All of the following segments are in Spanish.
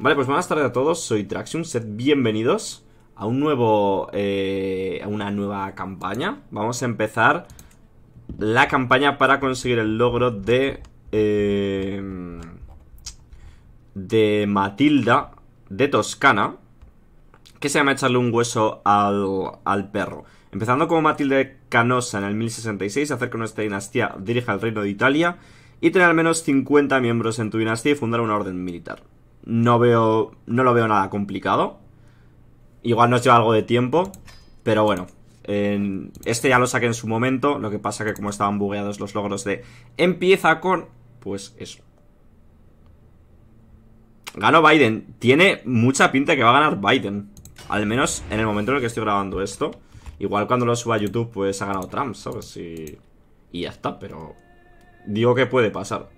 Vale, pues buenas tardes a todos, soy Traxium, sed bienvenidos a un nuevo, eh, a una nueva campaña. Vamos a empezar la campaña para conseguir el logro de, eh, de Matilda de Toscana, que se llama echarle un hueso al, al perro. Empezando como Matilde Canosa en el 1066, hacer que nuestra dinastía dirija el reino de Italia y tener al menos 50 miembros en tu dinastía y fundar una orden militar no veo. No lo veo nada complicado. Igual nos lleva algo de tiempo. Pero bueno. este ya lo saqué en su momento. Lo que pasa que como estaban bugueados los logros de. Empieza con. Pues eso. Gano Biden. Tiene mucha pinta que va a ganar Biden. Al menos en el momento en el que estoy grabando esto. Igual cuando lo suba a YouTube, pues ha ganado Trump, ¿sabes? y ya está, pero. Digo que puede pasar.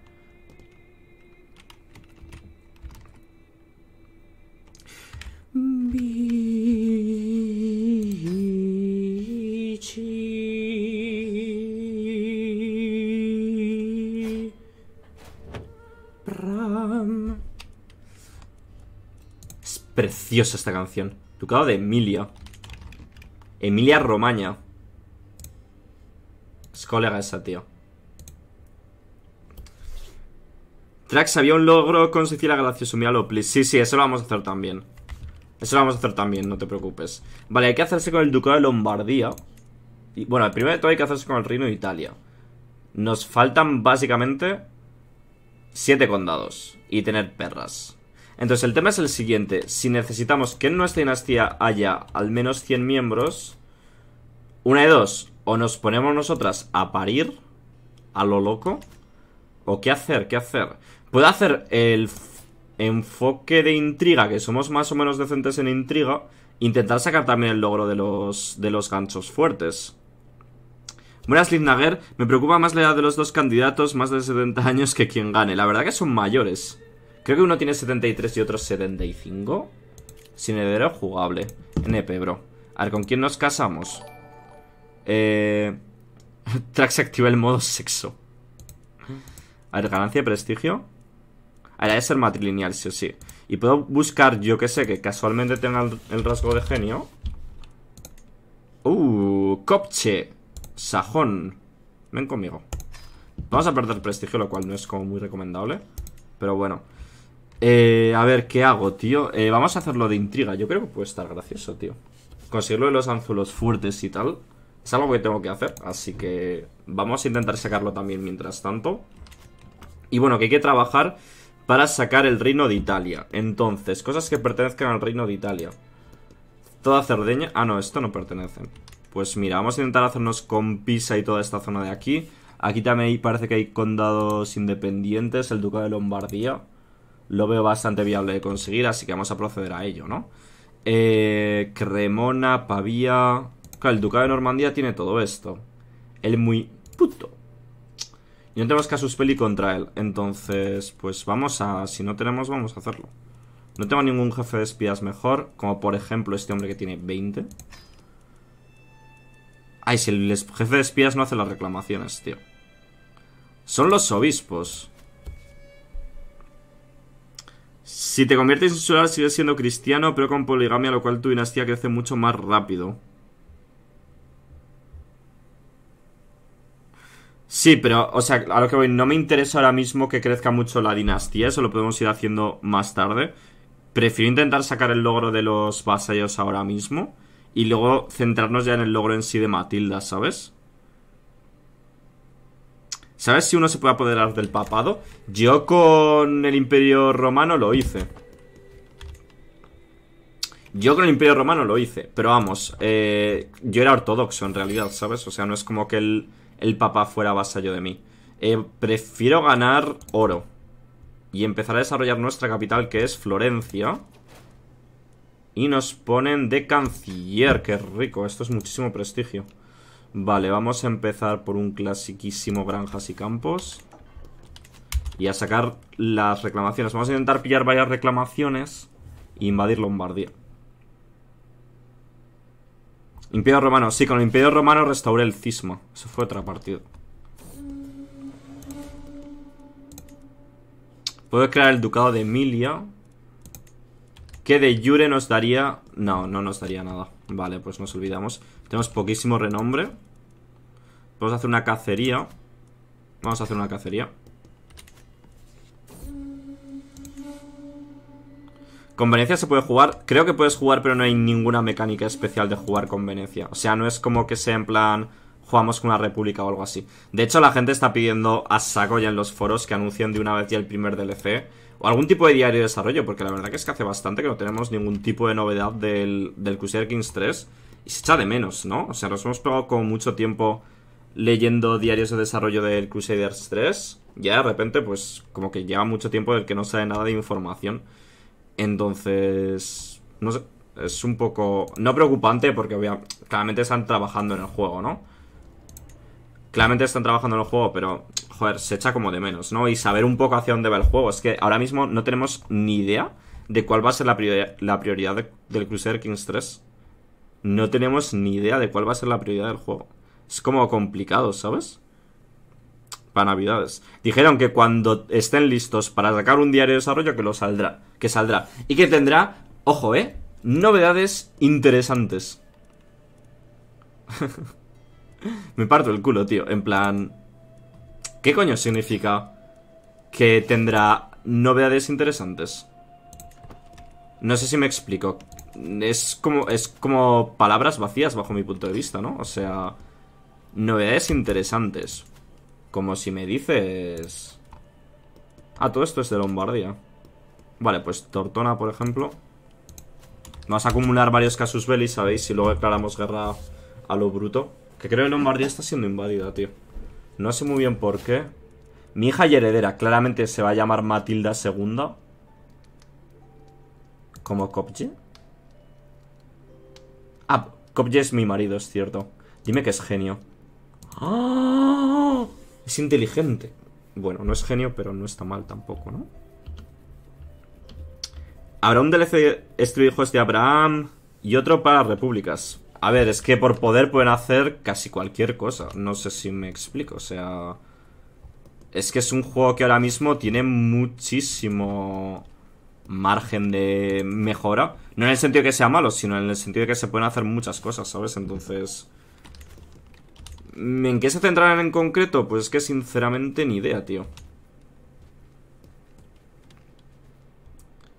preciosa esta canción. Ducado de Emilia. Emilia Romagna. Es colega esa, tío. Trax había un logro con Sicilia Gracioso. Míralo, Sí, sí, eso lo vamos a hacer también. Eso lo vamos a hacer también, no te preocupes. Vale, hay que hacerse con el Ducado de Lombardía. Y, bueno, primero de todo hay que hacerse con el Reino de Italia. Nos faltan básicamente siete condados y tener perras. Entonces el tema es el siguiente. Si necesitamos que en nuestra dinastía haya al menos 100 miembros, una de dos, o nos ponemos nosotras a parir a lo loco, o qué hacer, qué hacer. Puede hacer el enfoque de intriga, que somos más o menos decentes en intriga, intentar sacar también el logro de los, de los ganchos fuertes. Buenas lidnaguer me preocupa más la edad de los dos candidatos, más de 70 años que quien gane. La verdad que son mayores. Creo que uno tiene 73 y otro 75. Sin heredero jugable. NP, bro. A ver, ¿con quién nos casamos? Eh... Trax activa el modo sexo. A ver, ganancia de prestigio. A ver, debe ser matrilineal, sí o sí. Y puedo buscar, yo que sé, que casualmente tenga el, rasgo de genio. Uh, Copche. Sajón. Ven conmigo. Vamos a perder prestigio, lo cual no es como muy recomendable. Pero bueno. Eh, a ver, ¿qué hago, tío? Eh, vamos a hacerlo de intriga. Yo creo que puede estar gracioso, tío. Conseguirlo de los anzuelos fuertes y tal. Es algo que tengo que hacer, así que vamos a intentar sacarlo también mientras tanto. Y bueno, que hay que trabajar para sacar el reino de Italia. Entonces, cosas que pertenezcan al reino de Italia. Toda Cerdeña... Ah, no, esto no pertenece Pues mira, vamos a intentar hacernos con Pisa y toda esta zona de aquí. Aquí también parece que hay condados independientes, el Ducado de Lombardía lo veo bastante viable de conseguir, así que vamos a proceder a ello, ¿no? Eh, Cremona, Pavía... Claro, el Ducado de Normandía tiene todo esto. El muy puto. Y no tenemos casus peli contra él. Entonces, pues vamos a... Si no tenemos, vamos a hacerlo. No tengo ningún jefe de espías mejor, como por ejemplo este hombre que tiene 20. Ay, si el jefe de espías no hace las reclamaciones, tío. Son los obispos. Si te conviertes en solar, sigues siendo cristiano, pero con poligamia, lo cual tu dinastía crece mucho más rápido. Sí, pero, o sea, a lo que voy, no me interesa ahora mismo que crezca mucho la dinastía, eso lo podemos ir haciendo más tarde. Prefiero intentar sacar el logro de los vasallos ahora mismo y luego centrarnos ya en el logro en sí de Matilda, ¿sabes? ¿Sabes si uno se puede apoderar del papado? Yo con el Imperio Romano lo hice. Yo con el Imperio Romano lo hice, pero vamos, eh, yo era ortodoxo en realidad, ¿sabes? O sea, no es como que el, papá fuera vasallo de mí. Eh, prefiero ganar oro y empezar a desarrollar nuestra capital, que es Florencia. Y nos ponen de canciller, qué rico, esto es muchísimo prestigio. Vale, vamos a empezar por un clasiquísimo granjas y campos. Y a sacar las reclamaciones. Vamos a intentar pillar varias reclamaciones e invadir Lombardía. Imperio Romano. Sí, con el Imperio Romano restauré el cisma. Eso fue otra partida. Puedo crear el Ducado de Emilia. Que de Yure nos daría... No, no nos daría nada. Vale, pues nos olvidamos. Tenemos poquísimo renombre. Vamos a hacer una cacería. Vamos a hacer una cacería. Con Venecia se puede jugar. Creo que puedes jugar, pero no hay ninguna mecánica especial de jugar con Venecia. O sea, no es como que sea en plan jugamos con una república o algo así. De hecho, la gente está pidiendo a saco ya en los foros que anuncien de una vez ya el primer DLC o algún tipo de diario de desarrollo, porque la verdad es que hace bastante que no tenemos ningún tipo de novedad del, del Crusader Kings 3 y se echa de menos, ¿no? O sea, nos hemos pegado con mucho tiempo leyendo diarios de desarrollo del Crusaders 3. Ya de repente, pues como que lleva mucho tiempo del que no sabe nada de información. Entonces, no sé, es un poco... No preocupante porque obviamente, claramente están trabajando en el juego, ¿no? Claramente están trabajando en el juego, pero, joder, se echa como de menos, ¿no? Y saber un poco hacia dónde va el juego. Es que ahora mismo no tenemos ni idea de cuál va a ser la, la prioridad del Crusader Kings 3 no tenemos ni idea de cuál va a ser la prioridad del juego. Es como complicado, ¿sabes? Para navidades. Dijeron que cuando estén listos para sacar un diario de desarrollo que lo saldrá. Que saldrá. Y que tendrá, ojo, ¿eh? Novedades interesantes. Me parto el culo, tío. En plan... ¿Qué coño significa que tendrá novedades interesantes? No sé si me explico es como, es como palabras vacías bajo mi punto de vista, ¿no? O sea, novedades interesantes. Como si me dices... Ah, todo esto es de Lombardía. Vale, pues Tortona, por ejemplo. Vamos a acumular varios casus belli, ¿sabéis? Si luego declaramos guerra a lo bruto. Que creo que Lombardía está siendo invadida, tío. No sé muy bien por qué. Mi hija y heredera claramente se va a llamar Matilda II. ¿Como Kopje? es mi marido, es cierto. Dime que es genio. ¡Ah! Es inteligente. Bueno, no es genio, pero no está mal tampoco, ¿no? Habrá un DLC este de Abraham y otro para repúblicas. A ver, es que por poder pueden hacer casi cualquier cosa. No sé si me explico, o sea... Es que es un juego que ahora mismo tiene muchísimo margen de mejora. No en el sentido que sea malo, sino en el sentido de que se pueden hacer muchas cosas, ¿sabes? Entonces... ¿En qué se centrarán en concreto? Pues es que sinceramente ni idea, tío.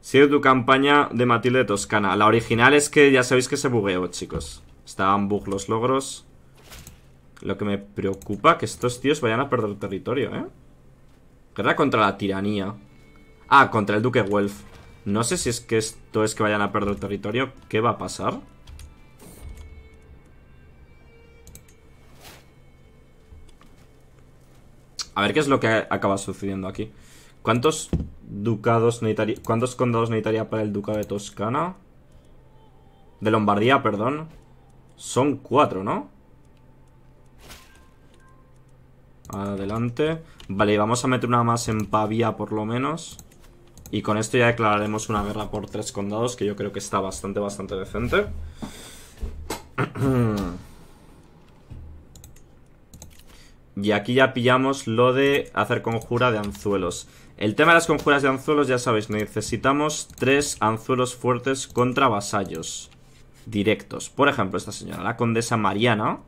Sigue tu campaña de Matilde Toscana. La original es que ya sabéis que se bugueó, chicos. Estaban bug los logros. Lo que me preocupa que estos tíos vayan a perder territorio, ¿eh? Guerra contra la tiranía. Ah, contra el duque Welf. No sé si es que esto es que vayan a perder territorio. ¿Qué va a pasar? A ver qué es lo que acaba sucediendo aquí. ¿Cuántos ducados necesitaría... ¿Cuántos condados necesitaría para el ducado de Toscana? De Lombardía, perdón. Son cuatro, ¿no? Adelante. Vale, vamos a meter una más en Pavía por lo menos. Y con esto ya declararemos una guerra por tres condados, que yo creo que está bastante, bastante decente. Y aquí ya pillamos lo de hacer conjura de anzuelos. El tema de las conjuras de anzuelos, ya sabéis, necesitamos tres anzuelos fuertes contra vasallos directos. Por ejemplo, esta señora, la condesa Mariana,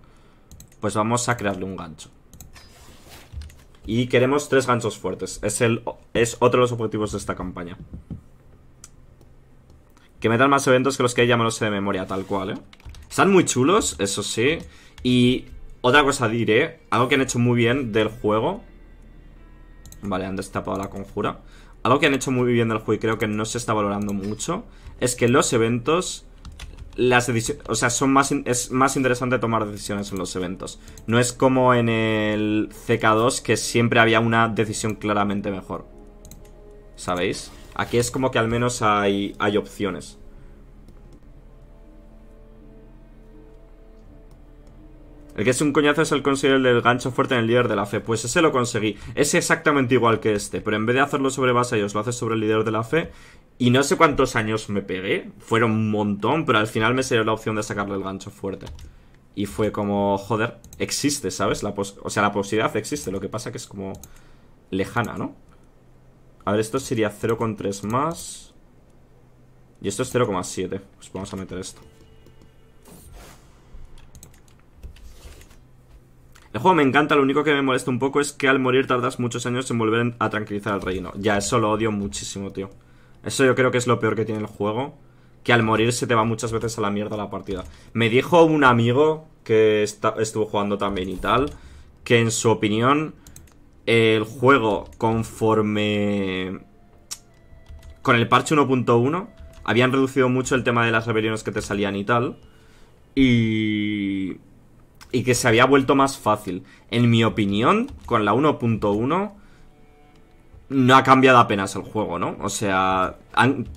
pues vamos a crearle un gancho. Y queremos tres ganchos fuertes. Es, el, es otro de los objetivos de esta campaña. Que metan más eventos que los que ya me los sé de memoria, tal cual, ¿eh? Están muy chulos, eso sí. Y otra cosa diré, algo que han hecho muy bien del juego. Vale, han destapado la conjura. Algo que han hecho muy bien del juego y creo que no se está valorando mucho, es que los eventos las o sea, son más es más interesante tomar decisiones en los eventos. No es como en el CK2 que siempre había una decisión claramente mejor. ¿Sabéis? Aquí es como que al menos hay, hay opciones. El que es un coñazo es el conseguir el gancho fuerte en el líder de la fe. Pues ese lo conseguí. Es exactamente igual que este, pero en vez de hacerlo sobre vasallos, lo haces sobre el líder de la fe y no sé cuántos años me pegué. Fueron un montón, pero al final me salió la opción de sacarle el gancho fuerte. Y fue como, joder, existe, ¿sabes? o sea, la posibilidad existe. Lo que pasa que es como lejana, ¿no? A ver, esto sería 0,3 más. Y esto es 0,7. Pues vamos a meter esto. El juego me encanta, lo único que me molesta un poco es que al morir tardas muchos años en volver a tranquilizar al reino. Ya, eso lo odio muchísimo, tío. Eso yo creo que es lo peor que tiene el juego. Que al morir se te va muchas veces a la mierda la partida. Me dijo un amigo que estuvo jugando también y tal. Que en su opinión, el juego conforme... Con el parche 1.1, habían reducido mucho el tema de las rebeliones que te salían y tal. Y... Y que se había vuelto más fácil. En mi opinión, con la 1.1 no ha cambiado apenas el juego, ¿no? O sea,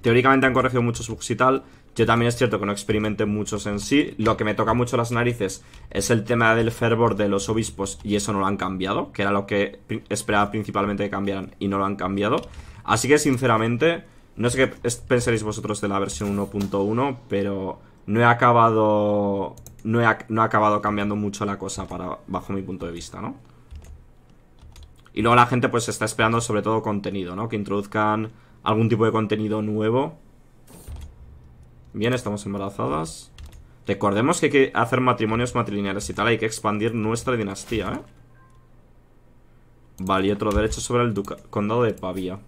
teóricamente han corregido muchos bugs y tal. Yo también es cierto que no experimenté muchos en sí. Lo que me toca mucho las narices es el tema del fervor de los obispos y eso no lo han cambiado, que era lo que esperaba principalmente que cambiaran y no lo han cambiado. Así que sinceramente, no sé qué pensaréis vosotros de la versión 1.1, pero no he acabado no, he, no ha acabado cambiando mucho la cosa para bajo mi punto de vista, ¿no? Y luego la gente pues está esperando sobre todo contenido, ¿no? Que introduzcan algún tipo de contenido nuevo. Bien, estamos embarazadas. Recordemos que hay que hacer matrimonios matrilineales y tal. Hay que expandir nuestra dinastía, ¿eh? Vale, y otro derecho sobre el condado de Pavia.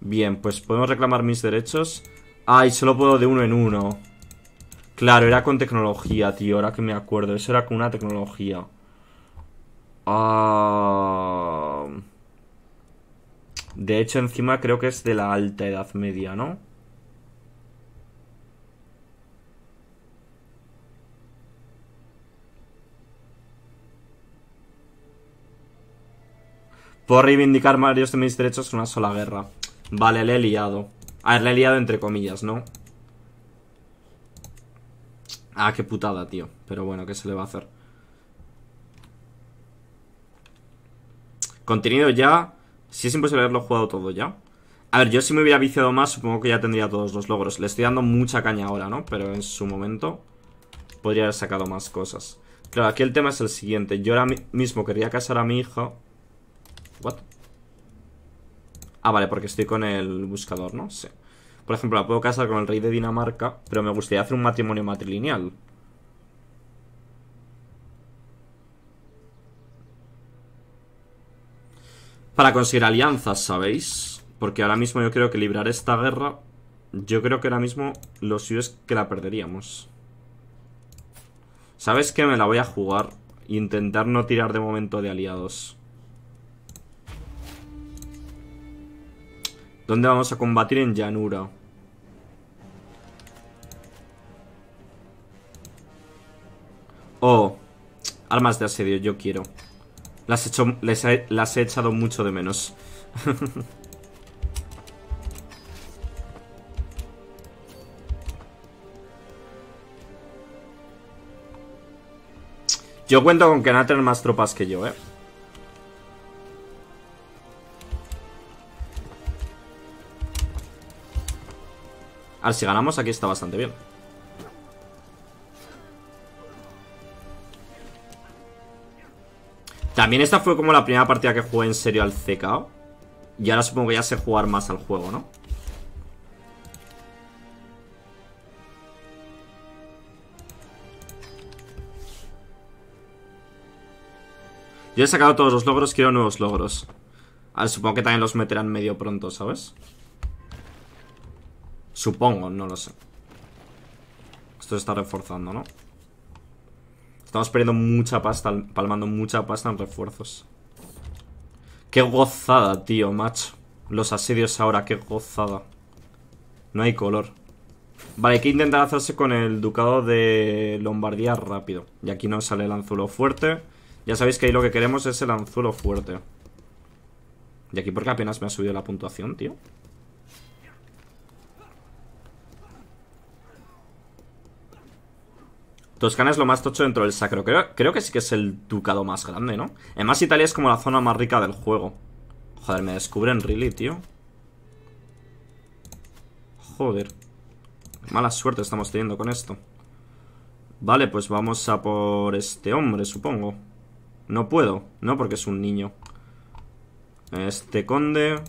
Bien, pues podemos reclamar mis derechos. Ay, solo puedo de uno en uno. Claro, era con tecnología, tío. Ahora que me acuerdo, eso era con una tecnología. Ah, de hecho, encima creo que es de la alta edad media, ¿no? Por reivindicar varios de mis derechos en una sola guerra. Vale, le he liado. A ver, le he liado entre comillas, ¿no? Ah, qué putada, tío. Pero bueno, ¿qué se le va a hacer? Contenido ya. Si es imposible haberlo jugado todo ya. A ver, yo si me hubiera viciado más, supongo que ya tendría todos los logros. Le estoy dando mucha caña ahora, ¿no? Pero en su momento podría haber sacado más cosas. Claro, aquí el tema es el siguiente. Yo ahora mismo querría casar a mi hija. ¿What? Ah, vale, porque estoy con el buscador, ¿no? Sí. Por ejemplo, la puedo casar con el rey de Dinamarca, pero me gustaría hacer un matrimonio matrilineal. para conseguir alianzas, ¿sabéis? Porque ahora mismo yo creo que librar esta guerra, yo creo que ahora mismo lo suyo es que la perderíamos. ¿Sabes que Me la voy a jugar. E intentar no tirar de momento de aliados. ¿Dónde vamos a combatir? En llanura. Oh. Armas de asedio, yo quiero. Las he, echado mucho de menos. yo cuento con que no a más tropas que yo, ¿eh? A ver, si ganamos aquí está bastante bien. También esta fue como la primera partida que jugué en serio al CK Y ahora supongo que ya sé jugar más al juego, ¿no? Yo he sacado todos los logros, quiero nuevos logros. A supongo que también los meterán medio pronto, ¿sabes? Supongo, no lo sé. Esto se está reforzando, ¿no? Estamos perdiendo mucha pasta, palmando mucha pasta en refuerzos. Qué gozada, tío, macho. Los asedios ahora, qué gozada. No hay color. Vale, hay que intentar hacerse con el ducado de Lombardía rápido. Y aquí nos sale el anzuelo fuerte. Ya sabéis que ahí lo que queremos es el anzuelo fuerte. Y aquí porque apenas me ha subido la puntuación, tío. Toscana es lo más tocho dentro del sacro. Creo, creo que sí que es el ducado más grande, ¿no? Además, Italia es como la zona más rica del juego. Joder, me descubren really, tío. Joder. Mala suerte estamos teniendo con esto. Vale, pues vamos a por este hombre, supongo. No puedo, ¿no? Porque es un niño. Este conde.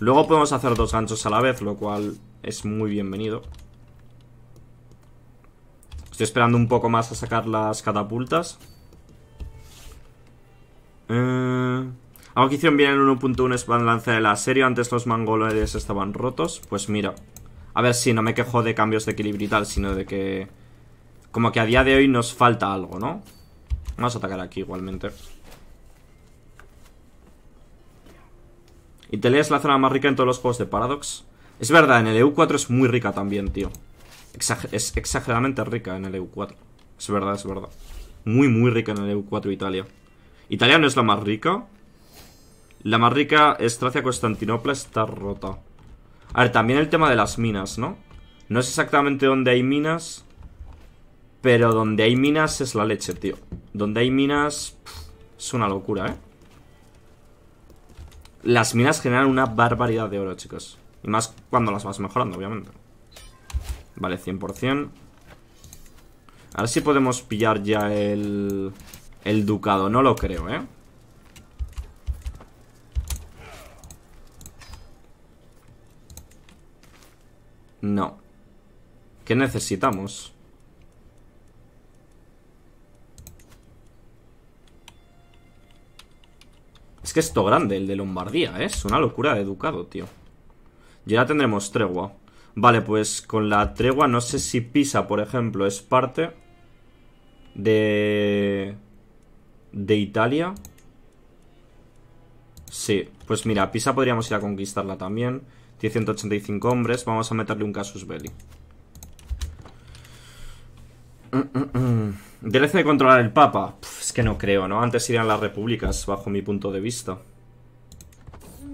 Luego podemos hacer dos ganchos a la vez, lo cual es muy bienvenido. Estoy esperando un poco más a sacar las catapultas. Eh... Algo hicieron bien en 1.1 es lanzar la aserio. Antes los mangoloides estaban rotos. Pues mira. A ver si no me quejo de cambios de equilibrio y tal, sino de que... Como que a día de hoy nos falta algo, ¿no? Vamos a atacar aquí igualmente. Y es la zona más rica en todos los juegos de Paradox. Es verdad, en el EU4 es muy rica también, tío es exageradamente rica en el EU4. Es verdad, es verdad. Muy, muy rica en el EU4 Italia. Italia no es la más rica. La más rica es Tracia Constantinopla, está rota. A ver, también el tema de las minas, ¿no? No es exactamente donde hay minas. Pero donde hay minas es la leche, tío. Donde hay minas... es una locura, ¿eh? Las minas generan una barbaridad de oro, chicos. Y más cuando las vas mejorando, obviamente. Vale, 100%. A ver si podemos pillar ya el... El ducado, no lo creo, ¿eh? No. ¿Qué necesitamos? Es que esto grande, el de Lombardía, ¿eh? es una locura de ducado, tío. Ya tendremos tregua. Vale, pues con la tregua no sé si Pisa, por ejemplo, es parte de... de Italia. Sí, pues mira, Pisa podríamos ir a conquistarla también. Tiene 185 hombres, vamos a meterle un casus belli. DLC de controlar el Papa. es que no creo, ¿no? Antes irían las repúblicas, bajo mi punto de vista.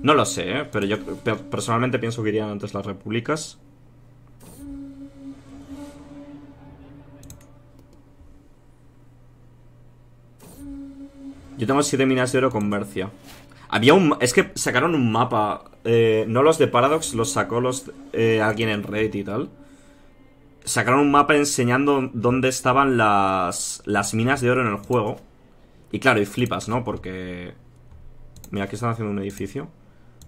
No lo sé, ¿eh? pero yo personalmente pienso que irían antes las repúblicas. Yo tengo 7 minas de oro con Mercia. Había un... Es que sacaron un mapa. Eh, no los de Paradox, los sacó los eh, alguien en Reddit y tal. Sacaron un mapa enseñando dónde estaban las, las minas de oro en el juego. Y claro, y flipas, ¿no? Porque... Mira, aquí están haciendo un edificio.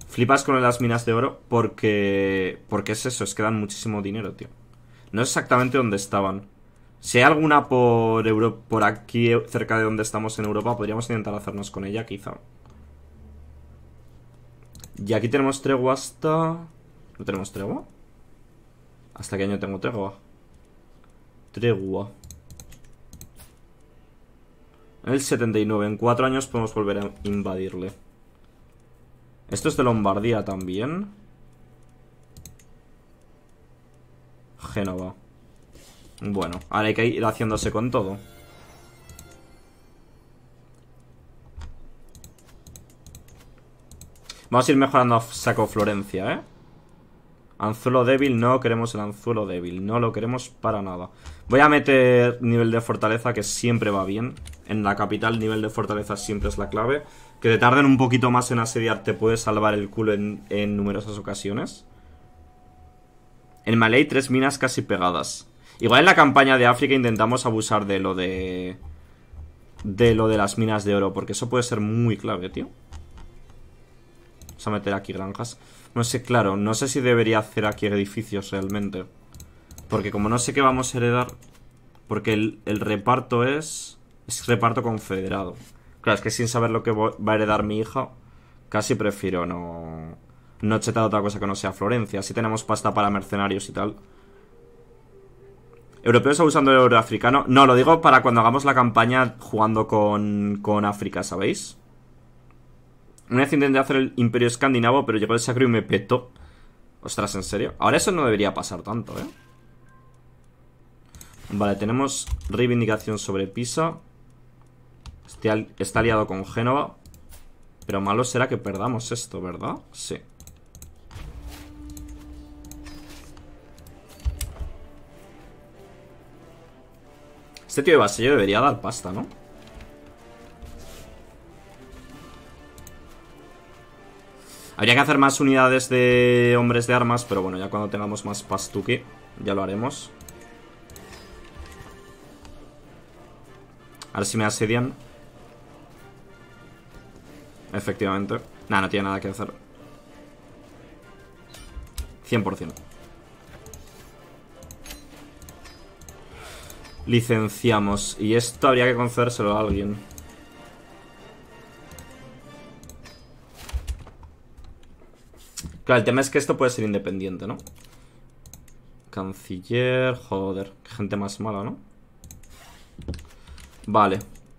Flipas con las minas de oro porque... Porque es eso, es que dan muchísimo dinero, tío. No es exactamente dónde estaban. Si hay alguna por, por aquí, eh, cerca de donde estamos en Europa, podríamos intentar hacernos con ella, quizá. Y aquí tenemos tregua hasta... ¿No tenemos tregua? ¿Hasta qué año tengo tregua? Tregua. En el 79, en cuatro años podemos volver a invadirle. Esto es de Lombardía también. Génova. Bueno, ahora hay que ir haciéndose con todo. Vamos a ir mejorando a saco Florencia, ¿eh? Anzuelo débil, no queremos el anzuelo débil. No lo queremos para nada. Voy a meter nivel de fortaleza, que siempre va bien. En la capital, nivel de fortaleza siempre es la clave. Que te tarden un poquito más en asediar te puede salvar el culo en, numerosas ocasiones. En Malay, tres minas casi pegadas. Igual en la campaña de África intentamos abusar de lo de... De lo de las minas de oro, porque eso puede ser muy clave, tío. Vamos a meter aquí granjas. No sé, claro, no sé si debería hacer aquí edificios realmente. Porque como no sé qué vamos a heredar... Porque el, reparto es... Es reparto confederado. Claro, es que sin saber lo que va a heredar mi hija, casi prefiero no... No chetar otra cosa que no sea Florencia. Si tenemos pasta para mercenarios y tal europeos abusando del euro africano. No, lo digo para cuando hagamos la campaña jugando con, África, ¿sabéis? Una vez intenté hacer el imperio escandinavo, pero llegó el sacro y me petó. Ostras, en serio. Ahora eso no debería pasar tanto, ¿eh? Vale, tenemos reivindicación sobre Pisa. Está, aliado con Génova. Pero malo será que perdamos esto, ¿verdad? Sí. Este tío de vasillo debería dar pasta, ¿no? Habría que hacer más unidades de hombres de armas, pero bueno, ya cuando tengamos más pastuki, ya lo haremos. A ver si me asedian. Efectivamente. Nada, no tiene nada que hacer. 100%. licenciamos. Y esto habría que concedérselo a alguien. Claro, el tema es que esto puede ser independiente, ¿no? Canciller, joder, gente más mala, ¿no? Vale,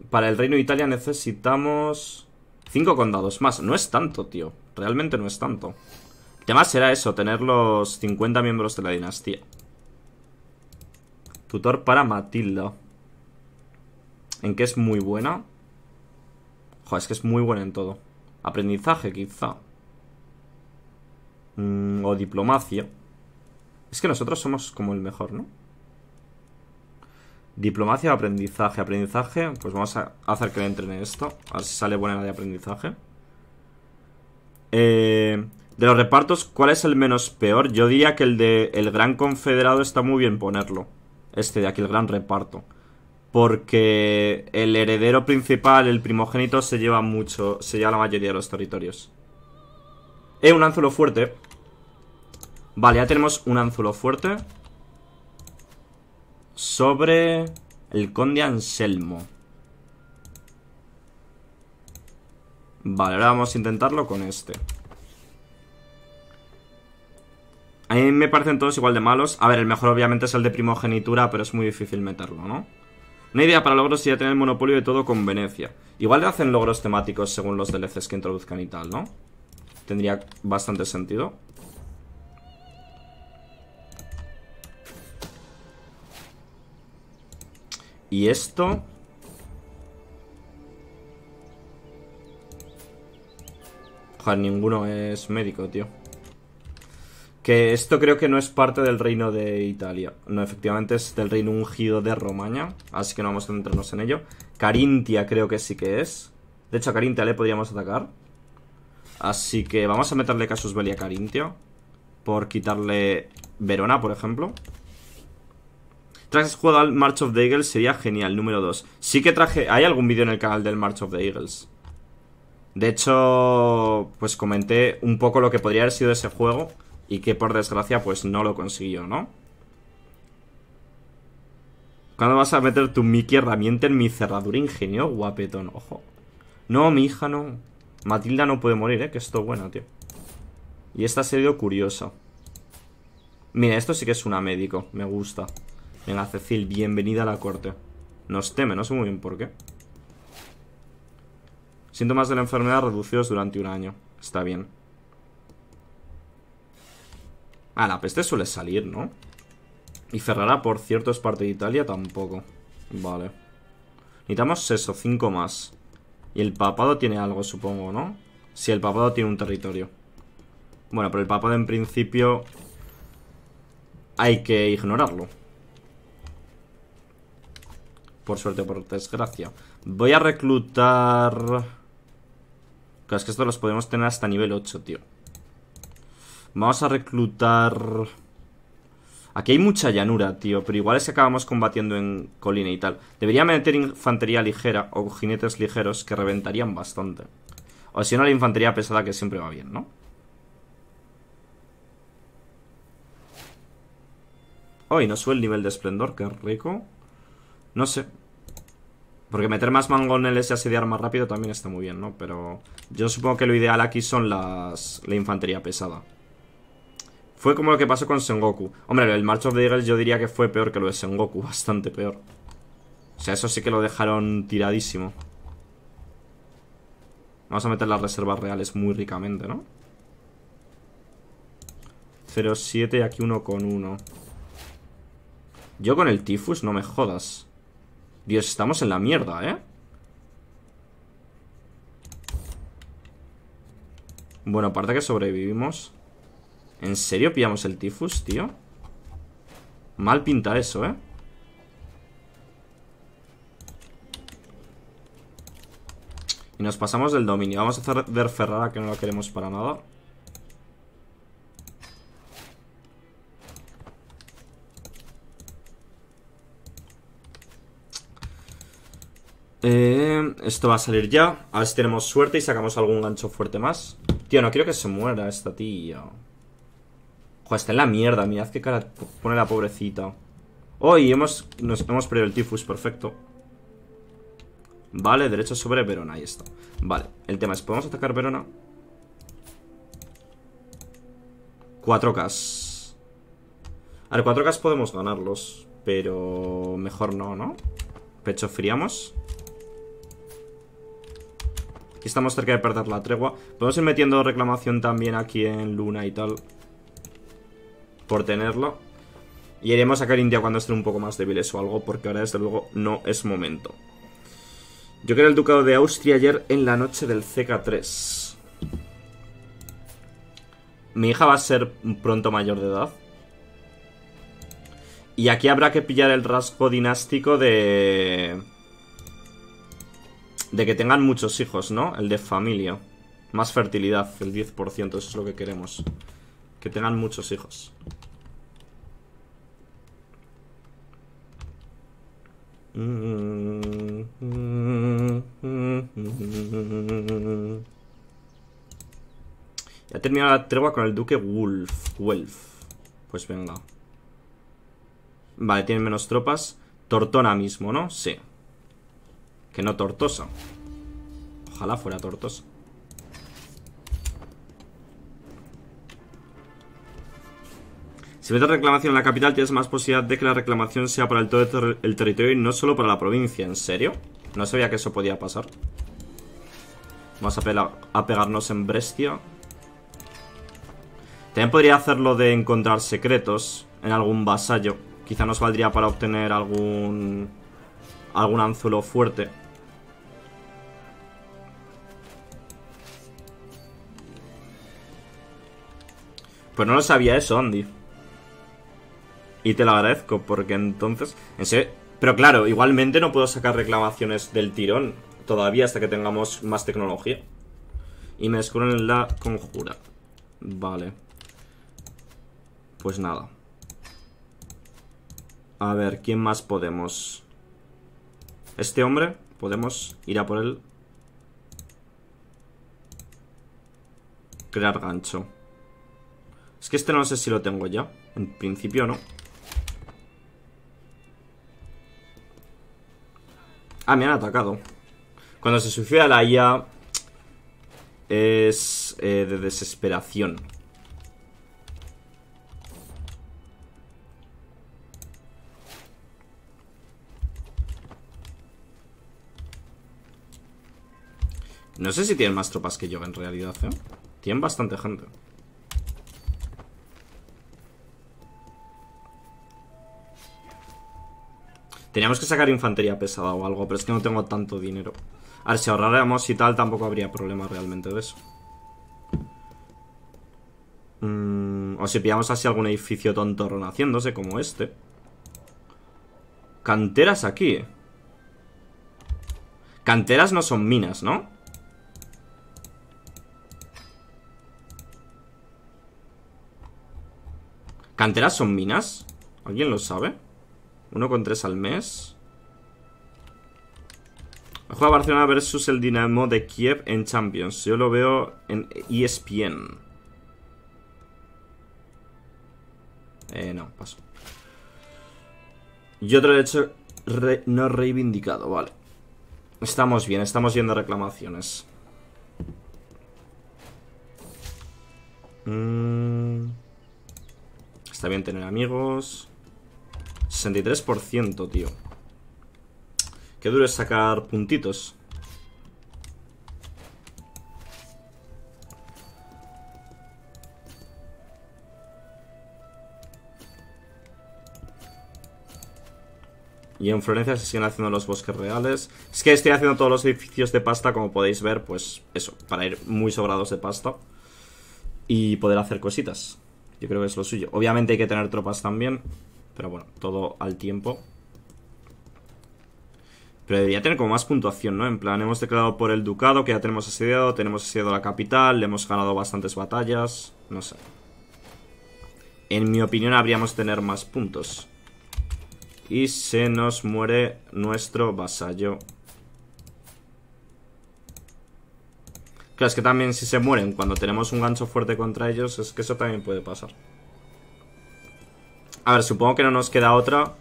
para el Reino de Italia necesitamos cinco condados más. No es tanto, tío, realmente no es tanto. El tema será eso, tener los 50 miembros de la dinastía. Tutor para Matilda. ¿En qué es muy buena? Joder, es que es muy buena en todo. Aprendizaje, quizá. Mm, o diplomacia. Es que nosotros somos como el mejor, ¿no? Diplomacia, aprendizaje. Aprendizaje, pues vamos a hacer que entren en esto. A ver si sale buena la de aprendizaje. Eh, de los repartos, ¿cuál es el menos peor? Yo diría que el de el Gran Confederado está muy bien ponerlo este de aquí, el gran reparto. Porque el heredero principal, el primogénito, se lleva mucho, se lleva la mayoría de los territorios. Eh, un anzuelo fuerte. Vale, ya tenemos un anzuelo fuerte. Sobre el conde Anselmo. Vale, ahora vamos a intentarlo con este. A mí me parecen todos igual de malos. A ver, el mejor obviamente es el de primogenitura, pero es muy difícil meterlo, ¿no? Una idea para logros sería tener el monopolio de todo con Venecia. Igual le hacen logros temáticos según los DLCs que introduzcan y tal, ¿no? Tendría bastante sentido. Y esto... Joder, ninguno es médico, tío. Que esto creo que no es parte del reino de Italia. No, efectivamente es del reino ungido de Romaña. Así que no vamos a centrarnos en ello. Carintia creo que sí que es. De hecho, a Carintia le podríamos atacar. Así que vamos a meterle Casus Belli a Carintia. Por quitarle Verona, por ejemplo. Tras juego al March of the Eagles sería genial, número 2. Sí que traje... Hay algún vídeo en el canal del March of the Eagles. De hecho, pues comenté un poco lo que podría haber sido ese juego y que por desgracia pues no lo consiguió, ¿no? ¿Cuándo vas a meter tu Mickey herramienta en mi cerradura, ingenio? Guapetón, ojo. No, mi hija no. Matilda no puede morir, ¿eh? Que esto bueno, tío. Y esta ha sido curiosa. Mira, esto sí que es una médico. Me gusta. Venga, Cecil, bienvenida a la corte. Nos teme, no sé muy bien por qué. Síntomas de la enfermedad reducidos durante un año. Está bien. Ah, la peste suele salir, ¿no? Y Ferrara, por cierto, es parte de Italia tampoco. Vale. Necesitamos eso, cinco más. Y el papado tiene algo, supongo, ¿no? Si el papado tiene un territorio. Bueno, pero el papado en principio... Hay que ignorarlo. Por suerte o por desgracia. Voy a reclutar... Claro, es que estos los podemos tener hasta nivel 8, tío. Vamos a reclutar... Aquí hay mucha llanura, tío, pero igual es que acabamos combatiendo en colina y tal. Debería meter infantería ligera o jinetes ligeros que reventarían bastante. O si no, la infantería pesada que siempre va bien, ¿no? Hoy no sube el nivel de esplendor, qué rico. No sé. Porque meter más mangoneles y asediar más rápido también está muy bien, ¿no? Pero yo supongo que lo ideal aquí son las la infantería pesada. Fue como lo que pasó con Sengoku. Hombre, el March of the Eagles yo diría que fue peor que lo de Sengoku, bastante peor. O sea, eso sí que lo dejaron tiradísimo. Vamos a meter las reservas reales muy ricamente, ¿no? 0,7 aquí uno con uno. Yo con el Tifus, no me jodas. Dios, estamos en la mierda, ¿eh? Bueno, aparte que sobrevivimos ¿En serio pillamos el tifus, tío? Mal pinta eso, ¿eh? Y nos pasamos del dominio. Vamos a hacer ver Ferrara, que no la queremos para nada. Eh, esto va a salir ya. A ver si tenemos suerte y sacamos algún gancho fuerte más. Tío, no quiero que se muera esta tía. Joder, está en la mierda, mirad qué cara pone la pobrecita. Hoy hemos, nos hemos perdido el tifus, perfecto. Vale, derecho sobre Verona, ahí está. Vale, el tema es, ¿podemos atacar Verona? 4K. A ver, 4K podemos ganarlos, pero mejor no, ¿no? Pecho friamos. Aquí estamos cerca de perder la tregua. Podemos ir metiendo reclamación también aquí en Luna y tal por tenerlo. Y iremos a sacar India cuando estén un poco más débiles o algo, porque ahora desde luego no es momento. Yo quería el ducado de Austria ayer en la noche del CK3. Mi hija va a ser pronto mayor de edad. Y aquí habrá que pillar el rasgo dinástico de... De que tengan muchos hijos, ¿no? El de familia. Más fertilidad, el 10%, eso es lo que queremos. Que tengan muchos hijos. Ya terminó la tregua con el duque Wolf. Wolf. Pues venga. Vale, tienen menos tropas. Tortona mismo, ¿no? Sí. Que no tortosa. Ojalá fuera tortosa. Si metes reclamación en la capital, tienes más posibilidad de que la reclamación sea para el todo el territorio y no solo para la provincia. ¿En serio? No sabía que eso podía pasar. Vamos a, pegarnos en Brescia. También podría hacer lo de encontrar secretos en algún vasallo. Quizá nos valdría para obtener algún... Algún anzuelo fuerte. Pues no lo sabía eso, Andy. Y te lo agradezco, porque entonces... En pero claro, igualmente no puedo sacar reclamaciones del tirón todavía hasta que tengamos más tecnología. Y me descubren la conjura. Vale. Pues nada. A ver, ¿quién más podemos? Este hombre, podemos ir a por él. Crear gancho. Es que este no sé si lo tengo ya. En principio no. Ah, me han atacado. Cuando se suicida la IA es eh, de desesperación. No sé si tienen más tropas que yo en realidad, ¿eh? Tienen bastante gente. Teníamos que sacar infantería pesada o algo, pero es que no tengo tanto dinero. A ver, si ahorráramos y tal, tampoco habría problema realmente de eso. Mm, o si pillamos así algún edificio tonto haciéndose, como este. Canteras aquí, Canteras no son minas, ¿no? ¿Canteras son minas? ¿Alguien lo sabe? 1,3 al mes. Juega Barcelona versus el Dinamo de Kiev en Champions. Yo lo veo en ESPN. Eh, no, paso. Y otro derecho hecho no reivindicado, vale. Estamos bien, estamos yendo reclamaciones. Mm. Está bien tener amigos. 63%, tío. Qué duro es sacar puntitos. Y en Florencia se siguen haciendo los bosques reales. Es que estoy haciendo todos los edificios de pasta, como podéis ver, pues eso, para ir muy sobrados de pasta. Y poder hacer cositas. Yo creo que es lo suyo. Obviamente hay que tener tropas también. Pero bueno, todo al tiempo. Pero debería tener como más puntuación, ¿no? En plan, hemos declarado por el ducado que ya tenemos asediado, tenemos asediado la capital, le hemos ganado bastantes batallas, no sé. En mi opinión habríamos tener más puntos. Y se nos muere nuestro vasallo. Claro, es que también si se mueren cuando tenemos un gancho fuerte contra ellos, es que eso también puede pasar. A ver, supongo que no nos queda otra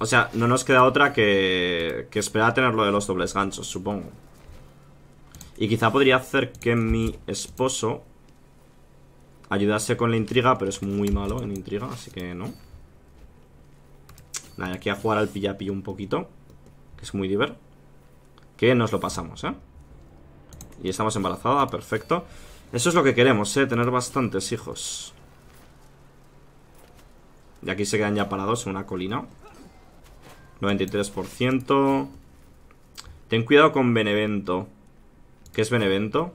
O sea, no nos queda otra que, que esperar a tener lo de los dobles ganchos, supongo Y quizá podría hacer que mi esposo Ayudase con la intriga, pero es muy malo en intriga, así que no Nada, aquí a jugar al pillapi un poquito Que es muy divertido. Que nos lo pasamos, ¿eh? Y estamos embarazada, perfecto Eso es lo que queremos, ¿eh? Tener bastantes hijos y aquí se quedan ya parados en una colina. 93%. Ten cuidado con Benevento. ¿Qué es Benevento?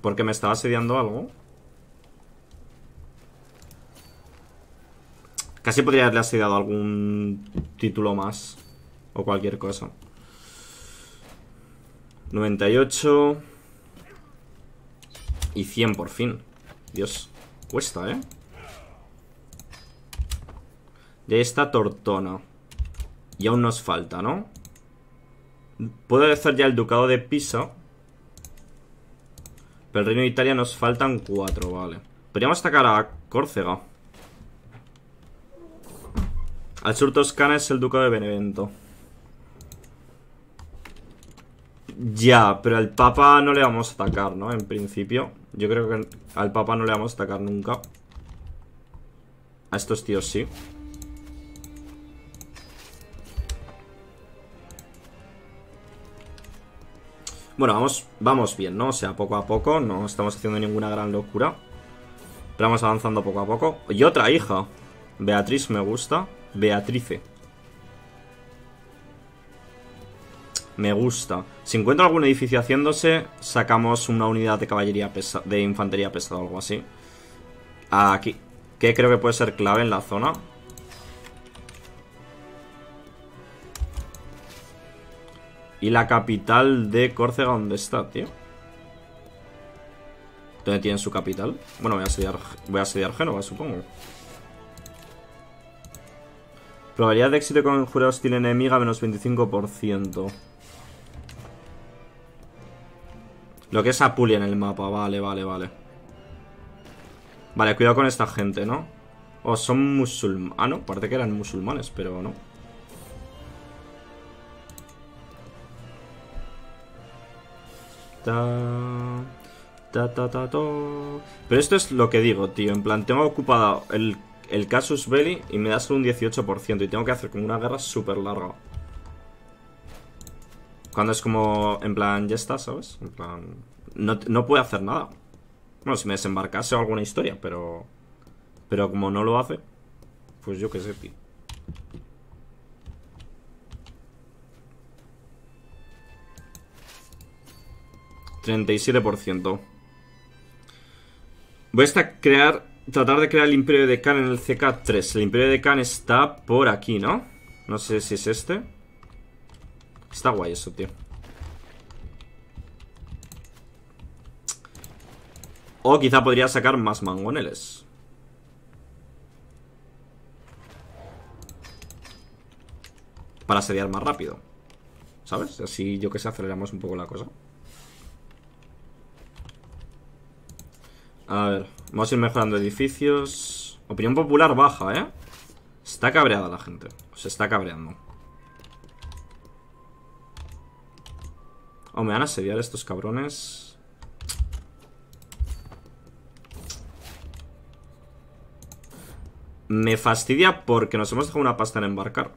Porque me estaba asediando algo. Casi podría haberle asediado algún título más. O cualquier cosa. 98. Y 100 por fin. Dios, cuesta, ¿eh? De esta tortona. Y aún nos falta, ¿no? Puede ser ya el ducado de Pisa. Pero el reino de Italia nos faltan cuatro, vale. Podríamos atacar a Córcega. Al sur Toscana es el ducado de Benevento. Ya, pero al Papa no le vamos a atacar, ¿no? En principio. Yo creo que al Papa no le vamos a atacar nunca. A estos tíos sí. Bueno, vamos, vamos bien, ¿no? O sea, poco a poco. No estamos haciendo ninguna gran locura. Pero vamos avanzando poco a poco. Y otra hija. Beatriz me gusta. Beatrice. Me gusta. Si encuentro algún edificio haciéndose, sacamos una unidad de caballería pesada de infantería pesada o algo así. Aquí. Que creo que puede ser clave en la zona. ¿Y la capital de Córcega dónde está, tío? ¿Dónde tienen su capital? Bueno, voy a asediar, voy a Génova, supongo. Probabilidad de éxito con jurados hostil enemiga menos 25%. Lo que es Apulia en el mapa, vale, vale, vale. Vale, cuidado con esta gente, ¿no? O oh, son musulmanes. Ah, no, parece que eran musulmanes, pero no. Ta, ta, ta, Pero esto es lo que digo, tío. En plan, tengo ocupado el, el Casus Belli y me da solo un 18%. Y tengo que hacer como una guerra súper larga. Cuando es como, en plan, ya está, ¿sabes? En plan, no, puede hacer nada. Bueno, si me desembarcase o alguna historia, pero... Pero como no lo hace, pues yo qué sé, tío. ...37%. Voy a crear... Tratar de crear el Imperio de Khan en el CK3. El Imperio de Khan está por aquí, ¿no? No sé si es este... Está guay eso, tío. O quizá podría sacar más mangoneles. Para asediar más rápido. ¿Sabes? Así yo que sé, aceleramos un poco la cosa. A ver, vamos a ir mejorando edificios. Opinión popular baja, ¿eh? Está cabreada la gente. Se está cabreando. O oh, me van a asediar estos cabrones. Me fastidia porque nos hemos dejado una pasta en embarcar.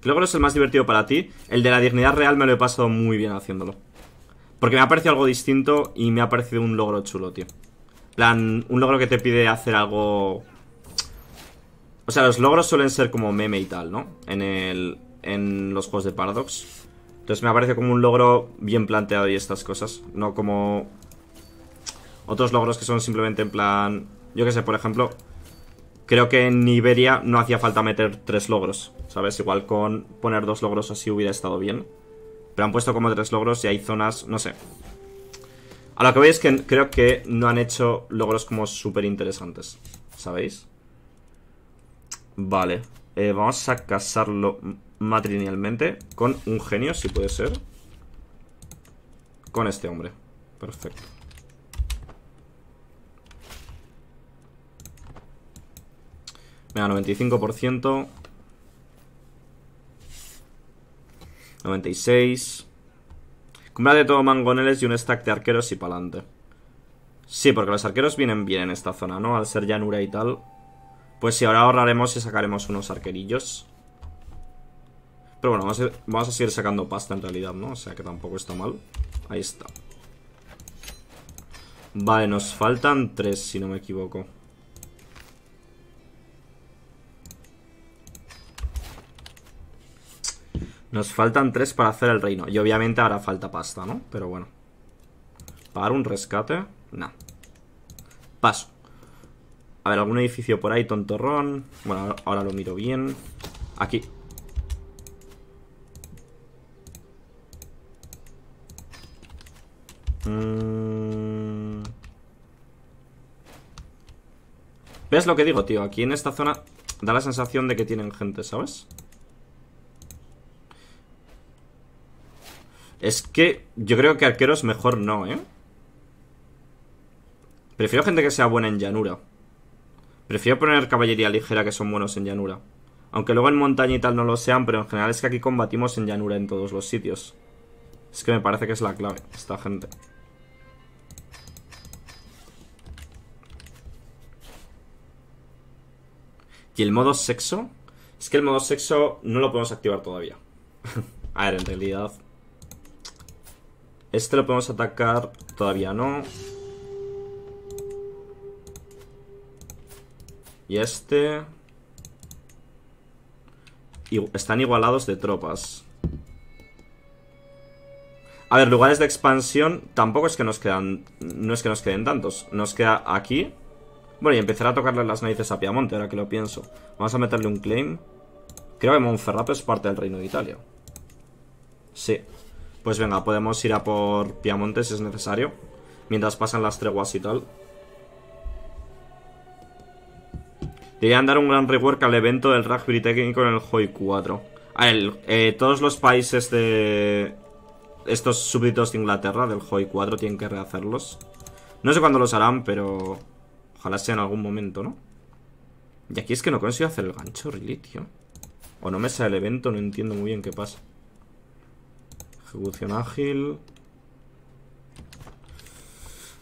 ¿Qué logro es el más divertido para ti. El de la dignidad real me lo he pasado muy bien haciéndolo. Porque me ha parecido algo distinto y me ha parecido un logro chulo, tío. plan, un logro que te pide hacer algo... O sea, los logros suelen ser como meme y tal, ¿no? En los juegos de Paradox. Entonces me parece como un logro bien planteado y estas cosas. No como otros logros que son simplemente en plan... Yo qué sé, por ejemplo, creo que en Iberia no hacía falta meter tres logros, ¿sabes? Igual con poner dos logros así hubiera estado bien. Pero han puesto como tres logros y hay zonas, no sé. A lo que veis es que creo que no han hecho logros como súper interesantes, ¿sabéis? Vale, eh, vamos a casarlo matrilinealmente con un genio, si puede ser. Con este hombre. Perfecto. Venga, 95%. 96. cumple de todo mangoneles y un stack de arqueros y pa'lante. Sí, porque los arqueros vienen bien en esta zona, ¿no? Al ser llanura y tal. Pues sí, ahora ahorraremos y sacaremos unos arquerillos. Pero bueno, vamos a, seguir sacando pasta en realidad, ¿no? O sea que tampoco está mal. Ahí está. Vale, nos faltan tres, si no me equivoco. Nos faltan tres para hacer el reino. Y obviamente ahora falta pasta, ¿no? Pero bueno. ¿Pagar un rescate? No. Paso. A ver, algún edificio por ahí, tontorrón. Bueno, ahora lo miro bien. Aquí. ¿Ves lo que digo, tío? Aquí en esta zona da la sensación de que tienen gente, ¿sabes? Es que yo creo que arqueros mejor no, ¿eh? Prefiero gente que sea buena en llanura. Prefiero poner caballería ligera que son buenos en llanura. Aunque luego en montaña y tal no lo sean, pero en general es que aquí combatimos en llanura en todos los sitios. Es que me parece que es la clave, esta gente. Y el modo sexo. Es que el modo sexo no lo podemos activar todavía. A ver, en realidad. Este lo podemos atacar. Todavía no. Y este. Y están igualados de tropas. A ver, lugares de expansión tampoco es que nos quedan. No es que nos queden tantos. Nos queda aquí. Bueno, y empezar a tocarle las narices a Piamonte, ahora que lo pienso. Vamos a meterle un claim. Creo que Monferrato es parte del Reino de Italia. Sí. Pues venga, podemos ir a por Piamonte si es necesario. Mientras pasan las treguas y tal. Deberían dar un gran rework al evento del rugby técnico en el Hoy 4. A ver, eh, todos los países de estos súbditos de Inglaterra del Hoy 4 tienen que rehacerlos. No sé cuándo los harán, pero Ojalá sea en algún momento, ¿no? Y aquí es que no consigo hacer el gancho, really, tío. O no me sale el evento, no entiendo muy bien qué pasa. Ejecución ágil.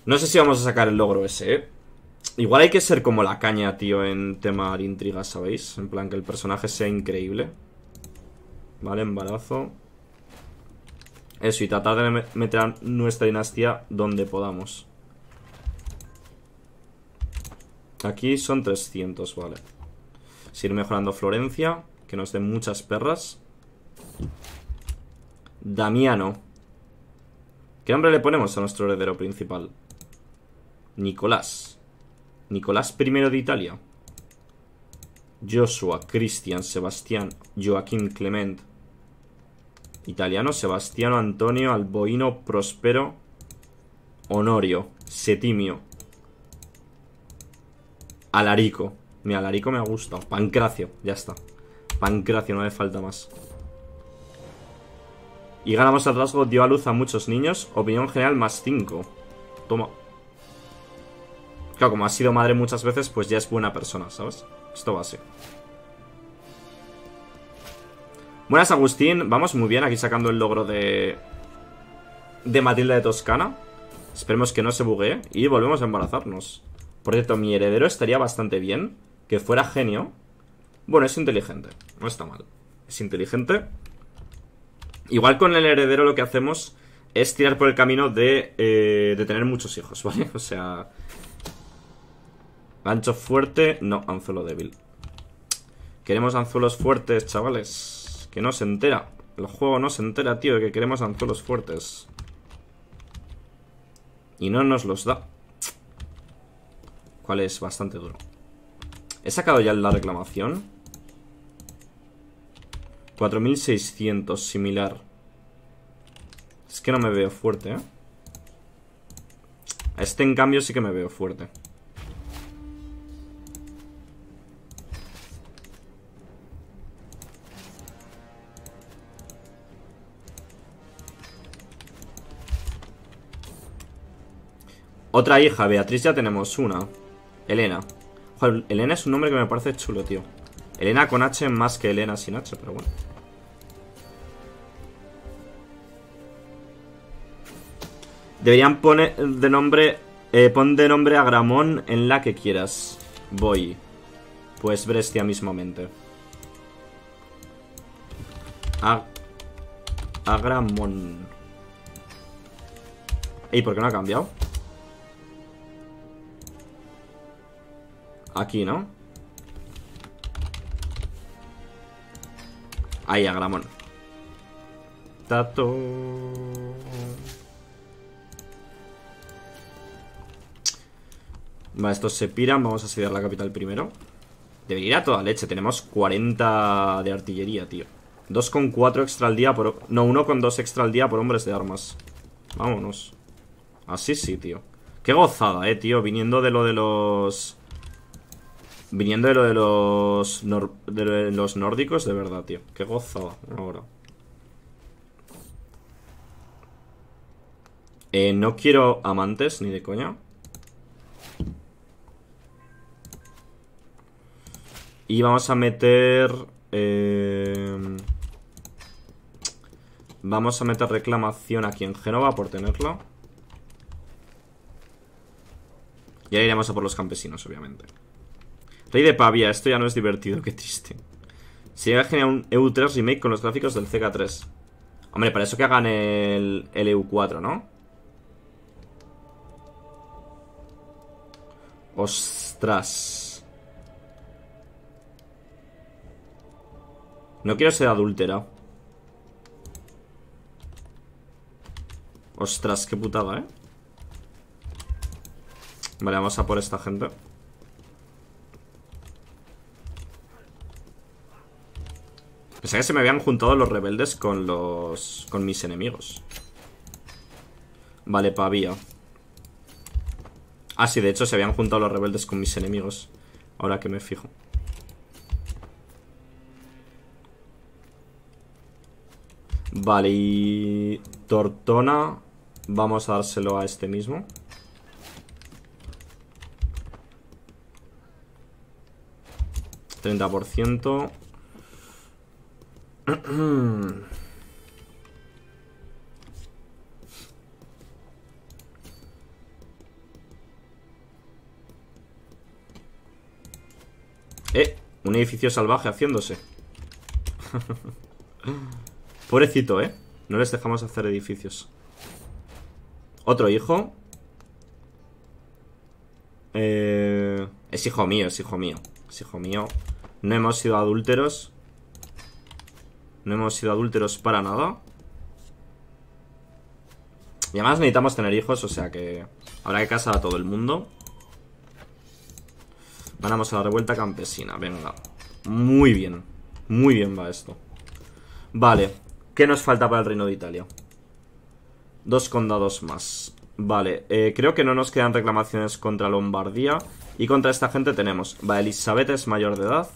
No sé si vamos a sacar el logro ese, ¿eh? Igual hay que ser como la caña, tío, en tema de intrigas, ¿sabéis? En plan, que el personaje sea increíble. Vale, embarazo. Eso, y tratar de meter a nuestra dinastía donde podamos. Aquí son 300, vale. Seguir mejorando Florencia, que nos den muchas perras. Damiano. ¿Qué nombre le ponemos a nuestro heredero principal? Nicolás. Nicolás I de Italia. Joshua, Cristian, Sebastián, Joaquín, Clement. Italiano, Sebastiano, Antonio, Alboino, Prospero, Honorio, Setimio. Alarico. Mira, Alarico me ha gustado. Pancracio, ya está. Pancracio, no me falta más. Y ganamos el rasgo, dio a luz a muchos niños. Opinión general más 5. Toma. Claro, como ha sido madre muchas veces, pues ya es buena persona, ¿sabes? Esto va ser Buenas, Agustín. Vamos muy bien aquí sacando el logro de... De Matilda de Toscana. Esperemos que no se buguee. Y volvemos a embarazarnos. Por cierto, mi heredero estaría bastante bien que fuera genio. Bueno, es inteligente, no está mal. Es inteligente. Igual con el heredero lo que hacemos es tirar por el camino de, eh, de tener muchos hijos, ¿vale? O sea... Gancho fuerte, no, anzuelo débil. Queremos anzuelos fuertes, chavales. Que no se entera. El juego no se entera, tío, de que queremos anzuelos fuertes. Y no nos los da cual es bastante duro. He sacado ya la reclamación. 4.600, similar. Es que no me veo fuerte, ¿eh? este, en cambio, sí que me veo fuerte. Otra hija, Beatriz ya tenemos una Elena. Elena es un nombre que me parece chulo, tío. Elena con H más que Elena sin H, pero bueno. Deberían poner de nombre... Eh, pon de nombre a Gramón en la que quieras. Voy. Pues Brestia mismamente. A... Gramón Ey, ¿por qué no ha cambiado? Aquí, ¿no? Ahí, a Gramón. Tato. Vale, estos se piran. Vamos a asediar la capital primero. Debería ir a toda leche. Tenemos 40 de artillería, tío. 2,4 extra al día por... No, 1,2 extra al día por hombres de armas. Vámonos. Así sí, tío. Qué gozada, eh, tío. Viniendo de lo de los... Viniendo de lo de los, de, los nórdicos, de verdad, tío. Qué gozo, ahora. Eh, no quiero amantes, ni de coña. Y vamos a meter... Eh, vamos a meter reclamación aquí en Génova por tenerlo Y ahí iremos a por los campesinos, obviamente. Rey de Pavia, esto ya no es divertido, qué triste. Se va a generar un EU3 remake con los gráficos del CK3. Hombre, para eso que hagan el, el EU4, ¿no? Ostras. No quiero ser adúltera. Ostras, qué putada, ¿eh? Vale, vamos a por esta gente. Pensé que se me habían juntado los rebeldes con los... Con mis enemigos Vale, pavía Ah, sí, de hecho se habían juntado los rebeldes con mis enemigos Ahora que me fijo Vale, y... Tortona Vamos a dárselo a este mismo ¿30%? eh, un edificio salvaje haciéndose. Pobrecito, ¿eh? No les dejamos hacer edificios. Otro hijo. Eh, es hijo mío, es hijo mío. Es hijo mío. No hemos sido adúlteros. No hemos sido adúlteros para nada. Y además necesitamos tener hijos, o sea que habrá que casar a todo el mundo. Ganamos a la revuelta campesina, venga. Muy bien, muy bien va esto. Vale, ¿qué nos falta para el reino de Italia? Dos condados más. Vale, eh, creo que no nos quedan reclamaciones contra Lombardía. Y contra esta gente tenemos. Va, Elizabeth es mayor de edad.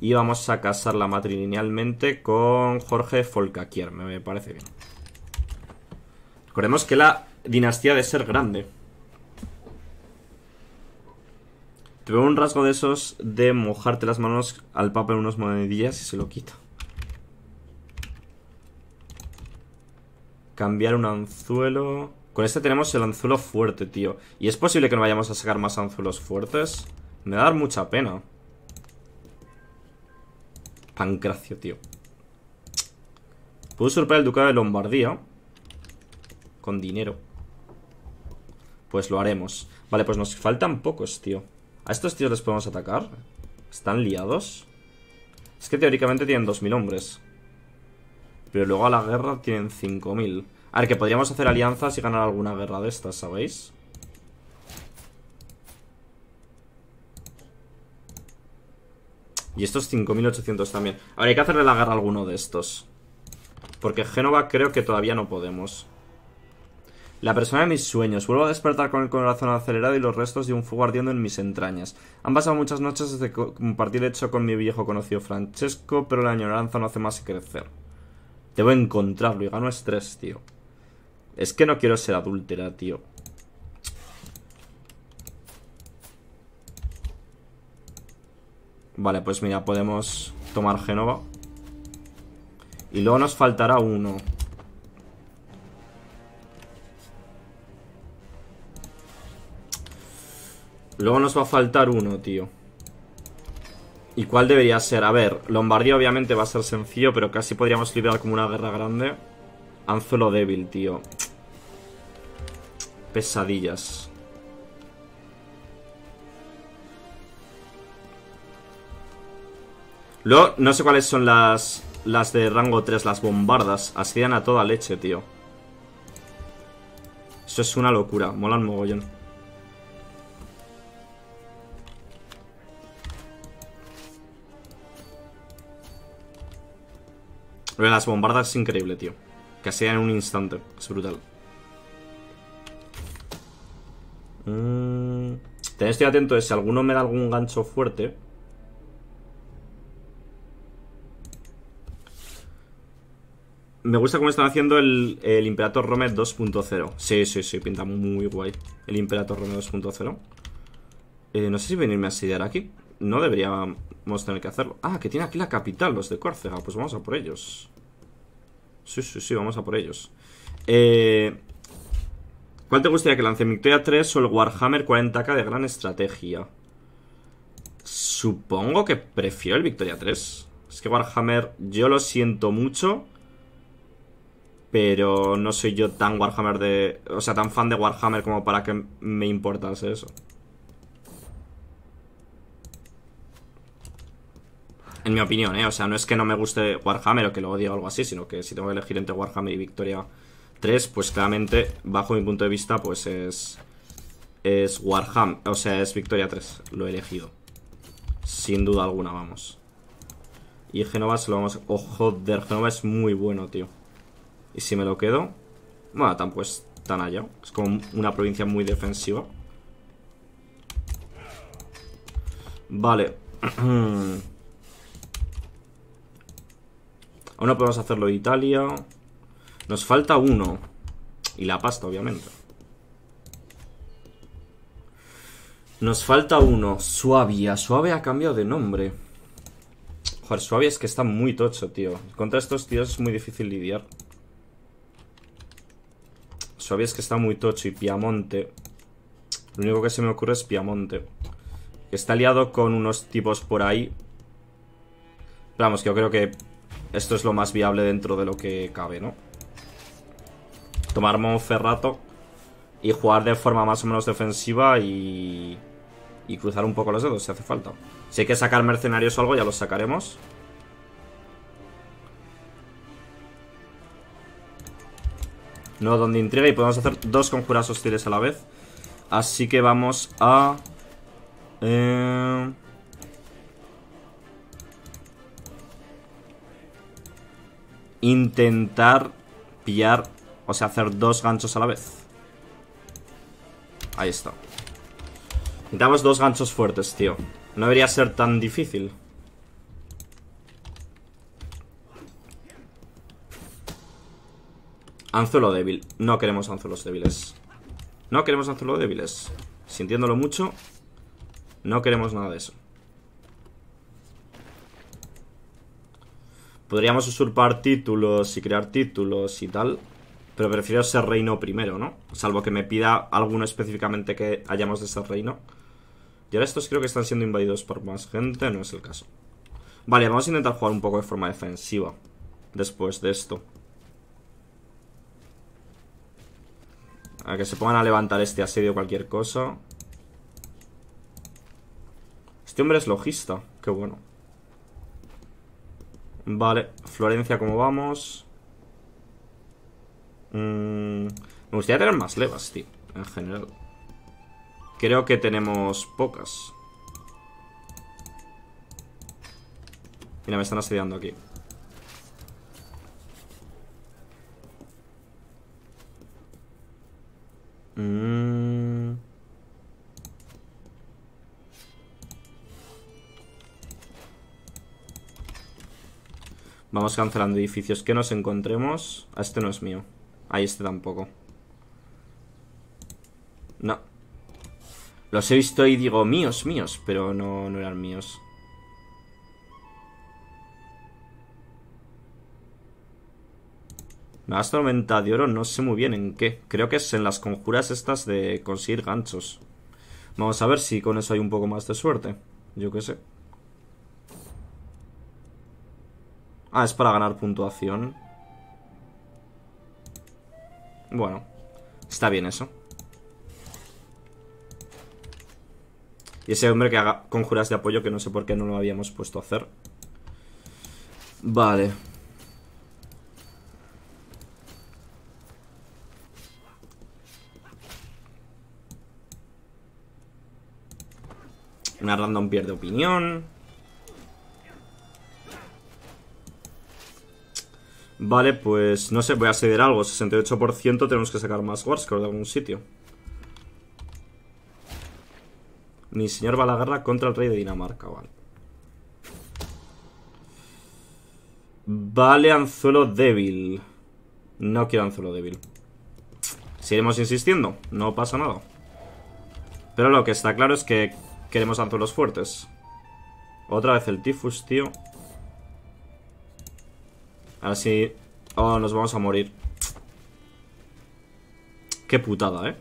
Y vamos a casarla matrilinealmente con Jorge Folcaquier, me parece bien. Recordemos que la dinastía de ser grande. Te veo un rasgo de esos de mojarte las manos al papa en unos monedillas y se lo quita. Cambiar un anzuelo. Con este tenemos el anzuelo fuerte, tío. Y es posible que no vayamos a sacar más anzuelos fuertes. Me da mucha pena. Pancracio, tío Puedo usurpar el ducado de Lombardía Con dinero Pues lo haremos Vale, pues nos faltan pocos, tío ¿A estos tíos les podemos atacar? ¿Están liados? Es que teóricamente tienen 2.000 hombres Pero luego a la guerra tienen 5.000 A ver, que podríamos hacer alianzas y ganar alguna guerra de estas, ¿sabéis? Y estos 5800 también. Ahora hay que hacerle la guerra a alguno de estos. Porque Génova creo que todavía no podemos. La persona de mis sueños. Vuelvo a despertar con el corazón acelerado y los restos de un fuego ardiendo en mis entrañas. Han pasado muchas noches desde compartir hecho con mi viejo conocido Francesco, pero la añoranza no hace más que crecer. Debo encontrarlo y gano estrés, tío. Es que no quiero ser adúltera, tío. Vale, pues mira, podemos tomar Génova. Y luego nos faltará uno. Luego nos va a faltar uno, tío. ¿Y cuál debería ser? A ver, Lombardía obviamente va a ser sencillo, pero casi podríamos librar como una guerra grande. Anzuelo débil, tío. Pesadillas. Luego, no sé cuáles son las, las de rango 3, las bombardas. Hacían a toda leche, tío. Eso es una locura. un mogollón. las bombardas es increíble, tío. Que hacían en un instante. Es brutal. Mm. que atento de si alguno me da algún gancho fuerte. Me gusta cómo están haciendo el, Imperator Rome 2.0. Sí, sí, sí, pinta muy guay. El Imperator Rome 2.0. Eh, no sé si venirme a asediar aquí. No deberíamos tener que hacerlo. Ah, que tiene aquí la capital, los de Córcega. Pues vamos a por ellos. Sí, sí, sí, vamos a por ellos. Eh, ¿Cuál te gustaría que lance? ¿Victoria 3 o el Warhammer 40k de gran estrategia? Supongo que prefiero el Victoria 3. Es que Warhammer, yo lo siento mucho pero no soy yo tan Warhammer de... O sea, tan fan de Warhammer como para que me importase eso. En mi opinión, ¿eh? O sea, no es que no me guste Warhammer o que lo odie o algo así, sino que si tengo que elegir entre Warhammer y Victoria 3, pues claramente, bajo mi punto de vista, pues es... Es Warhammer, o sea, es Victoria 3, lo he elegido. Sin duda alguna, vamos. Y Genova se lo vamos... Ojo, joder, Genova es muy bueno, tío. Y si me lo quedo... Bueno, tampoco es tan allá. Es como una provincia muy defensiva. Vale. Aún no podemos hacerlo de Italia. Nos falta uno. Y la pasta, obviamente. Nos falta uno. Suavia. Suave ha cambiado de nombre. Joder, Suavia es que está muy tocho, tío. Contra estos tíos es muy difícil lidiar. Sabías que está muy tocho y Piamonte. Lo único que se me ocurre es Piamonte. Que está aliado con unos tipos por ahí. vamos, que yo creo que esto es lo más viable dentro de lo que cabe, ¿no? Tomar Monferrato y jugar de forma más o menos defensiva y, y cruzar un poco los dedos si hace falta. Si hay que sacar mercenarios o algo, ya los sacaremos. No, donde intriga y podemos hacer dos conjuras hostiles a la vez. Así que vamos a... Eh, intentar pillar, o sea, hacer dos ganchos a la vez. Ahí está. Necesitamos dos ganchos fuertes, tío. No debería ser tan difícil. Anzuelo débil. No queremos anzuelos débiles. No queremos anzuelos débiles. Sintiéndolo mucho, no queremos nada de eso. Podríamos usurpar títulos y crear títulos y tal. Pero prefiero ser reino primero, ¿no? Salvo que me pida alguno específicamente que hayamos de ser reino. Y ahora estos creo que están siendo invadidos por más gente. No es el caso. Vale, vamos a intentar jugar un poco de forma defensiva. Después de esto. A que se pongan a levantar este asedio o cualquier cosa. Este hombre es logista. Qué bueno. Vale, Florencia, ¿cómo vamos? Mm, me gustaría tener más levas, tío, en general. Creo que tenemos pocas. Mira, me están asediando aquí. Mm. Vamos cancelando edificios que nos encontremos. Ah, este no es mío. Ahí este tampoco. No. Los he visto y digo, míos, míos, pero no, no eran míos. Me tormenta de oro, no sé muy bien en qué. Creo que es en las conjuras estas de conseguir ganchos. Vamos a ver si con eso hay un poco más de suerte. Yo qué sé. Ah, es para ganar puntuación. Bueno, está bien eso. Y ese hombre que haga conjuras de apoyo que no sé por qué no lo habíamos puesto a hacer. Vale. Una random pierde opinión. Vale, pues no sé, voy a ceder algo. 68% tenemos que sacar más creo, de algún sitio. Mi señor va a la guerra contra el rey de Dinamarca, vale. Vale, anzuelo débil. No quiero anzuelo débil. Seguiremos insistiendo, no pasa nada. Pero lo que está claro es que Queremos los fuertes. Otra vez el tifus, tío. Ahora sí. Oh, nos vamos a morir. Qué putada, ¿eh?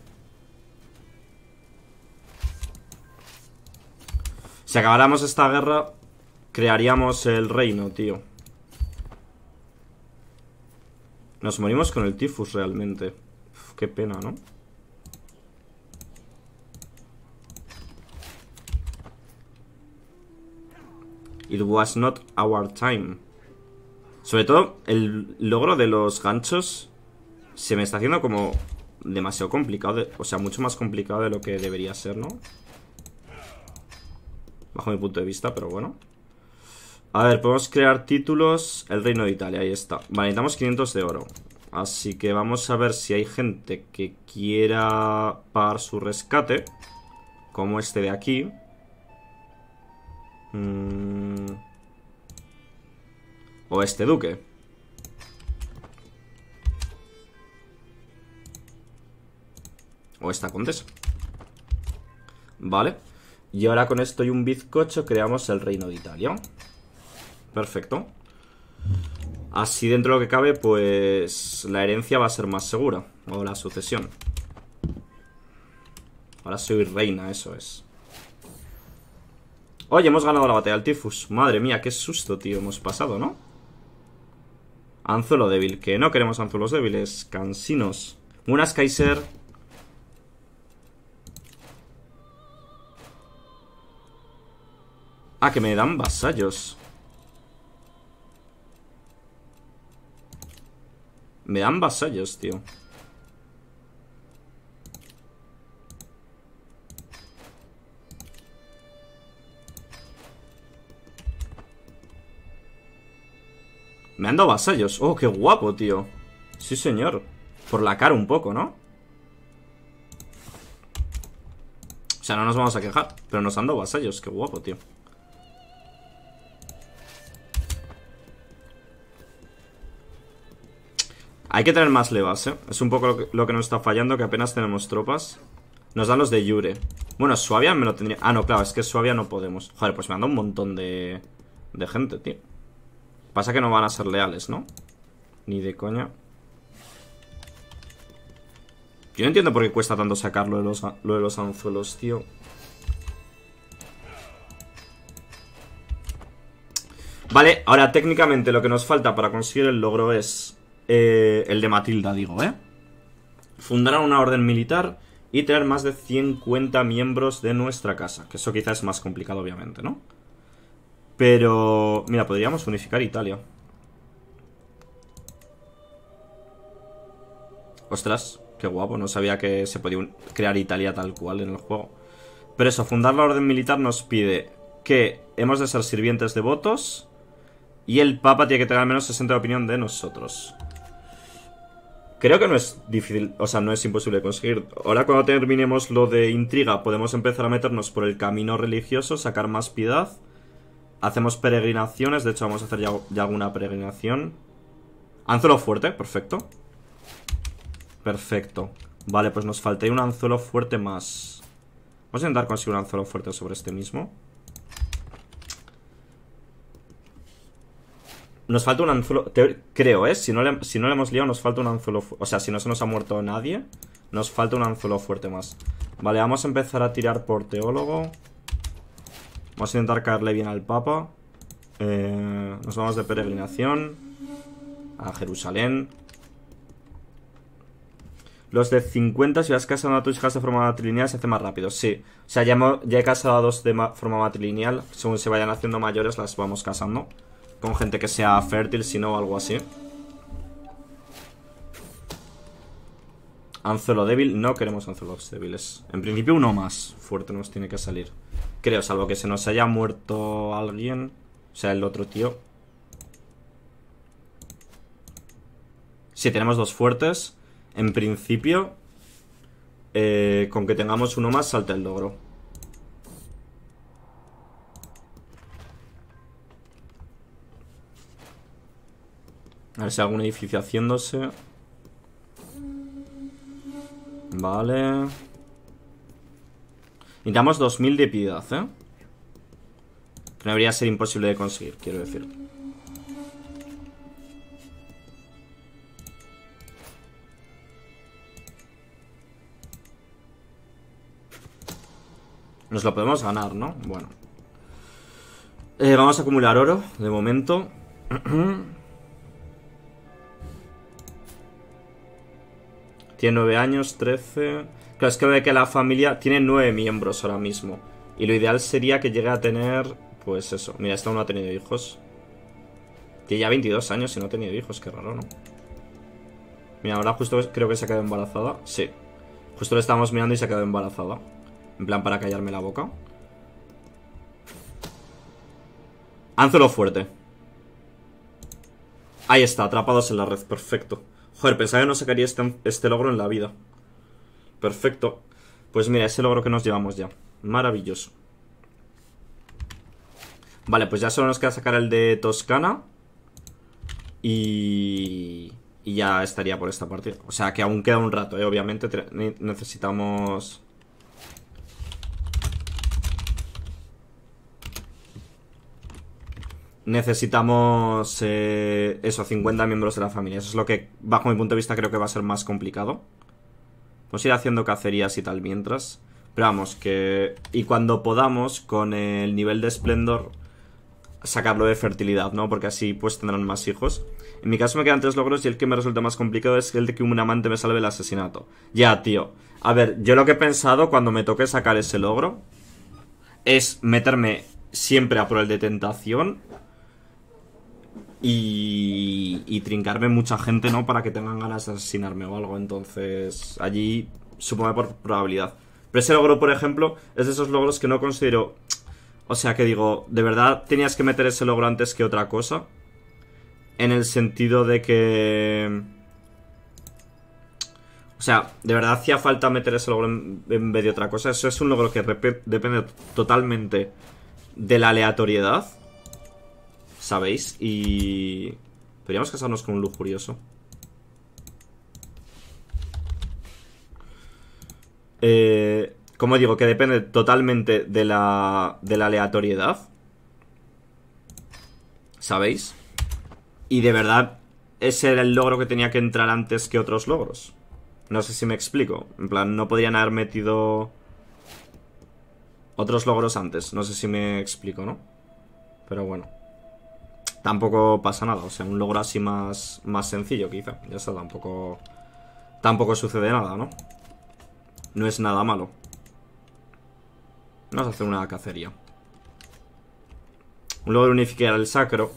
Si acabáramos esta guerra, crearíamos el reino, tío. Nos morimos con el tifus realmente. qué pena, ¿no? It was not our time. Sobre todo, el logro de los ganchos se me está haciendo como demasiado complicado. o sea, mucho más complicado de lo que debería ser, ¿no? Bajo mi punto de vista, pero bueno. A ver, podemos crear títulos. El Reino de Italia, ahí está. Vale, necesitamos 500 de oro. Así que vamos a ver si hay gente que quiera pagar su rescate. Como este de aquí. Mm. O este duque. O esta condesa. Vale. Y ahora con esto y un bizcocho creamos el reino de Italia. Perfecto. Así dentro de lo que cabe, pues la herencia va a ser más segura. O la sucesión. Ahora soy reina, eso es. Oye, hemos ganado la batalla al Tifus. Madre mía, qué susto, tío. Hemos pasado, ¿no? Anzuelo débil. Que no queremos anzuelos débiles. Cansinos. Una Kaiser. Ah, que me dan vasallos. Me dan vasallos, tío. Me han dado vasallos. Oh, qué guapo, tío. Sí, señor. Por la cara un poco, ¿no? O sea, no nos vamos a quejar. Pero nos han dado vasallos. Qué guapo, tío. Hay que tener más levas, ¿eh? Es un poco lo que, nos está fallando, que apenas tenemos tropas. Nos dan los de Yure. Bueno, Suavia me lo tendría... Ah, no, claro, es que Suavia no podemos. Joder, pues me han dado un montón de... De gente, tío. Pasa que no van a ser leales, ¿no? Ni de coña. Yo no entiendo por qué cuesta tanto sacar lo de los, los anzuelos, tío. Vale, ahora técnicamente lo que nos falta para conseguir el logro es eh, el de Matilda, digo, ¿eh? Fundar una orden militar y tener más de 50 miembros de nuestra casa. Que eso quizás es más complicado, obviamente, ¿no? Pero... Mira, podríamos unificar Italia. Ostras, qué guapo. No sabía que se podía crear Italia tal cual en el juego. Pero eso, fundar la orden militar nos pide que hemos de ser sirvientes devotos y el Papa tiene que tener al menos 60 de opinión de nosotros. Creo que no es difícil, o sea, no es imposible conseguir. Ahora cuando terminemos lo de intriga podemos empezar a meternos por el camino religioso, sacar más piedad... Hacemos peregrinaciones, de hecho vamos a hacer ya, alguna peregrinación Anzuelo fuerte, perfecto Perfecto Vale, pues nos falta un anzuelo fuerte más Vamos a intentar conseguir un anzuelo fuerte sobre este mismo Nos falta un anzuelo, creo, ¿eh? Si no, le, si no le hemos liado, nos falta un anzuelo O sea, si no se nos ha muerto nadie Nos falta un anzuelo fuerte más Vale, vamos a empezar a tirar por teólogo Vamos a intentar caerle bien al Papa. Eh, nos vamos de peregrinación a Jerusalén. Los de 50, si vas casando a tus hijas de forma matrilineal, se hace más rápido. Sí. O sea, ya, he casado a dos de forma matrilineal. Según se vayan haciendo mayores, las vamos casando. Con gente que sea fértil, si no, algo así. Anzuelo débil. No queremos anzuelos débiles. En principio, uno más fuerte nos tiene que salir. Creo, salvo que se nos haya muerto alguien. O sea, el otro tío. Si tenemos dos fuertes. En principio, eh, con que tengamos uno más, salta el logro. A ver si algún edificio haciéndose. Vale. Necesitamos 2000 de piedad, ¿eh? No debería ser imposible de conseguir, quiero decir. Nos lo podemos ganar, ¿no? Bueno. Eh, vamos a acumular oro, de momento. Tiene 9 años, 13... Claro, es que ve que la familia tiene nueve miembros ahora mismo. Y lo ideal sería que llegue a tener, pues eso. Mira, esta no ha tenido hijos. Tiene ya 22 años y no ha tenido hijos, qué raro, ¿no? Mira, ahora justo creo que se ha quedado embarazada. Sí. Justo le estábamos mirando y se ha quedado embarazada. En plan, para callarme la boca. Anzuelo fuerte. Ahí está, atrapados en la red, perfecto. Joder, pensaba que no sacaría este, este logro en la vida. Perfecto. Pues mira, ese logro que nos llevamos ya. Maravilloso. Vale, pues ya solo nos queda sacar el de Toscana. Y... Y ya estaría por esta partida. O sea, que aún queda un rato, ¿eh? Obviamente necesitamos... Necesitamos... Eh, eso, 50 miembros de la familia. Eso es lo que, bajo mi punto de vista, creo que va a ser más complicado. Vamos pues a ir haciendo cacerías y tal mientras. Pero vamos, que... Y cuando podamos, con el nivel de esplendor, sacarlo de fertilidad, ¿no? Porque así pues tendrán más hijos. En mi caso me quedan tres logros y el que me resulta más complicado es el de que un amante me salve el asesinato. Ya, tío. A ver, yo lo que he pensado cuando me toque sacar ese logro es meterme siempre a por el de tentación y, trincarme mucha gente, ¿no? Para que tengan ganas de asesinarme o algo. Entonces, allí supongo por probabilidad. Pero ese logro, por ejemplo, es de esos logros que no considero. O sea, que digo, de verdad tenías que meter ese logro antes que otra cosa. En el sentido de que. O sea, de verdad hacía falta meter ese logro en, en vez de otra cosa. Eso es un logro que depende totalmente de la aleatoriedad. ¿Sabéis? Y... Podríamos casarnos con un lujurioso. Eh, como digo, que depende totalmente de la, de la aleatoriedad. ¿Sabéis? Y de verdad, ese era el logro que tenía que entrar antes que otros logros. No sé si me explico. En plan, no podrían haber metido otros logros antes. No sé si me explico, ¿no? Pero bueno tampoco pasa nada. O sea, un logro así más, más sencillo quizá. Ya está, tampoco, tampoco sucede nada, ¿no? No es nada malo. Vamos a hacer una cacería. Un logro unificar el sacro.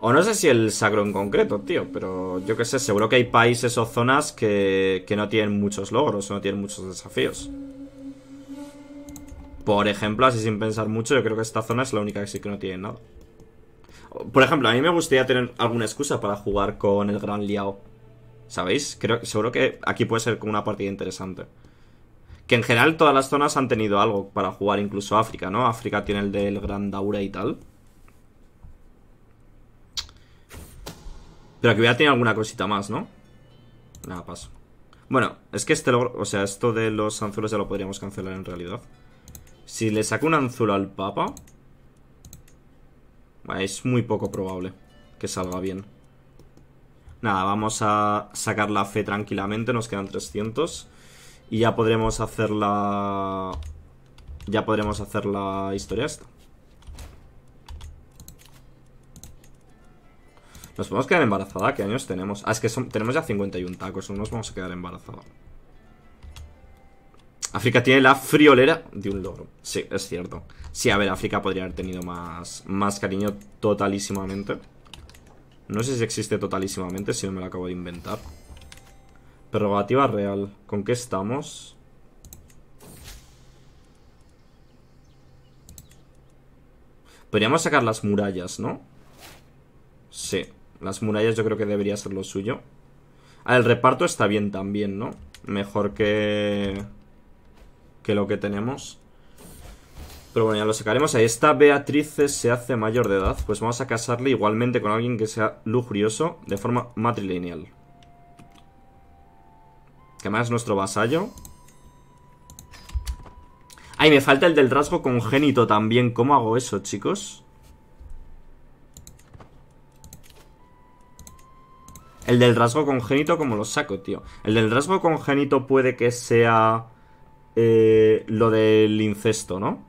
O no sé si el sacro en concreto, tío, pero yo qué sé, seguro que hay países o zonas que no tienen muchos logros o no tienen muchos desafíos. Por ejemplo, así sin pensar mucho, yo creo que esta zona es la única que sí que no tiene nada. Por ejemplo, a mí me gustaría tener alguna excusa para jugar con el Gran Liao. ¿Sabéis? Creo, seguro que aquí puede ser como una partida interesante. Que en general todas las zonas han tenido algo para jugar, incluso África, ¿no? África tiene el del Gran Daura y tal. Pero voy a tener alguna cosita más, ¿no? Nada, paso. Bueno, es que este logro... O sea, esto de los anzuelos ya lo podríamos cancelar en realidad. Si le saco un anzuelo al papa Es muy poco probable Que salga bien Nada, vamos a sacar la fe tranquilamente Nos quedan 300 Y ya podremos hacer la... Ya podremos hacer la historia esta Nos podemos quedar embarazada ¿Qué años tenemos? Ah, es que tenemos ya 51 tacos Nos vamos a quedar embarazada África tiene la friolera de un logro. Sí, es cierto. Sí, a ver, África podría haber tenido más, más cariño totalísimamente. No sé si existe totalísimamente, si no me lo acabo de inventar. Prerrogativa real. ¿Con qué estamos? Podríamos sacar las murallas, ¿no? Sí. Las murallas yo creo que debería ser lo suyo. Ah, el reparto está bien también, ¿no? Mejor que que lo que tenemos. Pero bueno, ya lo sacaremos. Ahí está, Beatrice se hace mayor de edad. Pues vamos a casarle igualmente con alguien que sea lujurioso de forma matrilineal. Que más es nuestro vasallo. Ay, me falta el del rasgo congénito también. ¿Cómo hago eso, chicos? El del rasgo congénito, ¿cómo lo saco, tío? El del rasgo congénito puede que sea... Eh, lo del incesto, ¿no?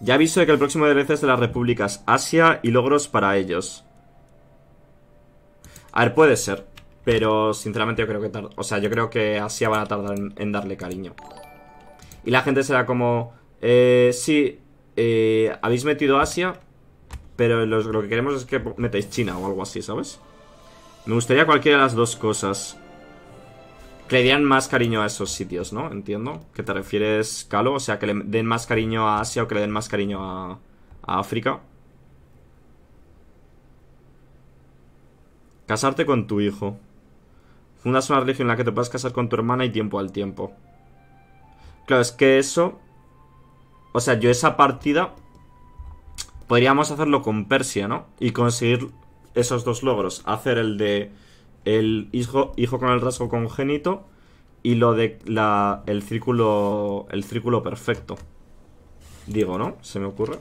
Ya aviso de que el próximo DLC es de las repúblicas Asia y logros para ellos. A ver, puede ser. Pero sinceramente yo creo que O sea, yo creo que Asia va a tardar en, darle cariño. Y la gente será como. Eh, sí, eh, habéis metido Asia. Pero lo que queremos es que metáis China o algo así, ¿sabes? Me gustaría cualquiera de las dos cosas le dieran más cariño a esos sitios, ¿no? Entiendo. ¿Qué te refieres, Calo? O sea, que le den más cariño a Asia o que le den más cariño a, a África. Casarte con tu hijo. Fundas una religión en la que te puedas casar con tu hermana y tiempo al tiempo. Claro, es que eso... O sea, yo esa partida... Podríamos hacerlo con Persia, ¿no? Y conseguir esos dos logros. Hacer el de el hijo, hijo con el rasgo congénito y lo de la, el círculo el círculo perfecto. Digo, ¿no? Se me ocurre.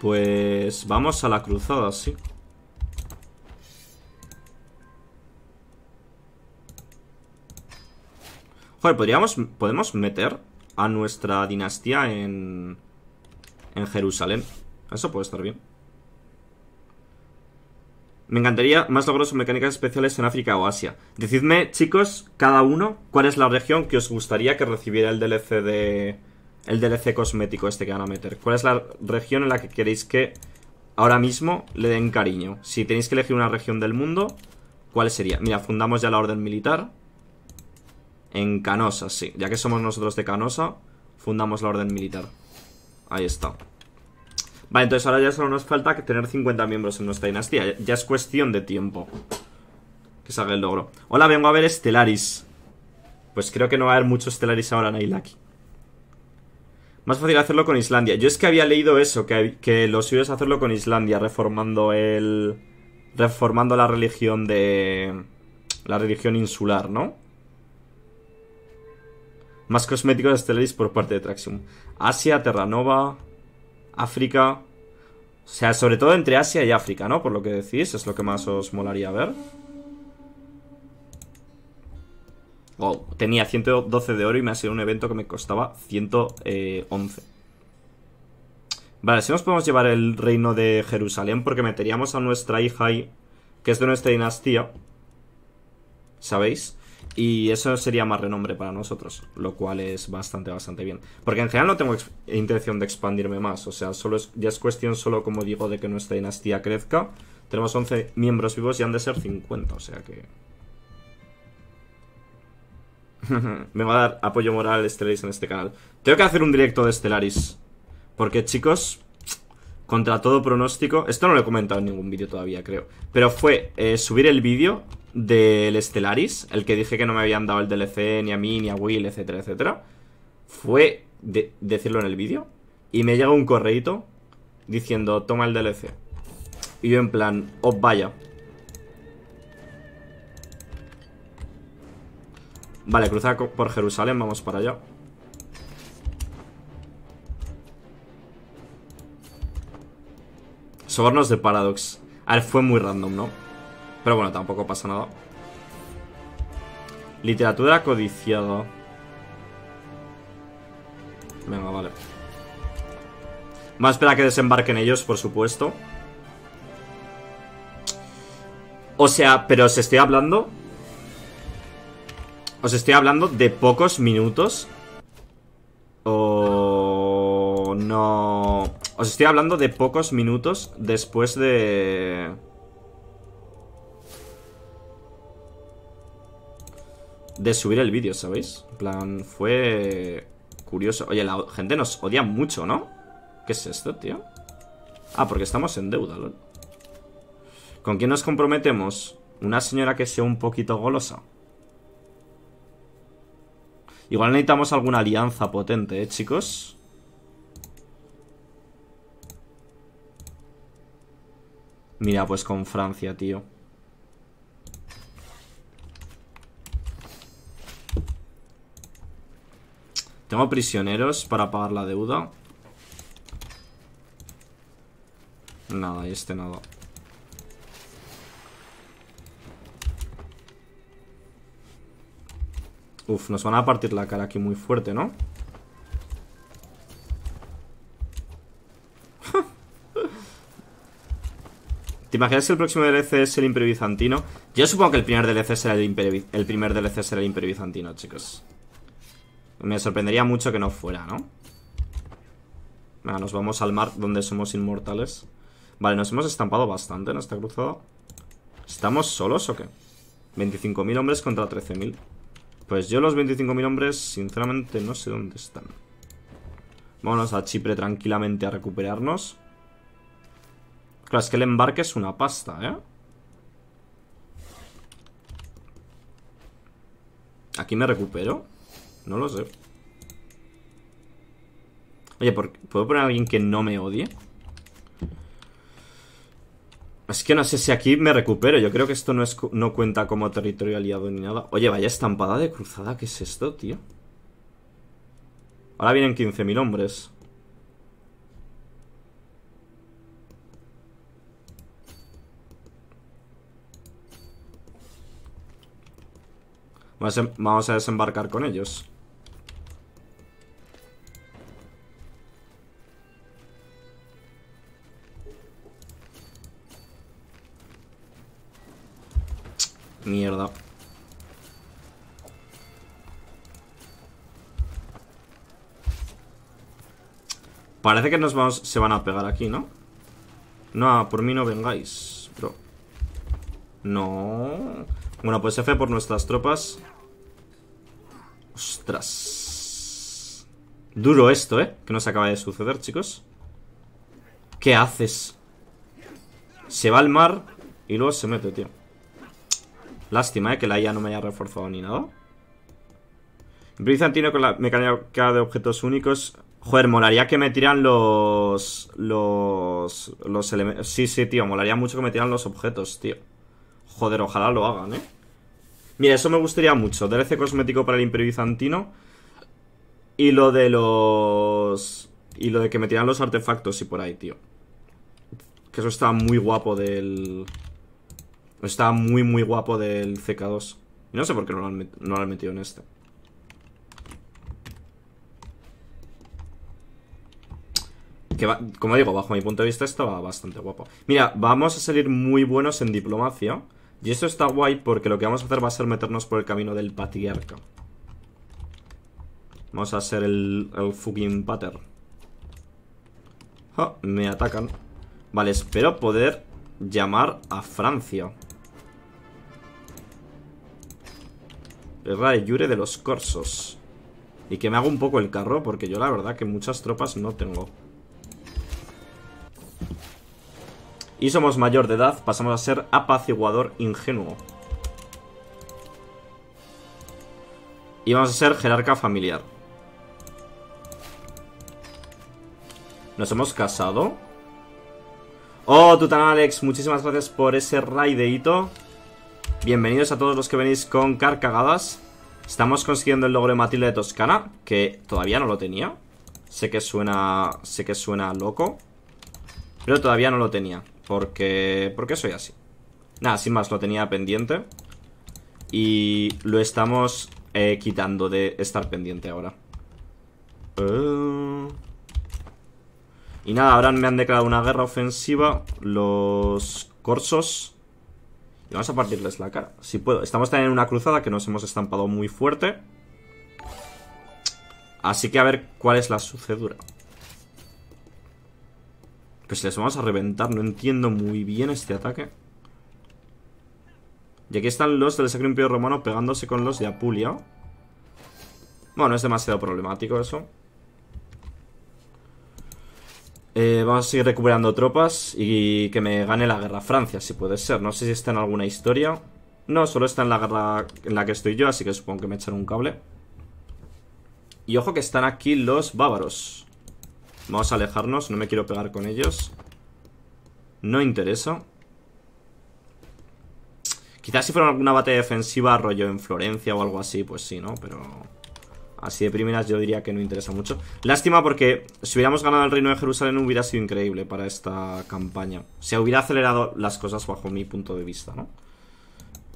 Pues vamos a la cruzada, sí. Joder, podríamos, podemos meter a nuestra dinastía en, en Jerusalén. Eso puede estar bien. Me encantaría más logros o mecánicas especiales en África o Asia. Decidme, chicos, cada uno, cuál es la región que os gustaría que recibiera el DLC de. El DLC cosmético este que van a meter. ¿Cuál es la región en la que queréis que ahora mismo le den cariño? Si tenéis que elegir una región del mundo, ¿cuál sería? Mira, fundamos ya la orden militar. En Canosa, sí. Ya que somos nosotros de Canosa, fundamos la orden militar. Ahí está. Vale, entonces ahora ya solo nos falta tener 50 miembros en nuestra dinastía. Ya es cuestión de tiempo. Que salga el logro. Hola, vengo a ver Estelaris. Pues creo que no va a haber mucho Estelaris ahora en Ailaki. Más fácil hacerlo con Islandia. Yo es que había leído eso, que, los lo suyo hacerlo con Islandia, reformando el. reformando la religión de. la religión insular, ¿no? Más cosméticos Estelaris por parte de Traxium. Asia, Terranova. África. O sea, sobre todo entre Asia y África, ¿no? Por lo que decís, es lo que más os molaría ver. Wow, tenía 112 de oro y me ha sido un evento que me costaba 111. Vale, si nos podemos llevar el reino de Jerusalén porque meteríamos a nuestra hija ahí, que es de nuestra dinastía. ¿Sabéis? Y eso sería más renombre para nosotros, lo cual es bastante, bastante bien. Porque en general no tengo intención de expandirme más, o sea, solo es, ya es cuestión solo, como digo, de que nuestra dinastía crezca. Tenemos 11 miembros vivos y han de ser 50, o sea que... Me va a dar apoyo moral Stellaris en este canal. Tengo que hacer un directo de Stellaris. Porque, chicos, contra todo pronóstico. Esto no lo he comentado en ningún vídeo todavía, creo. Pero fue eh, subir el vídeo del Stellaris, el que dije que no me habían dado el DLC ni a mí, ni a Will, etcétera, etcétera. Fue decirlo en el vídeo. Y me llega un correito diciendo, toma el DLC. Y yo en plan, oh, vaya. Vale, cruzar por Jerusalén, vamos para allá. Sobornos de Paradox. A ver, fue muy random, ¿no? Pero bueno, tampoco pasa nada. Literatura codiciada. Venga, vale. Vamos a esperar a que desembarquen ellos, por supuesto. O sea, pero os estoy hablando... Os estoy hablando de pocos minutos. O... no... Os estoy hablando de pocos minutos después de... De subir el vídeo, ¿sabéis? En plan, fue curioso. Oye, la gente nos odia mucho, ¿no? ¿Qué es esto, tío? Ah, porque estamos en deuda, ¿lo? ¿Con quién nos comprometemos? Una señora que sea un poquito golosa. Igual necesitamos alguna alianza potente, ¿eh, chicos? Mira, pues con Francia, tío. Tengo prisioneros para pagar la deuda. Nada, y este nada. Uf, nos van a partir la cara aquí muy fuerte, ¿no? ¿Te imaginas que el próximo DLC es el Imperio Bizantino? Yo supongo que el primer DLC será el, Imperio, el primer DLC será el Imperio Bizantino, chicos. Me sorprendería mucho que no fuera, ¿no? Venga, nos vamos al mar donde somos inmortales. Vale, nos hemos estampado bastante en esta cruzada. ¿Estamos solos o qué? 25.000 hombres contra 13.000. Pues yo los 25.000 hombres, sinceramente, no sé dónde están. Vámonos a Chipre tranquilamente a recuperarnos es que el embarque es una pasta, ¿eh? ¿Aquí me recupero? No lo sé Oye, ¿puedo poner a alguien que no me odie? Es que no sé si aquí me recupero Yo creo que esto no, es, no cuenta como territorio aliado ni nada Oye, vaya estampada de cruzada ¿Qué es esto, tío? Ahora vienen 15.000 hombres Em, vamos a desembarcar con ellos. Mierda. Parece que nos vamos, se van a pegar aquí, ¿no? No, por mí no vengáis, bro. No. Bueno, pues F por nuestras tropas. Ostras. Duro esto, ¿eh? Que nos acaba de suceder, chicos. ¿Qué haces? Se va al mar y luego se mete, tío. Lástima, ¿eh? Que la IA no me haya reforzado ni nada. Brizantino con la mecánica de objetos únicos. Joder, molaría que me tiran los... Los... Los elementos... Sí, sí, tío. Molaría mucho que me tiran los objetos, tío. Joder, ojalá lo hagan, ¿eh? Mira, eso me gustaría mucho. DLC cosmético para el Imperio Bizantino. Y lo de los... Y lo de que me tiran los artefactos y por ahí, tío. Que eso está muy guapo del... Está muy, muy guapo del CK2. Y no sé por qué no lo han, no metido en este. Que va, como digo, bajo mi punto de vista estaba bastante guapo. Mira, vamos a salir muy buenos en diplomacia. Y esto está guay porque lo que vamos a hacer va a ser meternos por el camino del patriarca. Vamos a hacer el, fucking pater. Oh, me atacan. Vale, espero poder llamar a Francia. Guerra de Yure de los Corsos. Y que me haga un poco el carro, porque yo la verdad que muchas tropas no tengo. y somos mayor de edad, pasamos a ser apaciguador ingenuo. Y vamos a ser jerarca familiar. Nos hemos casado. Oh, tutana Alex, muchísimas gracias por ese raideito. Bienvenidos a todos los que venís con carcagadas. Estamos consiguiendo el logro de Matilde de Toscana, que todavía no lo tenía. Sé que suena, sé que suena loco, pero todavía no lo tenía. Porque, porque soy así Nada, sin más, lo tenía pendiente Y lo estamos eh, quitando de estar pendiente ahora eh. Y nada, ahora me han declarado una guerra ofensiva Los corsos Y vamos a partirles la cara Si puedo, estamos también en una cruzada que nos hemos estampado muy fuerte Así que a ver cuál es la sucedura pues si les vamos a reventar, no entiendo muy bien este ataque. Y aquí están los del Sacro Imperio Romano pegándose con los de Apulia. Bueno, es demasiado problemático eso. Eh, vamos a seguir recuperando tropas y que me gane la guerra Francia, si puede ser. No sé si está en alguna historia. No, solo está en la guerra en la que estoy yo, así que supongo que me echan un cable. Y ojo que están aquí los bávaros. Vamos a alejarnos, no me quiero pegar con ellos No interesa Quizás si fuera alguna batalla defensiva Rollo en Florencia o algo así Pues sí, ¿no? Pero así de primeras yo diría que no interesa mucho Lástima porque si hubiéramos ganado el Reino de Jerusalén Hubiera sido increíble para esta campaña Se hubiera acelerado las cosas bajo mi punto de vista, ¿no?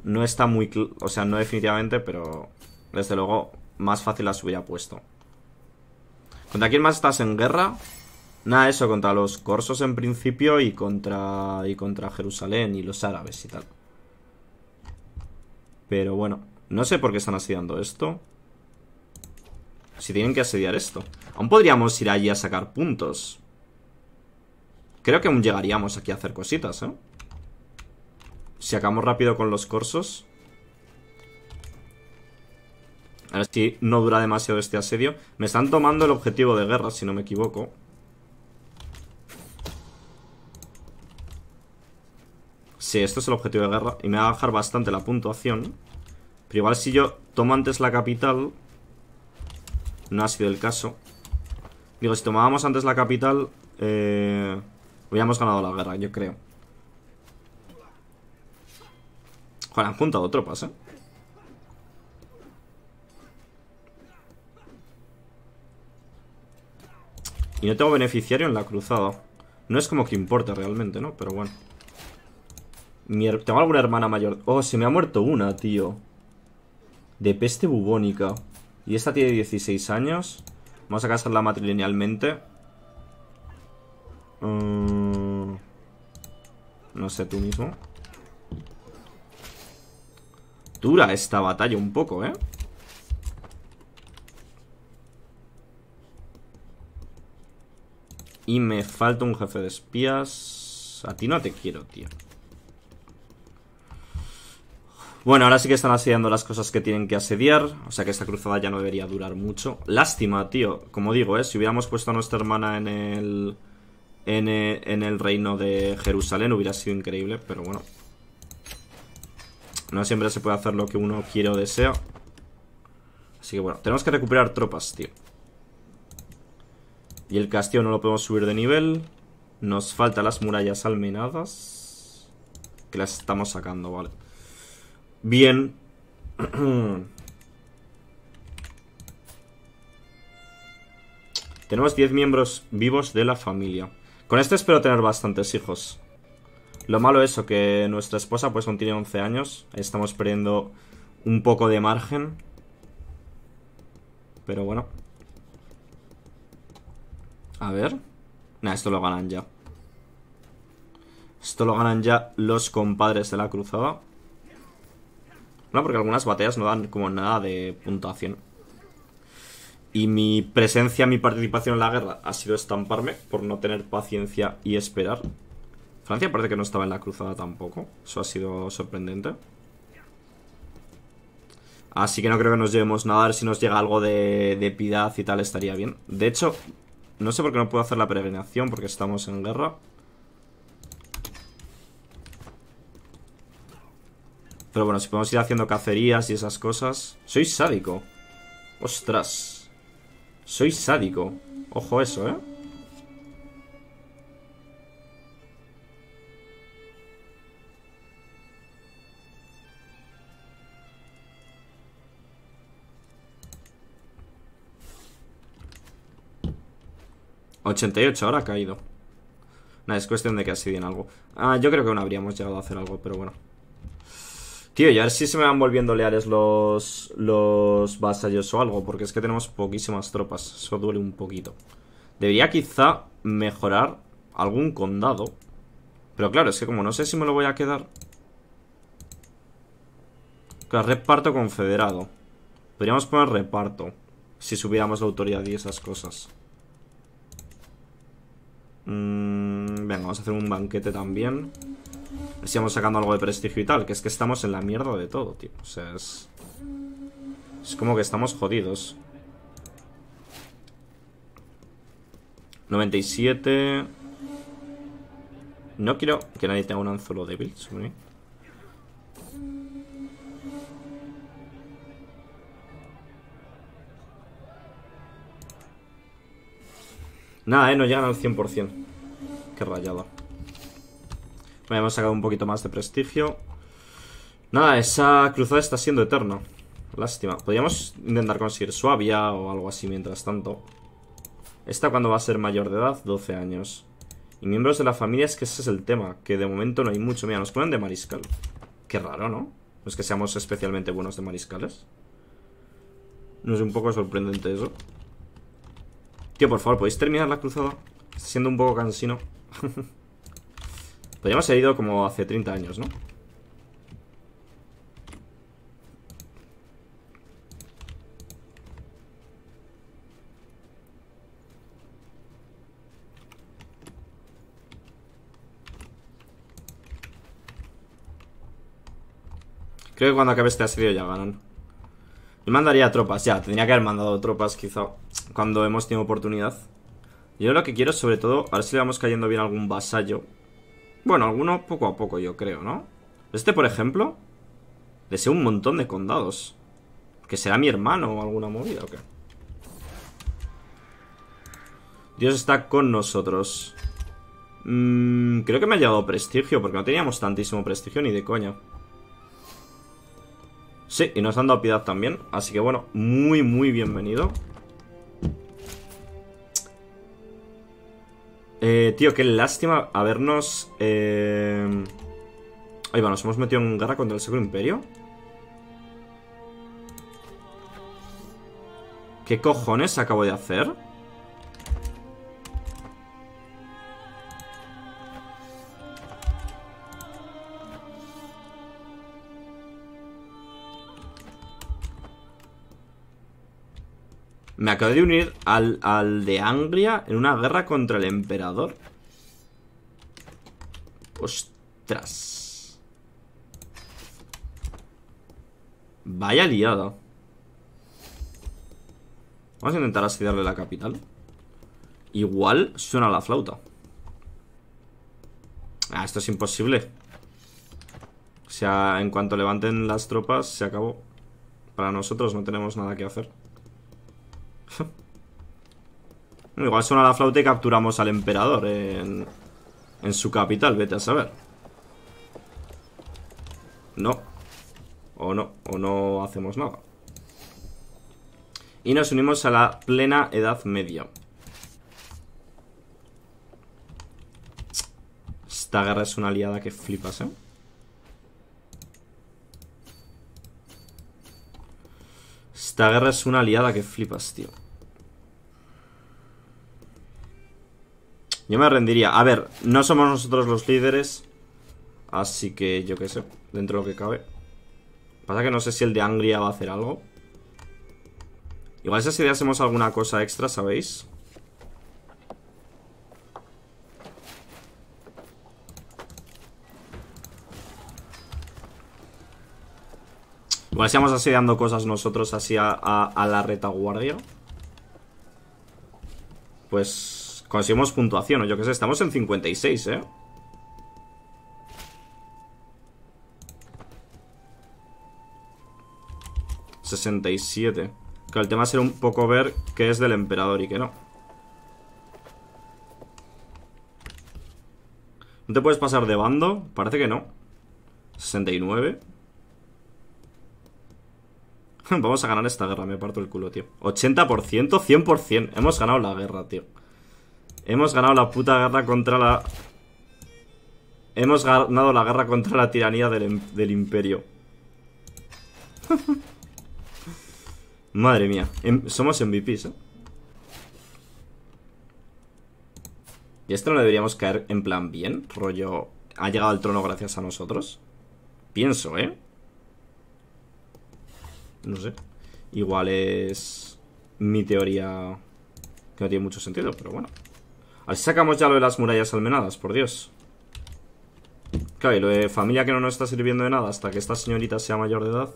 No está muy... O sea, no definitivamente, pero desde luego más fácil las hubiera puesto ¿Contra quién más estás en guerra? Nada, eso, contra los corsos en principio y contra, y contra Jerusalén y los árabes y tal. Pero bueno, no sé por qué están asediando esto. Si tienen que asediar esto. Aún podríamos ir allí a sacar puntos. Creo que aún llegaríamos aquí a hacer cositas, ¿eh? Si acabamos rápido con los corsos... A ver si no dura demasiado este asedio. Me están tomando el objetivo de guerra, si no me equivoco. Sí, esto es el objetivo de guerra. Y me va a bajar bastante la puntuación. Pero igual si yo tomo antes la capital... No ha sido el caso. Digo, si tomábamos antes la capital... Eh, hubiéramos ganado la guerra, yo creo. Joder, han juntado tropas, ¿eh? Y no tengo beneficiario en la cruzada. No es como que importe realmente, ¿no? Pero bueno. Mi tengo alguna hermana mayor. Oh, se me ha muerto una, tío. De peste bubónica. Y esta tiene 16 años. Vamos a casarla matrilinealmente. Mm. No sé, tú mismo. Dura esta batalla un poco, ¿eh? Y me falta un jefe de espías. A ti no te quiero, tío. Bueno, ahora sí que están asediando las cosas que tienen que asediar. O sea que esta cruzada ya no debería durar mucho. Lástima, tío. Como digo, ¿eh? Si hubiéramos puesto a nuestra hermana en el... En en el reino de Jerusalén hubiera sido increíble, pero bueno. No siempre se puede hacer lo que uno quiere o desea. Así que bueno, tenemos que recuperar tropas, tío. Y el castillo no lo podemos subir de nivel. Nos faltan las murallas almenadas. Que las estamos sacando, vale. Bien. Tenemos 10 miembros vivos de la familia. Con este espero tener bastantes hijos. Lo malo es eso, que nuestra esposa pues aún tiene 11 años. Estamos perdiendo un poco de margen. Pero bueno, a ver. Nah, esto lo ganan ya. Esto lo ganan ya los compadres de la cruzada. No, porque algunas batallas no dan como nada de puntuación. Y mi presencia, mi participación en la guerra ha sido estamparme por no tener paciencia y esperar. Francia parece que no estaba en la cruzada tampoco. Eso ha sido sorprendente. Así que no creo que nos llevemos nada. A ver si nos llega algo de, de piedad y tal, estaría bien. De hecho, no sé por qué no puedo hacer la peregrinación porque estamos en guerra. Pero bueno, si podemos ir haciendo cacerías y esas cosas. Soy sádico. Ostras. Soy sádico. Ojo eso, ¿eh? 88, ahora ha caído. Nada, es cuestión de que bien algo. Ah, yo creo que aún habríamos llegado a hacer algo, pero bueno. Tío, y a ver si se me van volviendo leales los, los vasallos o algo, porque es que tenemos poquísimas tropas. Eso duele un poquito. Debería quizá mejorar algún condado. Pero claro, es que como no sé si me lo voy a quedar... Claro, reparto confederado. Podríamos poner reparto. Si subiéramos la autoridad y esas cosas. Mm, venga, vamos a hacer un banquete también. A ver si vamos sacando algo de prestigio y tal. Que es que estamos en la mierda de todo, tío. O sea, es... Es como que estamos jodidos. 97... No quiero que nadie tenga un anzuelo débil sobre Nada, eh, no llegan al 100%. Qué rayada. Bueno, hemos sacado un poquito más de prestigio. Nada, esa cruzada está siendo eterna. Lástima. Podríamos intentar conseguir Suavia o algo así mientras tanto. Esta cuando va a ser mayor de edad, 12 años. Y miembros de la familia es que ese es el tema, que de momento no hay mucho. Mira, nos ponen de mariscal. Qué raro, ¿no? No es que seamos especialmente buenos de mariscales. No es un poco sorprendente eso. Tío, por favor, ¿podéis terminar la cruzada? Está siendo un poco cansino Podríamos haber ido como hace 30 años, ¿no? Creo que cuando acabe este asedio ya ganan yo mandaría tropas, ya, tendría que haber mandado tropas quizá cuando hemos tenido oportunidad. Yo lo que quiero sobre todo, a ver si le vamos cayendo bien a algún vasallo. Bueno, alguno poco a poco yo creo, ¿no? Este, por ejemplo, deseo un montón de condados. Que será mi hermano o alguna movida o qué. Dios está con nosotros. mmm, creo que me ha llevado prestigio, porque no teníamos tantísimo prestigio ni de coña. Sí, y nos han dado piedad también. Así que bueno, muy, muy bienvenido. Eh, tío, qué lástima habernos... Eh... Ahí va, nos hemos metido en guerra contra el Segundo Imperio. ¿Qué cojones acabo de hacer? Me acabo de unir al, al de Anglia en una guerra contra el emperador. Ostras. Vaya liada. Vamos a intentar asediarle la capital. Igual suena la flauta. Ah, esto es imposible. O sea, en cuanto levanten las tropas, se acabó. Para nosotros no tenemos nada que hacer. igual suena la flauta y capturamos al emperador en, en su capital, vete a saber. No. O no, o no hacemos nada. Y nos unimos a la plena Edad Media. Esta guerra es una aliada que flipas, ¿eh? Esta guerra es una aliada que flipas, tío. Yo me rendiría. A ver, no somos nosotros los líderes. Así que yo qué sé, dentro de lo que cabe. Pasa que no sé si el de Angria va a hacer algo. Igual si hacemos alguna cosa extra, ¿sabéis? Igual seamos así dando cosas nosotros así a, la retaguardia. Pues conseguimos puntuación, o yo que sé, estamos en 56, ¿eh? ...67... Que el tema será un poco ver... ...qué es del emperador y qué no... ¿No te puedes pasar de bando? Parece que no. 69. Vamos a ganar esta guerra, me parto el culo, tío 80%, 100% Hemos ganado la guerra, tío Hemos ganado la puta guerra contra la... Hemos ganado la guerra contra la tiranía del, em-, imperio Madre mía em, Somos MVPs, ¿eh? ¿Y esto no deberíamos caer en plan bien? Rollo... ¿Ha llegado al trono gracias a nosotros? Pienso, ¿eh? no sé. Igual es mi teoría que no tiene mucho sentido, pero bueno. al sacamos ya lo de las murallas almenadas, por Dios. Claro, y lo de familia que no nos está sirviendo de nada hasta que esta señorita sea mayor de edad.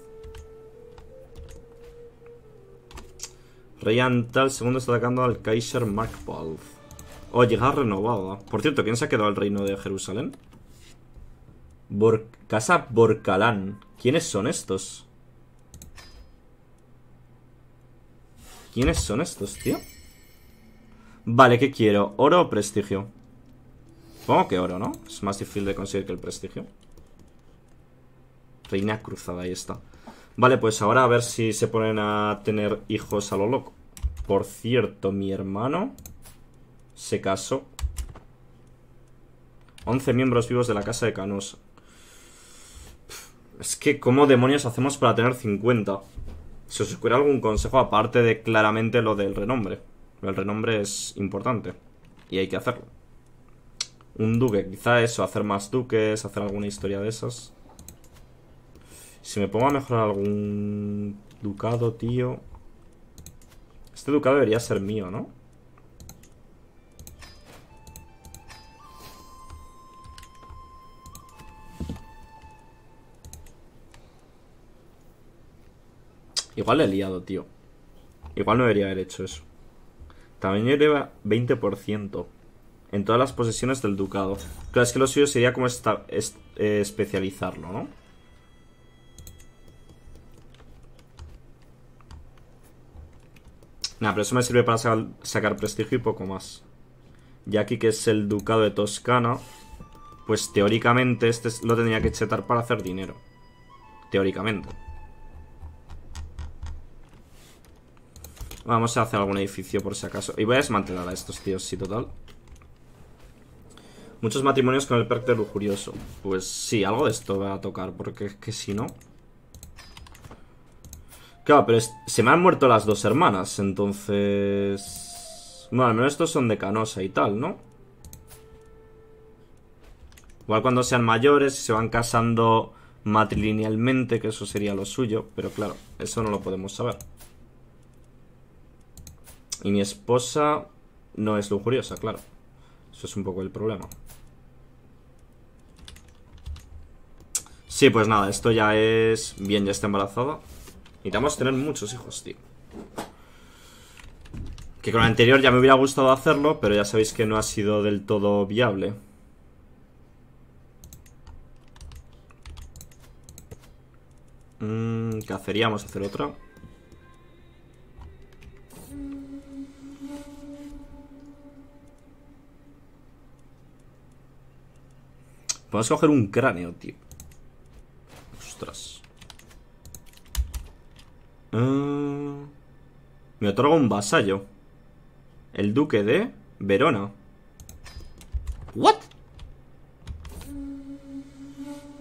Rey Antal segundo está atacando al Kaiser Macbald. Oh, llegar renovada. Por cierto, ¿quién se ha quedado al reino de Jerusalén? Bor Casa Borcalán. ¿Quiénes son estos? ¿Quiénes son estos, tío? Vale, ¿qué quiero? ¿Oro o prestigio? Supongo que oro, ¿no? Es más difícil de conseguir que el prestigio Reina cruzada, ahí está Vale, pues ahora a ver si se ponen a tener hijos a lo loco Por cierto, mi hermano Se casó 11 miembros vivos de la casa de Canosa Es que, ¿cómo demonios hacemos para tener 50? ¿Se os ocurre algún consejo aparte de claramente lo del renombre? El renombre es importante y hay que hacerlo. Un duque, quizá eso, hacer más duques, hacer alguna historia de esas. Si me pongo a mejorar algún ducado, tío... Este ducado debería ser mío, ¿no? Igual le he liado, tío. Igual no debería haber hecho eso. También lleva 20% en todas las posesiones del ducado. Claro, es que lo suyo sería como eh, especializarlo, ¿no? Nada, pero eso me sirve para sacar, sacar prestigio y poco más. Y aquí que es el ducado de Toscana, pues teóricamente este lo tendría que chetar para hacer dinero. Teóricamente. Vamos a hacer algún edificio por si acaso Y voy a desmantelar a estos tíos, sí, total Muchos matrimonios con el perk lujurioso Pues sí, algo de esto va a tocar Porque es que si no Claro, pero se me han muerto las dos hermanas Entonces... Bueno, al menos estos son de canosa y tal, ¿no? Igual cuando sean mayores se van casando matrilinealmente, que eso sería lo suyo, pero claro, eso no lo podemos saber. Y mi esposa no es lujuriosa, claro. Eso es un poco el problema. Sí, pues nada, esto ya es... Bien, ya está embarazada. Necesitamos tener muchos hijos, tío. Que con la anterior ya me hubiera gustado hacerlo, pero ya sabéis que no ha sido del todo viable. Mm, ¿Qué haceríamos? hacer otra. Podemos coger un cráneo, tío. Ostras. Eh, me otorga un vasallo. El duque de Verona. ¿What?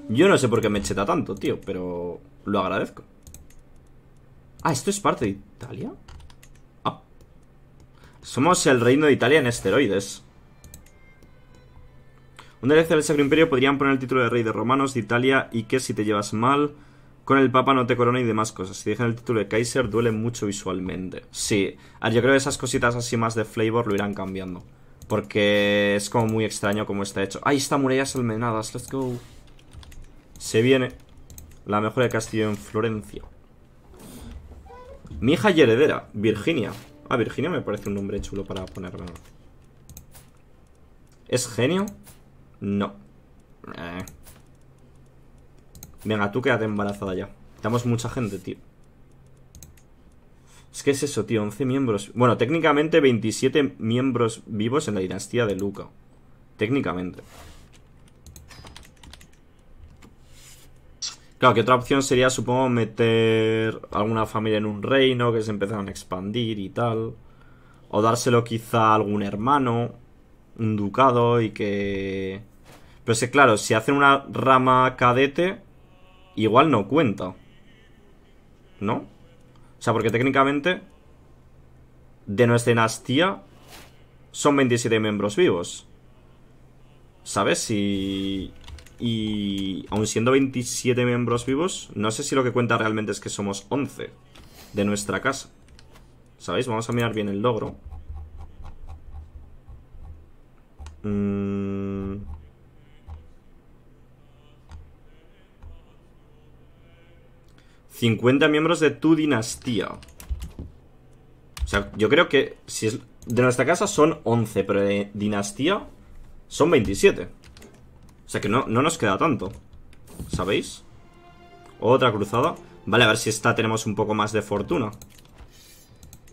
Yo no sé por qué me cheta tanto, tío, pero lo agradezco. Ah, ¿esto es parte de Italia? Ah. Somos el reino de Italia en esteroides. Un del el Sacro Imperio podrían poner el título de rey de romanos de Italia y que si te llevas mal con el Papa no te corona y demás cosas. Si dejan el título de Kaiser duele mucho visualmente. Sí, yo creo que esas cositas así más de flavor lo irán cambiando. Porque es como muy extraño como está hecho. Ahí está murallas almenadas, let's go. Se viene la mejor de castillo en Florencia. Mi hija y heredera, Virginia. Ah, Virginia me parece un nombre chulo para ponerme ¿Es genio? No. Eh. Venga, tú quédate embarazada ya. Estamos mucha gente, tío. Es que es eso, tío, 11 miembros. Bueno, técnicamente 27 miembros vivos en la dinastía de Luca. Técnicamente. Claro, que otra opción sería, supongo, meter alguna familia en un reino que se empezaron a expandir y tal. O dárselo quizá a algún hermano, un ducado y que pero es que, claro, si hacen una rama cadete, igual no cuenta. ¿No? O sea, porque técnicamente, de nuestra dinastía, son 27 miembros vivos. ¿Sabes? Y... Y aun siendo 27 miembros vivos, no sé si lo que cuenta realmente es que somos 11 de nuestra casa. ¿Sabéis? Vamos a mirar bien el logro. Mmm... 50 miembros de tu dinastía. O sea, yo creo que si de nuestra casa son 11, pero de dinastía son 27. O sea que no, no nos queda tanto. ¿Sabéis? Otra cruzada. Vale, a ver si esta tenemos un poco más de fortuna.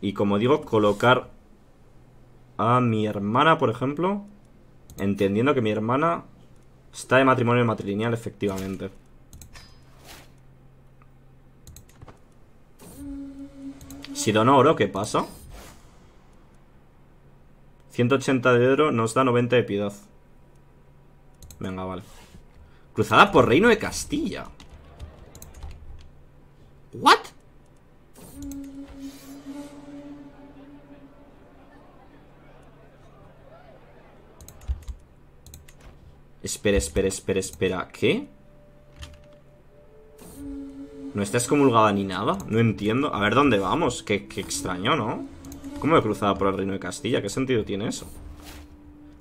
Y como digo, colocar a mi hermana, por ejemplo. Entendiendo que mi hermana está de matrimonio matrilineal, efectivamente. Si oro, ¿qué pasa? 180 de oro nos da 90 de piedad. Venga, vale. Cruzada por Reino de Castilla. ¿What? Espera, espera, espera, espera. ¿Qué? No está excomulgada ni nada. No entiendo. A ver dónde vamos. Qué, extraño, ¿no? ¿Cómo he cruzado por el reino de Castilla? ¿Qué sentido tiene eso?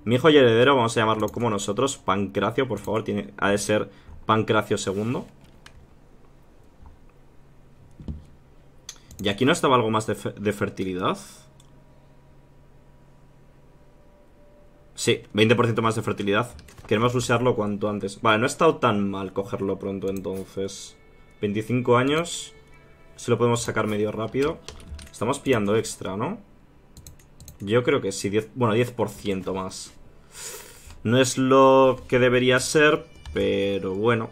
Mi hijo y heredero, vamos a llamarlo como nosotros, Pancracio, por favor, tiene, ha de ser Pancracio II. ¿Y aquí no estaba algo más de, de fertilidad? Sí, 20% más de fertilidad. Queremos usarlo cuanto antes. Vale, no ha estado tan mal cogerlo pronto entonces. 25 años. Se lo podemos sacar medio rápido. Estamos pillando extra, ¿no? Yo creo que sí, bueno, 10% más. No es lo que debería ser, pero bueno.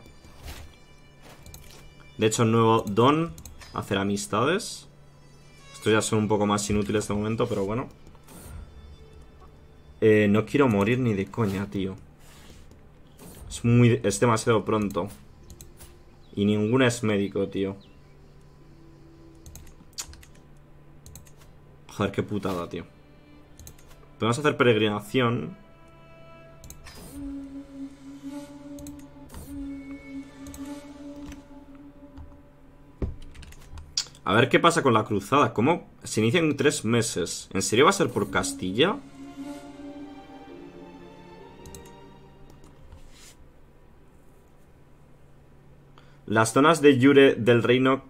De hecho, nuevo don, hacer amistades. Estos ya son un poco más inútiles de momento, pero bueno. Eh, no quiero morir ni de coña, tío. Es, muy, es demasiado pronto. Y ninguno es médico, tío. Joder, qué putada, tío. Podemos hacer peregrinación. A ver qué pasa con la cruzada. ¿Cómo se inicia en tres meses? ¿En serio va a ser por Castilla? Las zonas de Yure del reino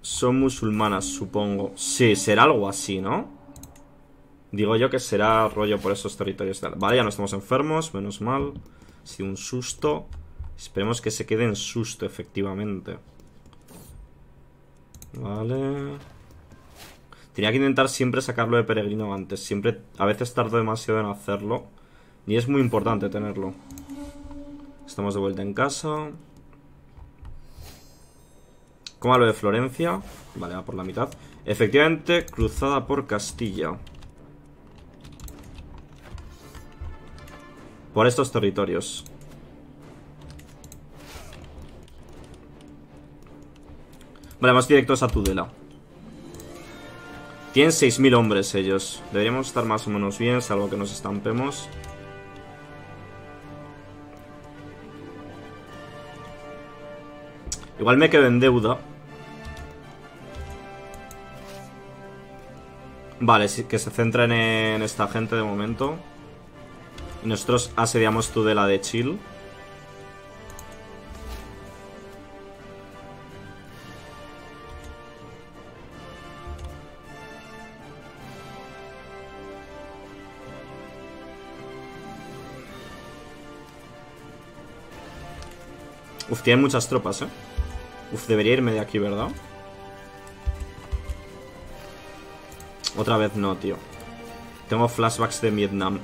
son musulmanas, supongo. Sí, será algo así, ¿no? Digo yo que será rollo por esos territorios. Vale, ya no estamos enfermos, menos mal. Ha sido un susto. Esperemos que se quede en susto, efectivamente. Vale. Tenía que intentar siempre sacarlo de peregrino antes. Siempre, a veces tardo demasiado en hacerlo. Y es muy importante tenerlo. Estamos de vuelta en casa. ¿Cómo lo de Florencia. Vale, va por la mitad. Efectivamente, cruzada por Castilla. Por estos territorios. Vale, más directos a Tudela. Tienen 6.000 hombres ellos. Deberíamos estar más o menos bien, salvo que nos estampemos. Igual me quedo en deuda Vale, que se centren en esta gente de momento. Y nosotros asediamos tú de la de Chill. Uf, tienen muchas tropas, eh. Uf, debería irme de aquí, ¿verdad? Otra vez no, tío. Tengo flashbacks de Vietnam.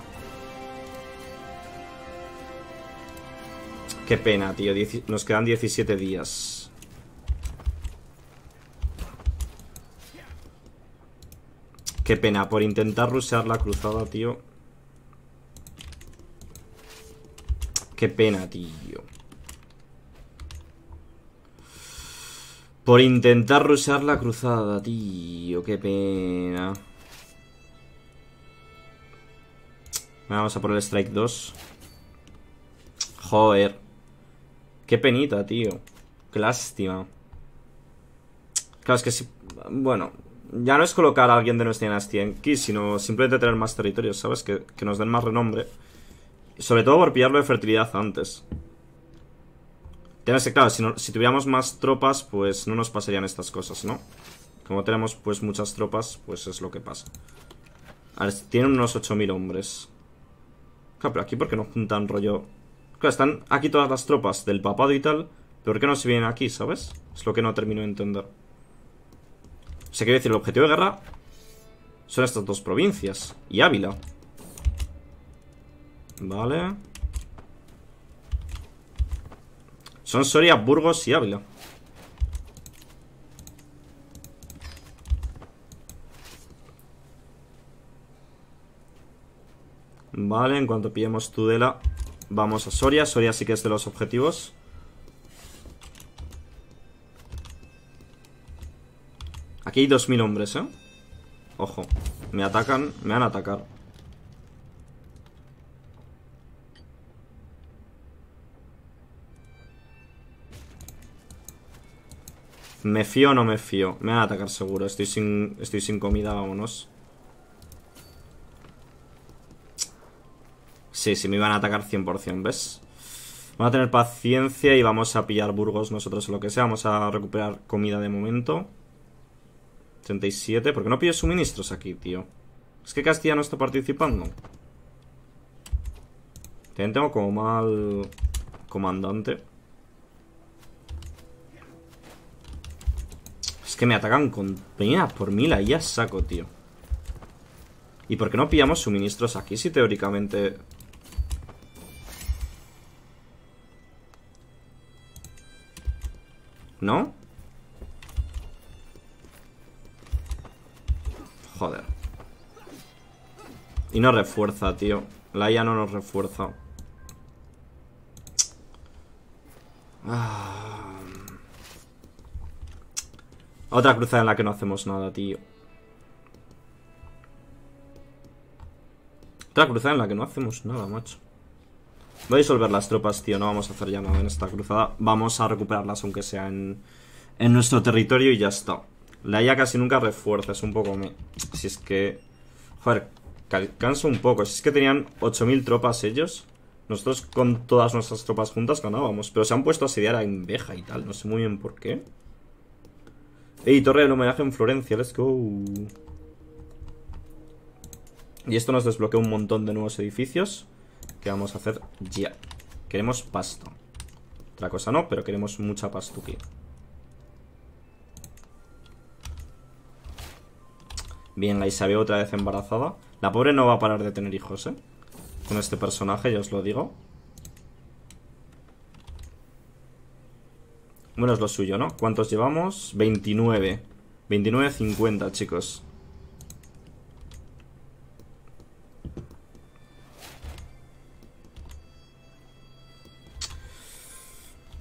Qué pena, tío. nos quedan 17 días. Qué pena, por intentar rusear la cruzada, tío. Qué pena, tío. Por intentar rushear la cruzada, tío. Qué pena. Vamos a por el strike 2. Joder. Qué penita, tío. Qué lástima. Claro, es que si... Bueno, ya no es colocar a alguien de nuestra dinastía en sino simplemente tener más territorios, ¿sabes? Que, que nos den más renombre. Sobre todo por pillarlo de fertilidad antes. Ya claro, si, tuviéramos más tropas, pues no nos pasarían estas cosas, ¿no? Como tenemos pues muchas tropas, pues es lo que pasa. A ver, tienen unos 8.000 hombres. Claro, pero aquí porque no juntan rollo... Claro, están aquí todas las tropas del papado y tal, pero ¿por qué no se vienen aquí, sabes? Es lo que no termino de entender. O sea, quiero decir, el objetivo de guerra son estas dos provincias y Ávila. Vale. Son Soria, Burgos y Ávila. Vale, en cuanto pillemos Tudela Vamos a Soria, Soria sí que es de los objetivos Aquí hay 2000 hombres, eh Ojo, me atacan, me van a atacar ¿Me fío o no me fío? Me van a atacar seguro. Estoy sin, estoy sin comida, vámonos. Sí, sí, me iban a atacar 100%, ¿ves? Vamos a tener paciencia y vamos a pillar Burgos nosotros o lo que sea. Vamos a recuperar comida de momento. 37. ¿Por qué no pillo suministros aquí, tío? Es que Castilla no está participando. También tengo como mal comandante. que me atacan con Mira, por mil la ya saco, tío. ¿Y por qué no pillamos suministros aquí si teóricamente... ¿No? Joder. Y no refuerza, tío. La IA no nos refuerza. Ah otra cruzada en la que no hacemos nada, tío. Otra cruzada en la que no hacemos nada, macho. Voy a disolver las tropas, tío. No vamos a hacer ya nada en esta cruzada. Vamos a recuperarlas, aunque sea en, en nuestro territorio y ya está. La IA casi nunca refuerza. Es un poco... Me... Si es que... Joder, canso un poco. Si es que tenían 8.000 tropas ellos... Nosotros con todas nuestras tropas juntas ganábamos, pero se han puesto a asediar a Inveja y tal, no sé muy bien por qué. Ey, torre del homenaje en Florencia, let's go Y esto nos desbloquea un montón de nuevos edificios Que vamos a hacer ya Queremos pasto Otra cosa no, pero queremos mucha aquí. Bien, la Isabel otra vez embarazada La pobre no va a parar de tener hijos, eh Con este personaje, ya os lo digo Bueno, es lo suyo, ¿no? ¿Cuántos llevamos? 29 29.50, chicos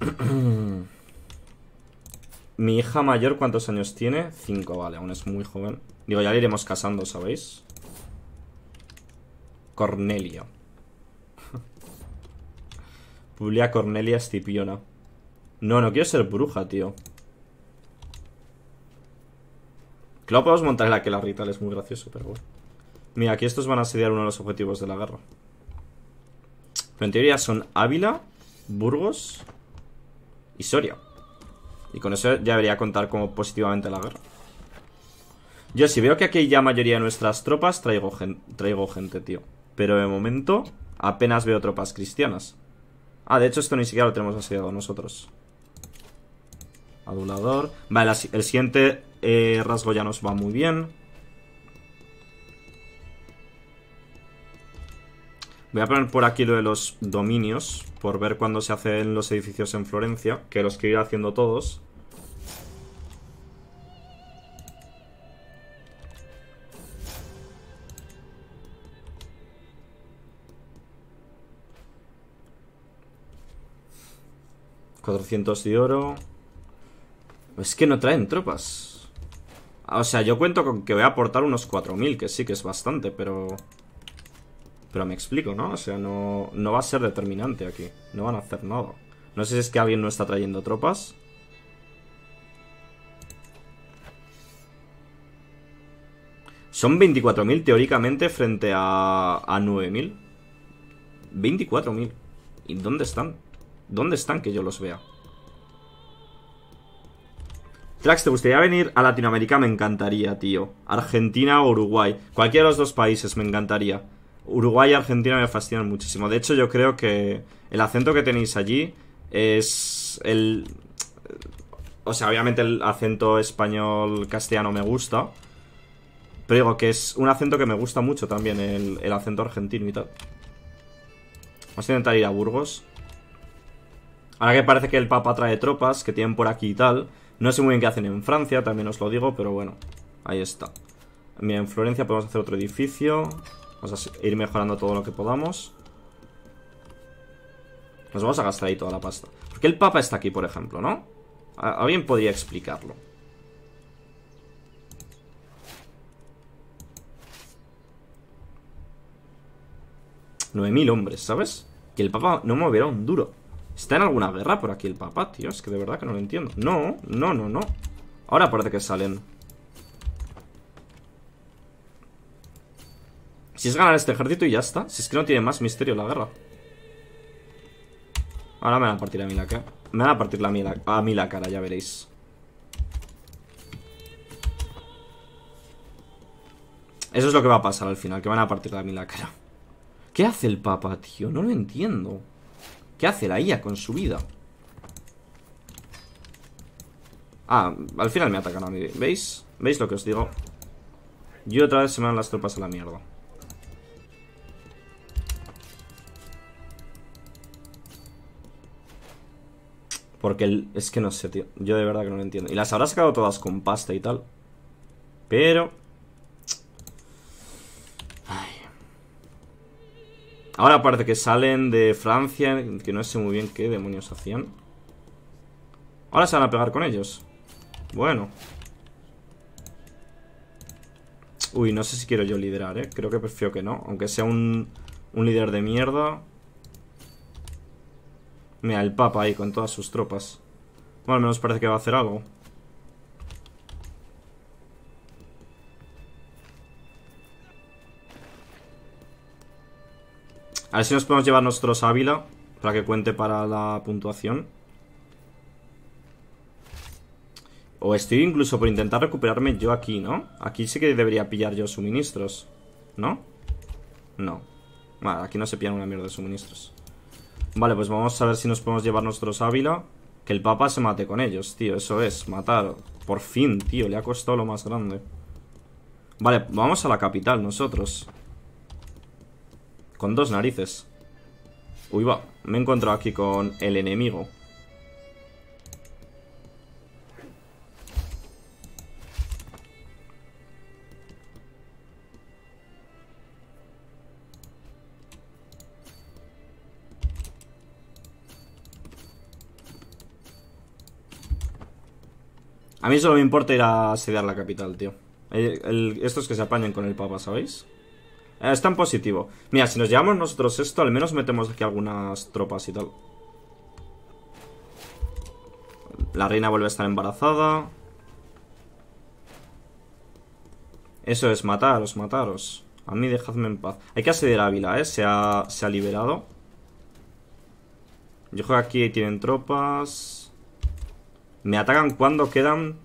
Mi hija mayor, ¿cuántos años tiene? 5, vale, aún es muy joven Digo, ya la iremos casando, ¿sabéis? Cornelio. Publia Cornelia Escipiona no, no quiero ser bruja, tío. Claro, podemos montar la que la Rital es muy gracioso, pero bueno. Mira, aquí estos van a asediar uno de los objetivos de la guerra. Pero en teoría son Ávila, Burgos y Soria. Y con eso ya debería contar como positivamente la guerra. Yo si veo que aquí ya mayoría de nuestras tropas, traigo, traigo gente, tío. Pero de momento apenas veo tropas cristianas. Ah, de hecho esto ni siquiera lo tenemos asediado nosotros. Adulador. Vale, el siguiente eh, rasgo ya nos va muy bien. Voy a poner por aquí lo de los dominios, por ver cuándo se hacen los edificios en Florencia, que los quiero ir haciendo todos. ...400 de oro... Es que no traen tropas. Ah, o sea, yo cuento con que voy a aportar unos 4.000, que sí que es bastante, pero... Pero me explico, ¿no? O sea, no, no va a ser determinante aquí. No van a hacer nada. No sé si es que alguien no está trayendo tropas. Son 24.000 teóricamente frente a, a 9.000. 24.000. ¿Y dónde están? ¿Dónde están que yo los vea? Trax, ¿te gustaría venir a Latinoamérica? Me encantaría, tío. Argentina o Uruguay. Cualquiera de los dos países me encantaría. Uruguay y Argentina me fascinan muchísimo. De hecho, yo creo que el acento que tenéis allí es el... O sea, obviamente el acento español castellano me gusta. Pero digo que es un acento que me gusta mucho también, el, el acento argentino y tal. Vamos a intentar ir a Burgos. Ahora que parece que el Papa trae tropas que tienen por aquí y tal, no sé muy bien qué hacen en Francia, también os lo digo, pero bueno, ahí está. Mira, en Florencia podemos hacer otro edificio. Vamos a ir mejorando todo lo que podamos. Nos vamos a gastar ahí toda la pasta. Porque el Papa está aquí, por ejemplo, ¿no? Alguien podría explicarlo. 9000 hombres, ¿sabes? Que el Papa no me moverá un duro. ¿Está en alguna guerra por aquí el Papa, tío? Es que de verdad que no lo entiendo. No, no, no, no. Ahora parece que salen. Si es ganar este ejército y ya está. Si es que no tiene más misterio la guerra. Ahora me van a partir a mí la cara. Me van a partir la, a mí la cara, ya veréis. Eso es lo que va a pasar al final, que van a partir a mí la cara. ¿Qué hace el Papa, tío? No lo entiendo. ¿Qué hace la IA con su vida? Ah, al final me atacan a mí ¿Veis? ¿Veis lo que os digo? Yo otra vez se me dan las tropas a la mierda Porque el, es que no sé, tío Yo de verdad que no lo entiendo Y las habrá sacado todas con pasta y tal Pero Ahora parece que salen de Francia, que no sé muy bien qué demonios hacían. Ahora se van a pegar con ellos. Bueno. Uy, no sé si quiero yo liderar, ¿eh? Creo que prefiero que no. Aunque sea un, un líder de mierda. Mira, el Papa ahí con todas sus tropas. Bueno, al menos parece que va a hacer algo. A ver si nos podemos llevar nosotros Ávila para que cuente para la puntuación. O estoy incluso por intentar recuperarme yo aquí, ¿no? Aquí sí que debería pillar yo suministros. ¿No? No. Vale, aquí no se pillan una mierda de suministros. Vale, pues vamos a ver si nos podemos llevar nuestros Ávila. Que el papa se mate con ellos, tío. Eso es, matar. Por fin, tío. Le ha costado lo más grande. Vale, vamos a la capital nosotros. Con dos narices. Uy, va. Me he encontrado aquí con el enemigo. A mí solo me importa ir a asediar la capital, tío. Eh, estos que se apañen con el papa, ¿sabéis? Eh, está en positivo. Mira, si nos llevamos nosotros esto, al menos metemos aquí algunas tropas y tal. La reina vuelve a estar embarazada. Eso es, mataros, mataros. A mí dejadme en paz. Hay que asediar a Ávila, ¿eh? Se ha, se ha liberado. Yo juego que aquí tienen tropas. Me atacan cuando quedan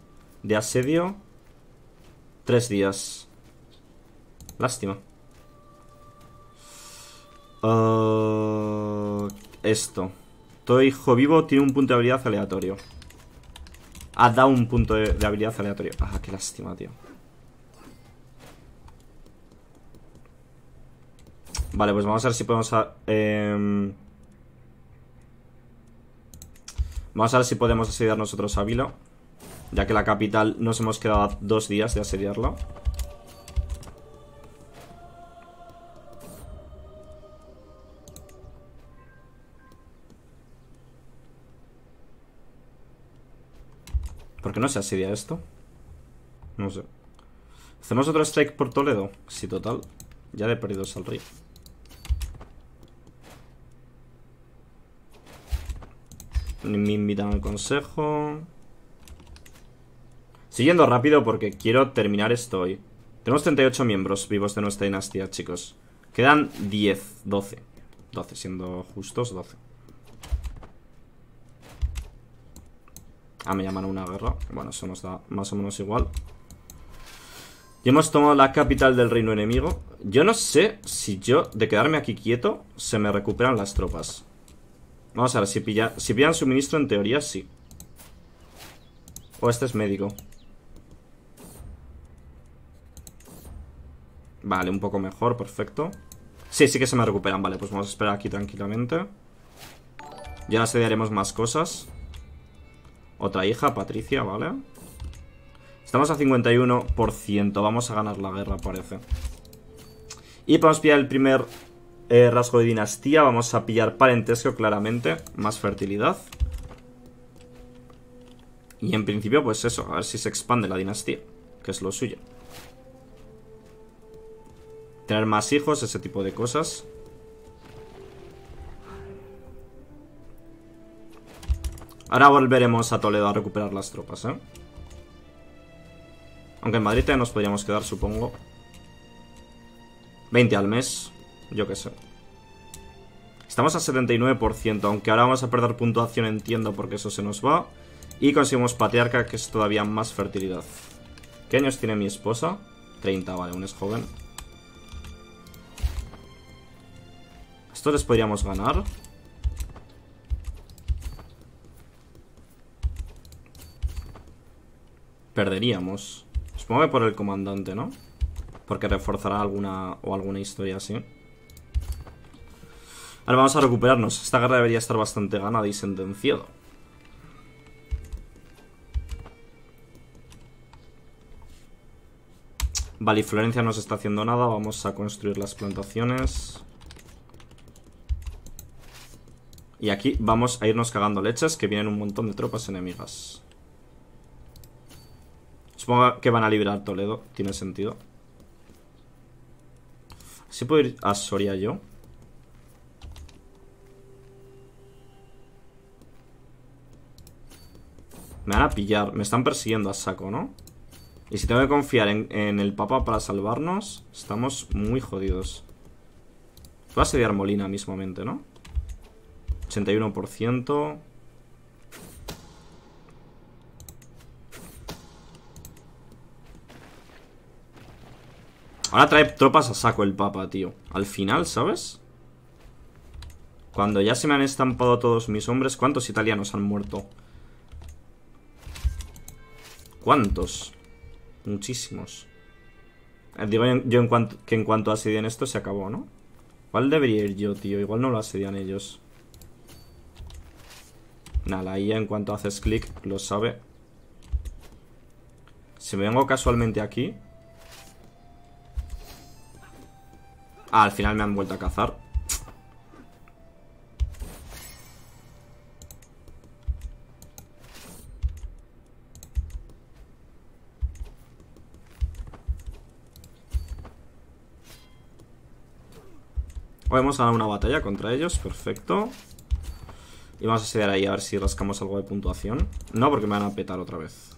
de asedio. Tres días. Lástima. Ah, esto. Todo hijo vivo tiene un punto de habilidad aleatorio. Ha dado un punto de, habilidad aleatorio. Ah, qué lástima, tío. Vale, pues vamos a ver si podemos... Em, vamos a ver si podemos asediar nosotros a Vilo Ya que la capital nos hemos quedado dos días de asediarla. ¿Por qué no se asedia esto? No sé. ¿Hacemos otro strike por Toledo? Sí, total. Ya he perdido al río. Me invitan al consejo. Siguiendo rápido porque quiero terminar esto hoy. Tenemos 38 miembros vivos de nuestra dinastía, chicos. Quedan 10, 12. 12, siendo justos, 12. Ah, me llaman a una guerra. Bueno, eso nos da más o menos igual. Y hemos tomado la capital del reino enemigo. Yo no sé si yo, de quedarme aquí quieto, se me recuperan las tropas. Vamos a ver, si, pilla, si pillan suministro, en teoría sí. O este es médico. Vale, un poco mejor, perfecto. Sí, sí que se me recuperan. Vale, pues vamos a esperar aquí tranquilamente. Ya haremos más cosas. Otra hija, Patricia, ¿vale? Estamos a 51%. Vamos a ganar la guerra, parece. Y podemos pillar el primer eh, rasgo de dinastía. Vamos a pillar parentesco, claramente. Más fertilidad. Y en principio, pues eso. A ver si se expande la dinastía. Que es lo suyo. Tener más hijos, ese tipo de cosas. Ahora volveremos a Toledo a recuperar las tropas, ¿eh? Aunque en Madrid ya nos podríamos quedar, supongo. 20 al mes. Yo qué sé. Estamos a 79%, aunque ahora vamos a perder puntuación, entiendo, porque eso se nos va. Y conseguimos patriarca, que es todavía más fertilidad. ¿Qué años tiene mi esposa? 30, vale, aún es joven. Esto les podríamos ganar. perderíamos. Supongo que por el comandante, ¿no? Porque reforzará alguna o alguna historia así. Ahora vamos a recuperarnos. Esta guerra debería estar bastante ganada y sentenciado. Vale, y Florencia no se está haciendo nada. Vamos a construir las plantaciones. Y aquí vamos a irnos cagando leches que vienen un montón de tropas enemigas. Supongo que van a liberar Toledo. Tiene sentido. Si ¿Sí puedo ir a Soria yo. Me van a pillar. Me están persiguiendo a saco, ¿no? Y si tengo que confiar en, el Papa para salvarnos, estamos muy jodidos. Va a sediar Molina mismamente, ¿no? 81%. Ahora trae tropas a saco el papa, tío Al final, ¿sabes? Cuando ya se me han estampado todos mis hombres ¿Cuántos italianos han muerto? ¿Cuántos? Muchísimos eh, Digo yo en cuanto, que en cuanto asedian esto se acabó, ¿no? ¿Cuál debería ir yo, tío? Igual no lo asedian ellos Nada, la IA en cuanto haces clic lo sabe Si me vengo casualmente aquí al final me han vuelto a cazar. Hoy hemos ganado una batalla contra ellos, perfecto. Y vamos a seguir ahí a ver si rascamos algo de puntuación. No, porque me van a petar otra vez.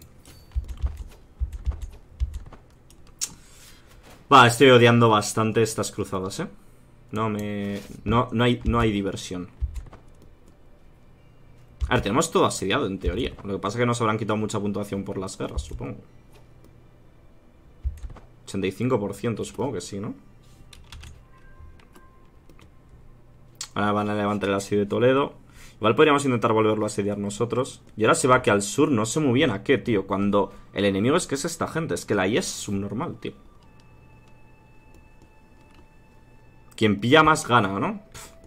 Va, estoy odiando bastante estas cruzadas, ¿eh? No me... No, hay, no hay diversión. A ver, tenemos todo asediado, en teoría. Lo que pasa es que nos habrán quitado mucha puntuación por las guerras, supongo. 85%, supongo que sí, ¿no? Ahora van a levantar el asedio de Toledo. Igual podríamos intentar volverlo a asediar nosotros. Y ahora se va que al sur no sé muy bien a qué, tío. Cuando el enemigo es que es esta gente. Es que la I es subnormal, tío. Quien pilla más gana, ¿no?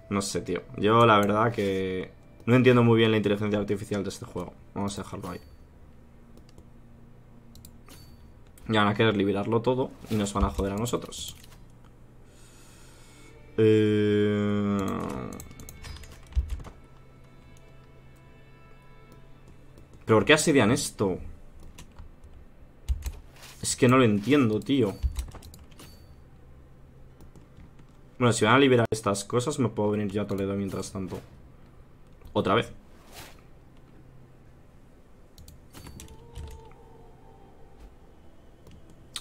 no sé, tío. Yo la verdad que no entiendo muy bien la inteligencia artificial de este juego. Vamos a dejarlo ahí. Y van a querer liberarlo todo y nos van a joder a nosotros. Eh, ¿Pero por qué asedian esto? Es que no lo entiendo, tío. Bueno, si van a liberar estas cosas, me puedo venir yo a Toledo mientras tanto. Otra vez.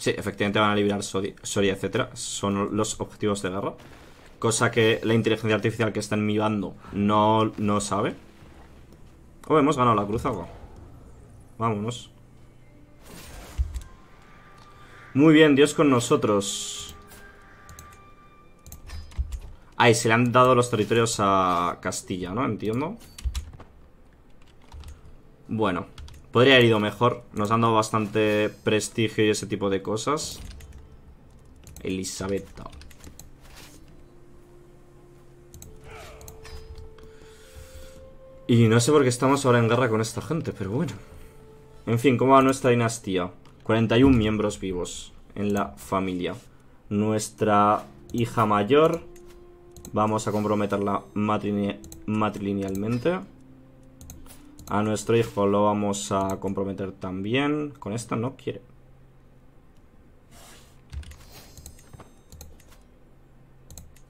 Sí, efectivamente van a liberar Soria, etcétera. Son los objetivos de guerra. Cosa que la inteligencia artificial que está en mi bando no, no sabe. Oh, hemos ganado la cruz, algo. Vámonos. Muy bien, Dios con nosotros. Ahí se le han dado los territorios a Castilla, ¿no? Entiendo. Bueno, podría haber ido mejor. Nos han dado bastante prestigio y ese tipo de cosas. Elisabetta. Y no sé por qué estamos ahora en guerra con esta gente, pero bueno. En fin, ¿cómo va nuestra dinastía? 41 miembros vivos en la familia. Nuestra hija mayor Vamos a comprometerla matrilinealmente. A nuestro hijo lo vamos a comprometer también. Con esta no quiere.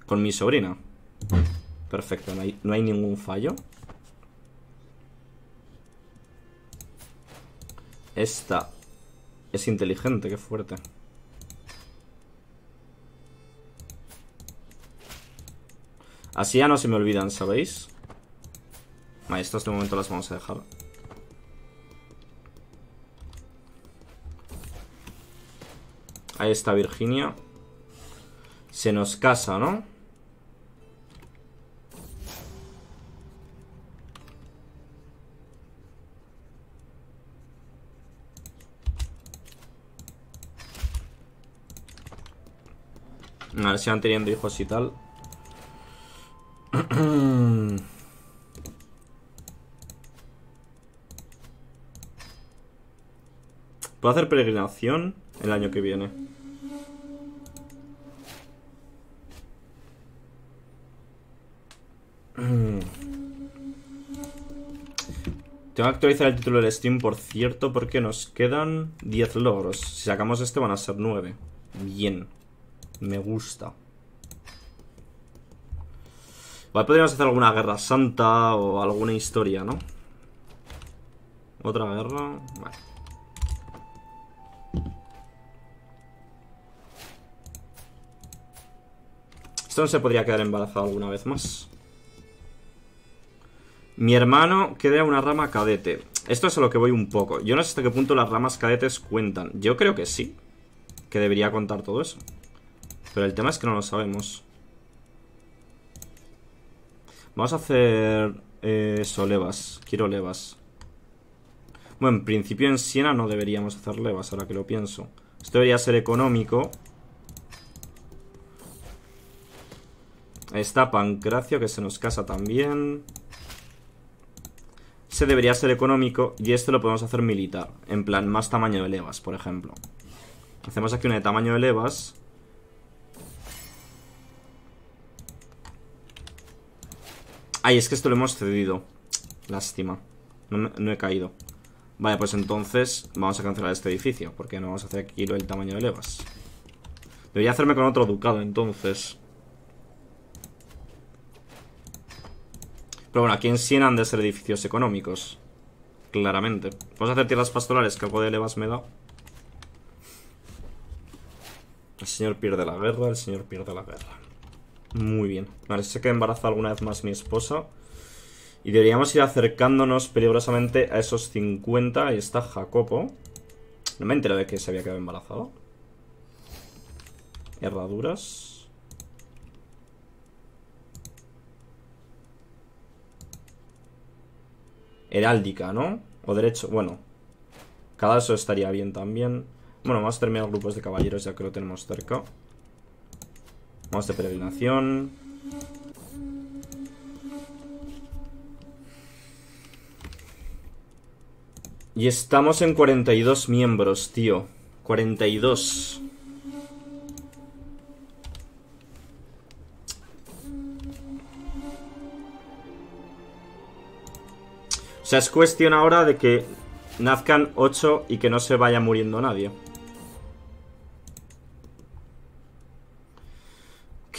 Con mi sobrina. Perfecto, no hay, no hay ningún fallo. Esta es inteligente, qué fuerte. Así ya no se me olvidan, ¿sabéis? Vale, estas de momento las vamos a dejar Ahí está Virginia Se nos casa, ¿no? A ver si van teniendo hijos y tal ¿Puedo hacer peregrinación el año que viene? Tengo que actualizar el título del Steam, por cierto, porque nos quedan 10 logros. Si sacamos este van a ser 9. Bien. Me gusta podríamos hacer alguna guerra santa o alguna historia, ¿no? Otra guerra. Vale. Esto no se podría quedar embarazado alguna vez más. Mi hermano crea una rama cadete. Esto es a lo que voy un poco. Yo no sé hasta qué punto las ramas cadetes cuentan. Yo creo que sí. Que debería contar todo eso. Pero el tema es que no lo sabemos. Vamos a hacer eh, eso, levas. Quiero levas. Bueno, en principio en Siena no deberíamos hacer levas, ahora que lo pienso. Esto debería ser económico. Ahí está Pancracio, que se nos casa también. Se debería ser económico y este lo podemos hacer militar. En plan, más tamaño de levas, por ejemplo. Hacemos aquí una de tamaño de levas. Ay, es que esto lo hemos cedido. Lástima. No, he caído. Vale, pues entonces vamos a cancelar este edificio. Porque no vamos a hacer aquí el tamaño de levas. Debería hacerme con otro ducado, entonces. Pero bueno, aquí en Siena han de ser edificios económicos. Claramente. Vamos a hacer tierras pastorales, que algo de levas me da. El señor pierde la guerra, el señor pierde la guerra. Muy bien. Vale, que queda embarazada alguna vez más mi esposa. Y deberíamos ir acercándonos peligrosamente a esos 50. Ahí está Jacopo. No me enterado de que se había quedado embarazado. Herraduras. Heráldica, ¿no? O derecho, bueno. Cada eso estaría bien también. Bueno, vamos a terminar grupos de caballeros ya que lo tenemos cerca. Vamos de peregrinación. Y estamos en 42 miembros, tío. 42. O sea, es cuestión ahora de que nazcan 8 y que no se vaya muriendo nadie.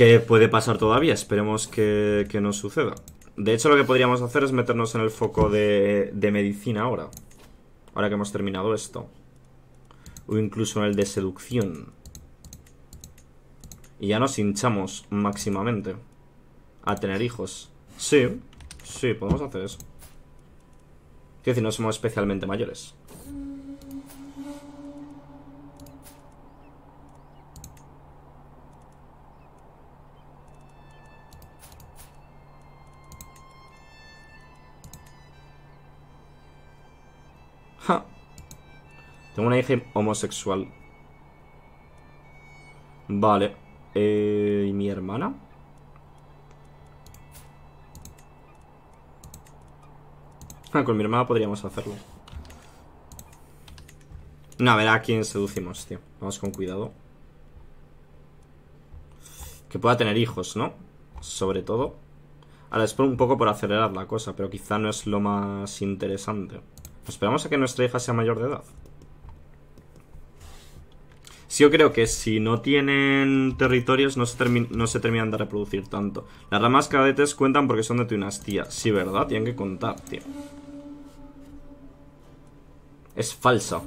que puede pasar todavía, esperemos que, no suceda. De hecho, lo que podríamos hacer es meternos en el foco de, de medicina ahora. Ahora que hemos terminado esto. O incluso en el de seducción. Y ya nos hinchamos máximamente a tener hijos. Sí, sí, podemos hacer eso. Quiero decir, no somos especialmente mayores. Tengo una hija homosexual. Vale. Eh, ¿Y mi hermana? Ah, con mi hermana podríamos hacerlo. No, a ver a quién seducimos, tío. Vamos con cuidado. Que pueda tener hijos, ¿no? Sobre todo. Ahora es por un poco por acelerar la cosa, pero quizá no es lo más interesante. Pues esperamos a que nuestra hija sea mayor de edad. Sí, yo creo que si no tienen territorios no se, terminan de reproducir tanto. Las ramas cadetes cuentan porque son de tu dinastía. Sí, ¿verdad? Tienen que contar, tío. Es falsa.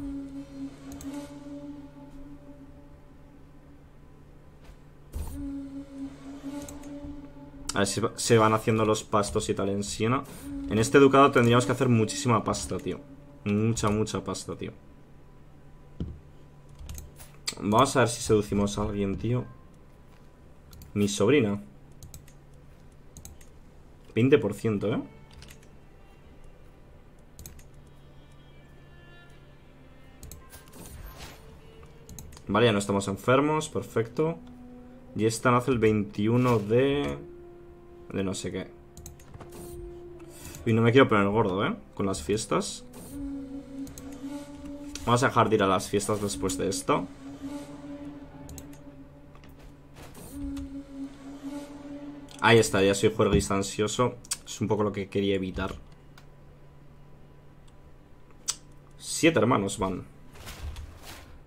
A ver si se van haciendo los pastos y tal en Siena. En este educado tendríamos que hacer muchísima pasta, tío. Mucha, mucha pasta, tío. Vamos a ver si seducimos a alguien, tío. Mi sobrina. 20%, ¿eh? Vale, ya no estamos enfermos, perfecto. Y esta nace el 21 de... De no sé qué. Y no me quiero poner gordo, ¿eh? Con las fiestas. Vamos a dejar de ir a las fiestas después de esto Ahí está, ya soy juego distancioso. Es un poco lo que quería evitar Siete hermanos van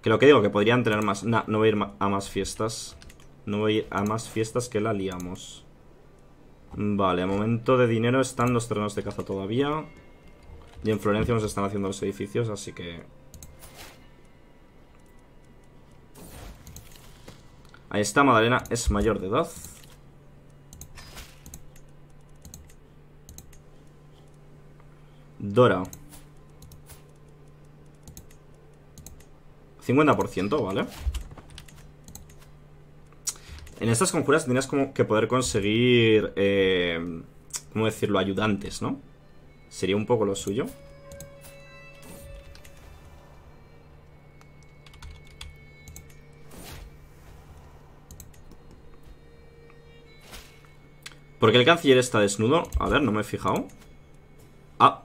Que lo que digo, que podrían tener más no voy a ir a más fiestas No voy a ir a más fiestas que la liamos Vale, a momento de dinero están los terrenos de caza todavía. Y en Florencia nos están haciendo los edificios, así que esta Madalena es mayor de dos. Dora. 50%, ¿vale? En estas conjuras tienes como que poder conseguir... Eh, ¿Cómo decirlo? Ayudantes, ¿no? Sería un poco lo suyo. Porque el canciller está desnudo? A ver, no me he fijado. Ah.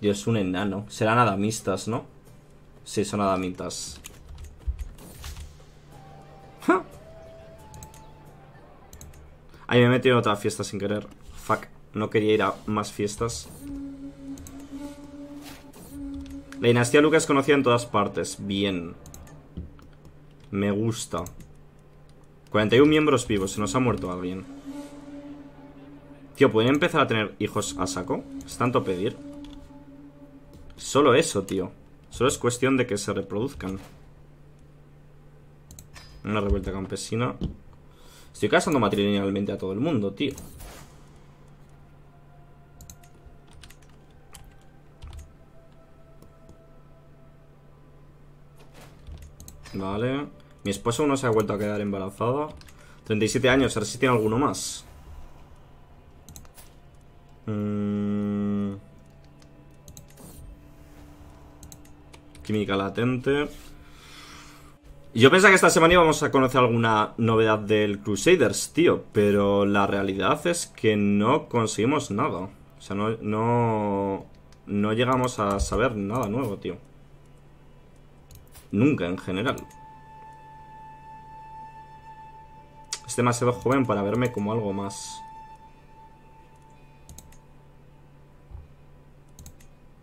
Dios, un enano. Serán adamistas, ¿no? Sí, son adamitas. Ahí me he metido en otra fiesta sin querer. Fuck. No quería ir a más fiestas. La dinastía Lucas es conocida en todas partes. Bien. Me gusta. 41 miembros vivos. Se nos ha muerto alguien. Tío, ¿pueden empezar a tener hijos a saco? Es tanto pedir. Solo eso, tío. Solo es cuestión de que se reproduzcan. Una revuelta campesina. Estoy casando matrilinealmente a todo el mundo, tío. Vale. Mi esposo aún no se ha vuelto a quedar embarazada. 37 años, siete años. alguno más. Mm. Química latente. Yo pensaba que esta semana íbamos a conocer alguna novedad del Crusaders, tío. Pero la realidad es que no conseguimos nada. O sea, no, no, no llegamos a saber nada nuevo, tío. Nunca, en general. Es demasiado joven para verme como algo más.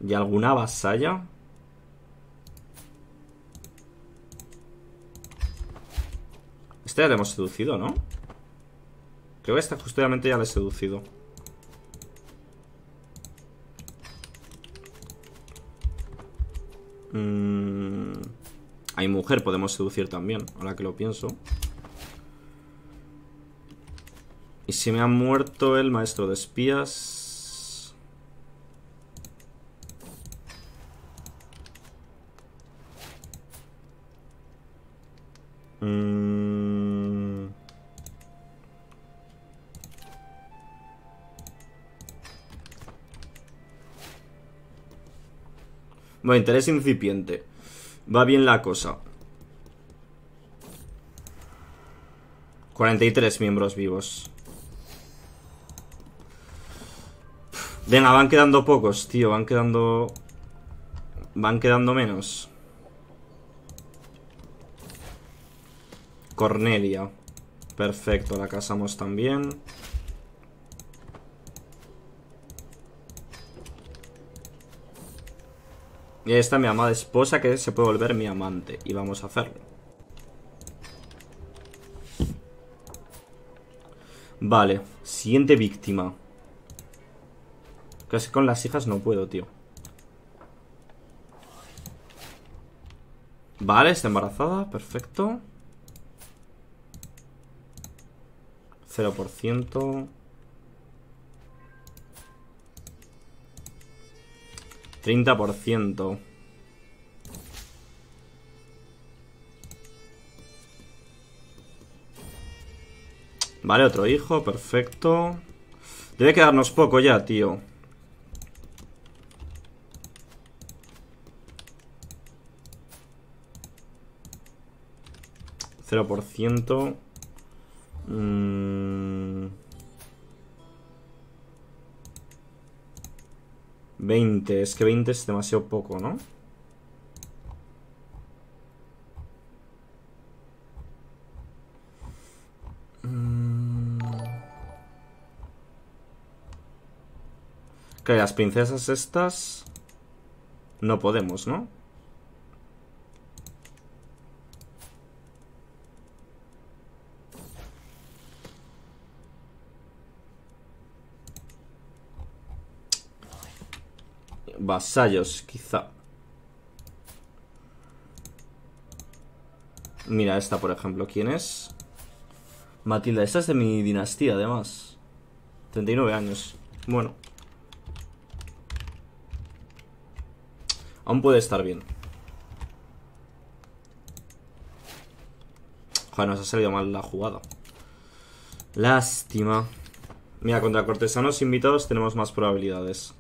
¿Y alguna vasalla? Este ya le hemos seducido, ¿no? Creo que esta justamente ya le he seducido mm, Hay mujer, podemos seducir también Ahora que lo pienso Y si me ha muerto el maestro de espías Bueno, interés incipiente. Va bien la cosa. 43 miembros vivos. Venga, van quedando pocos, tío. Van quedando... Van quedando menos. Cornelia. Perfecto, la casamos también. Esta es mi amada esposa que se puede volver mi amante. Y vamos a hacerlo. Vale. Siguiente víctima. Casi con las hijas no puedo, tío. Vale, está embarazada. Perfecto. 0%. 30%. Vale, otro hijo, perfecto. Debe quedarnos poco ya, tío. Cero por ciento. Mm. 20, es que 20 es demasiado poco, ¿no? Que mm. las princesas estas... No podemos, ¿no? Vasallos, quizá. Mira esta, por ejemplo. ¿Quién es? Matilda. Esta es de mi dinastía, además. 39 años. Bueno. Aún puede estar bien. Joder, nos ha salido mal la jugada. Lástima. Mira, contra cortesanos invitados tenemos más probabilidades.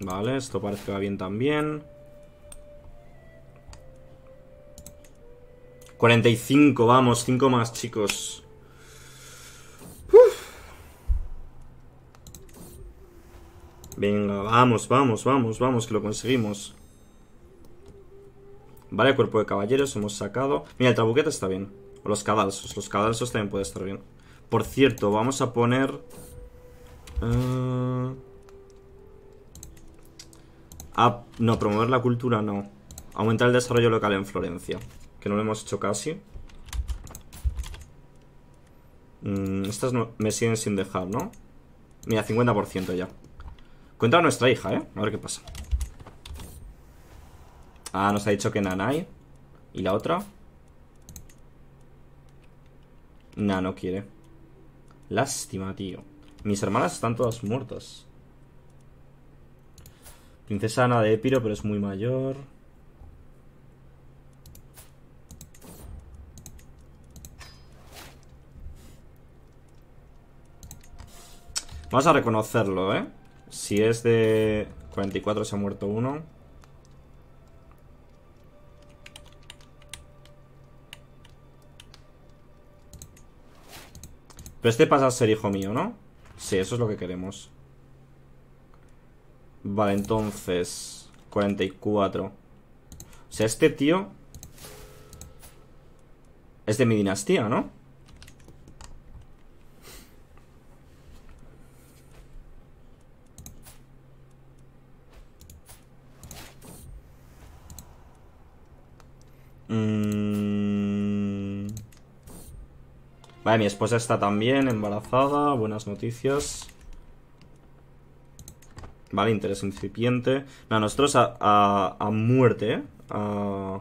Vale, esto parece que va bien también. 45, vamos, 5 más, chicos. Venga, vamos, vamos, vamos, vamos, que lo conseguimos. Vale, cuerpo de caballeros, hemos sacado. Mira, el trabuquete está bien. O los cadalsos, los cadalsos también puede estar bien. Por cierto, vamos a poner... Eh, Ah, no, promover la cultura no. Aumentar el desarrollo local en Florencia. Que no lo hemos hecho casi. Mm, estas me siguen sin dejar, ¿no? Mira, 50% ya. Cuenta a nuestra hija, ¿eh? A ver qué pasa. Ah, nos ha dicho que Nanay ¿Y la otra? Nah, no quiere. Lástima, tío. Mis hermanas están todas muertas. Princesa Ana de Epiro, pero es muy mayor. Vamos a reconocerlo, ¿eh? Si es de 44 se ha muerto uno. Pero este pasa a ser hijo mío, ¿no? Sí, eso es lo que queremos. Vale, entonces 44 O sea, este tío Es de mi dinastía, ¿no? Mm. Vale, mi esposa está también embarazada Buenas noticias ¿vale? Interés incipiente. No, nosotros a, muerte, A,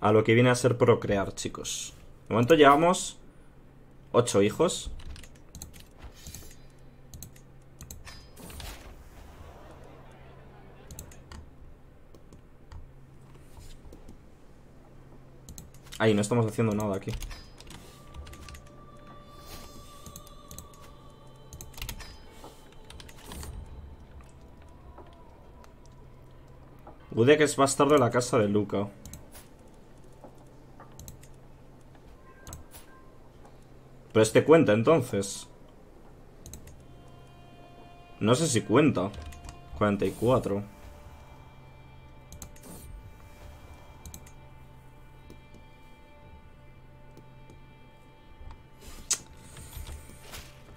a lo que viene a ser procrear, chicos. De momento llevamos ocho hijos. Ahí, no estamos haciendo nada aquí. que es bastardo de la casa de Luca. Pero este cuenta entonces. No sé si cuenta. 44.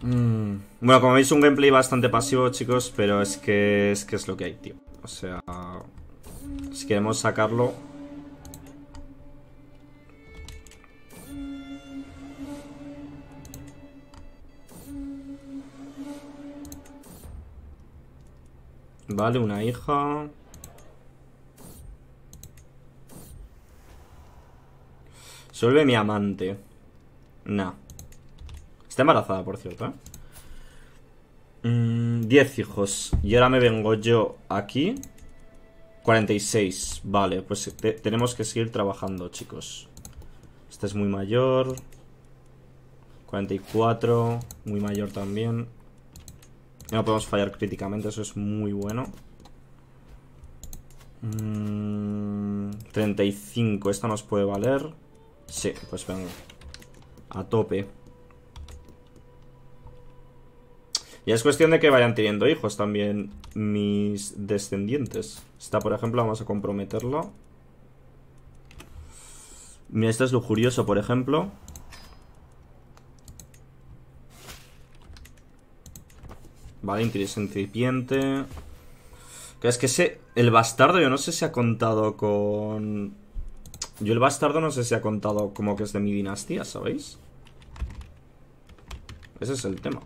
Mm. Bueno, como veis un gameplay bastante pasivo, chicos, pero es que es, que es lo que hay, tío. O sea... Si queremos sacarlo... Vale, una hija... suelve mi amante. Nah. Está embarazada, por cierto, ¿eh? 10 mm, hijos. Y ahora me vengo yo aquí. 46, vale, pues tenemos que seguir trabajando, chicos. Este es muy mayor. 44, muy mayor también. No podemos fallar críticamente, eso es muy bueno. 35, mm, esta nos puede valer. Sí, pues venga. A tope. Y es cuestión de que vayan teniendo hijos también mis descendientes. Esta, por ejemplo, vamos a comprometerlo. Mira, esta es lujurioso, por ejemplo. Vale, interés incipiente. Que es que ese, el bastardo, yo no sé si ha contado con... Yo el bastardo no sé si ha contado como que es de mi dinastía, ¿sabéis? Ese es el tema.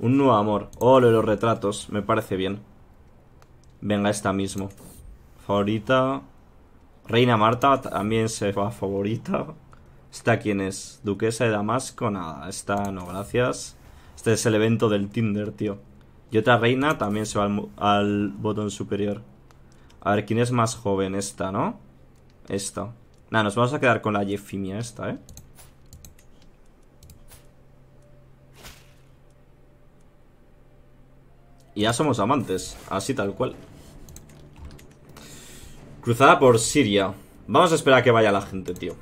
Un nuevo amor. Oh, los retratos. Me parece bien. Venga, esta mismo. Favorita. Reina Marta también se va favorita. ¿Esta quién es? Duquesa de Damasco. Nada, esta no, gracias. Este es el evento del Tinder, tío. Y otra reina también se va al, botón superior. A ver, ¿quién es más joven? Esta, ¿no? Esta. Nada, nos vamos a quedar con la Jefimia, esta, ¿eh? Y ya somos amantes, así tal cual. Cruzada por Siria. Vamos a esperar a que vaya la gente, tío.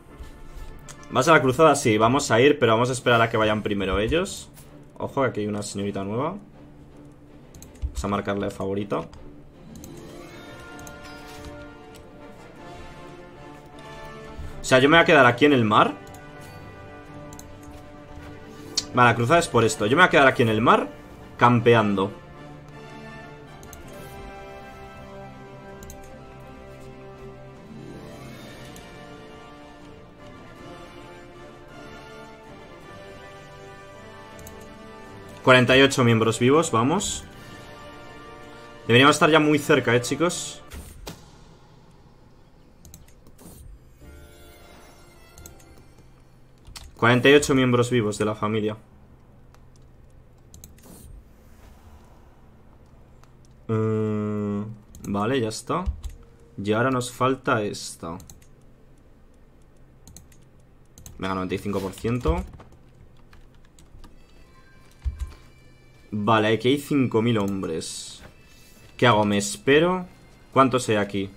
¿Vas a la cruzada? Sí, vamos a ir, pero vamos a esperar a que vayan primero ellos. Ojo, aquí hay una señorita nueva. Vamos a marcarle favorito O sea, yo me voy a quedar aquí en el mar. Vale, la cruzada es por esto. Yo me voy a quedar aquí en el mar campeando. 48 miembros vivos, vamos Deberíamos estar ya muy cerca, eh, chicos ...48 miembros vivos de la familia. Mm, vale, ya está. Y ahora nos falta esta. Venga, 95%. Vale, aquí hay 5.000 hombres. ¿Qué hago? ¿Me espero? ¿Cuántos hay aquí?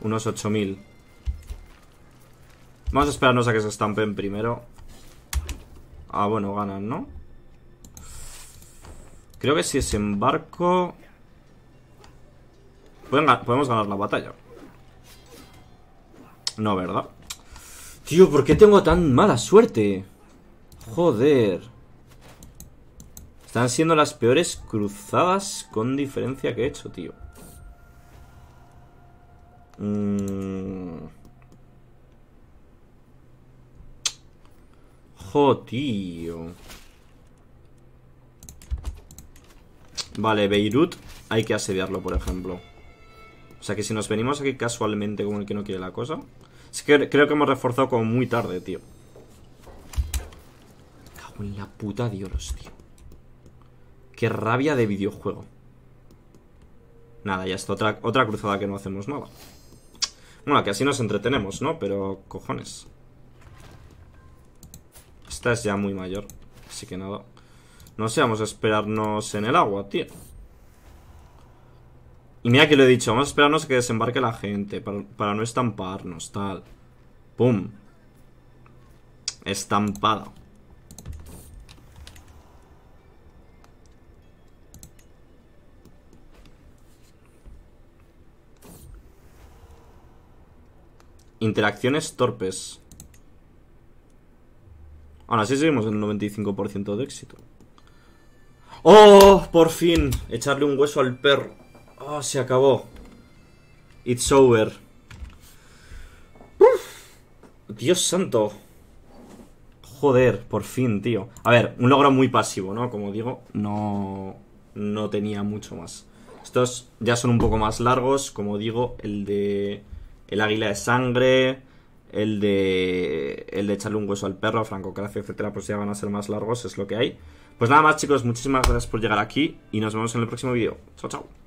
Unos 8.000. Vamos a esperarnos a que se estampen primero. Ah, bueno, ganan, ¿no? Creo que si es en barco... Podemos ganar la batalla. No, ¿verdad? Tío, ¿por qué tengo tan mala suerte? Joder. Están siendo las peores cruzadas con diferencia que he hecho, tío. Mm. tío. Vale, Beirut hay que asediarlo, por ejemplo. O sea que si nos venimos aquí casualmente como el que no quiere la cosa... Es que creo que hemos reforzado como muy tarde, tío. cago en la puta Dios, tío. Qué rabia de videojuego. Nada, ya está. Otra, otra cruzada que no hacemos nada. Bueno, que así nos entretenemos, ¿no? Pero, cojones. Esta es ya muy mayor. Así que nada. No sé, vamos a esperarnos en el agua, tío. Y mira que lo he dicho, vamos a esperarnos a que desembarque la gente para, para no estamparnos, tal. ¡Pum! Estampada. Interacciones torpes. Ahora así seguimos en el 95% de éxito. ¡Oh! Por fin. Echarle un hueso al perro. ¡Oh! Se acabó. It's over. Dios santo. Joder, por fin, tío. A ver, un logro muy pasivo, ¿no? Como digo, no, no tenía mucho más. Estos ya son un poco más largos, como digo, el de el águila de sangre, el de, el de echarle un hueso al perro, a francocracia, etcétera, pues ya van a ser más largos, es lo que hay. Pues nada más, chicos, muchísimas gracias por llegar aquí y nos vemos en el próximo vídeo. Chao, chao.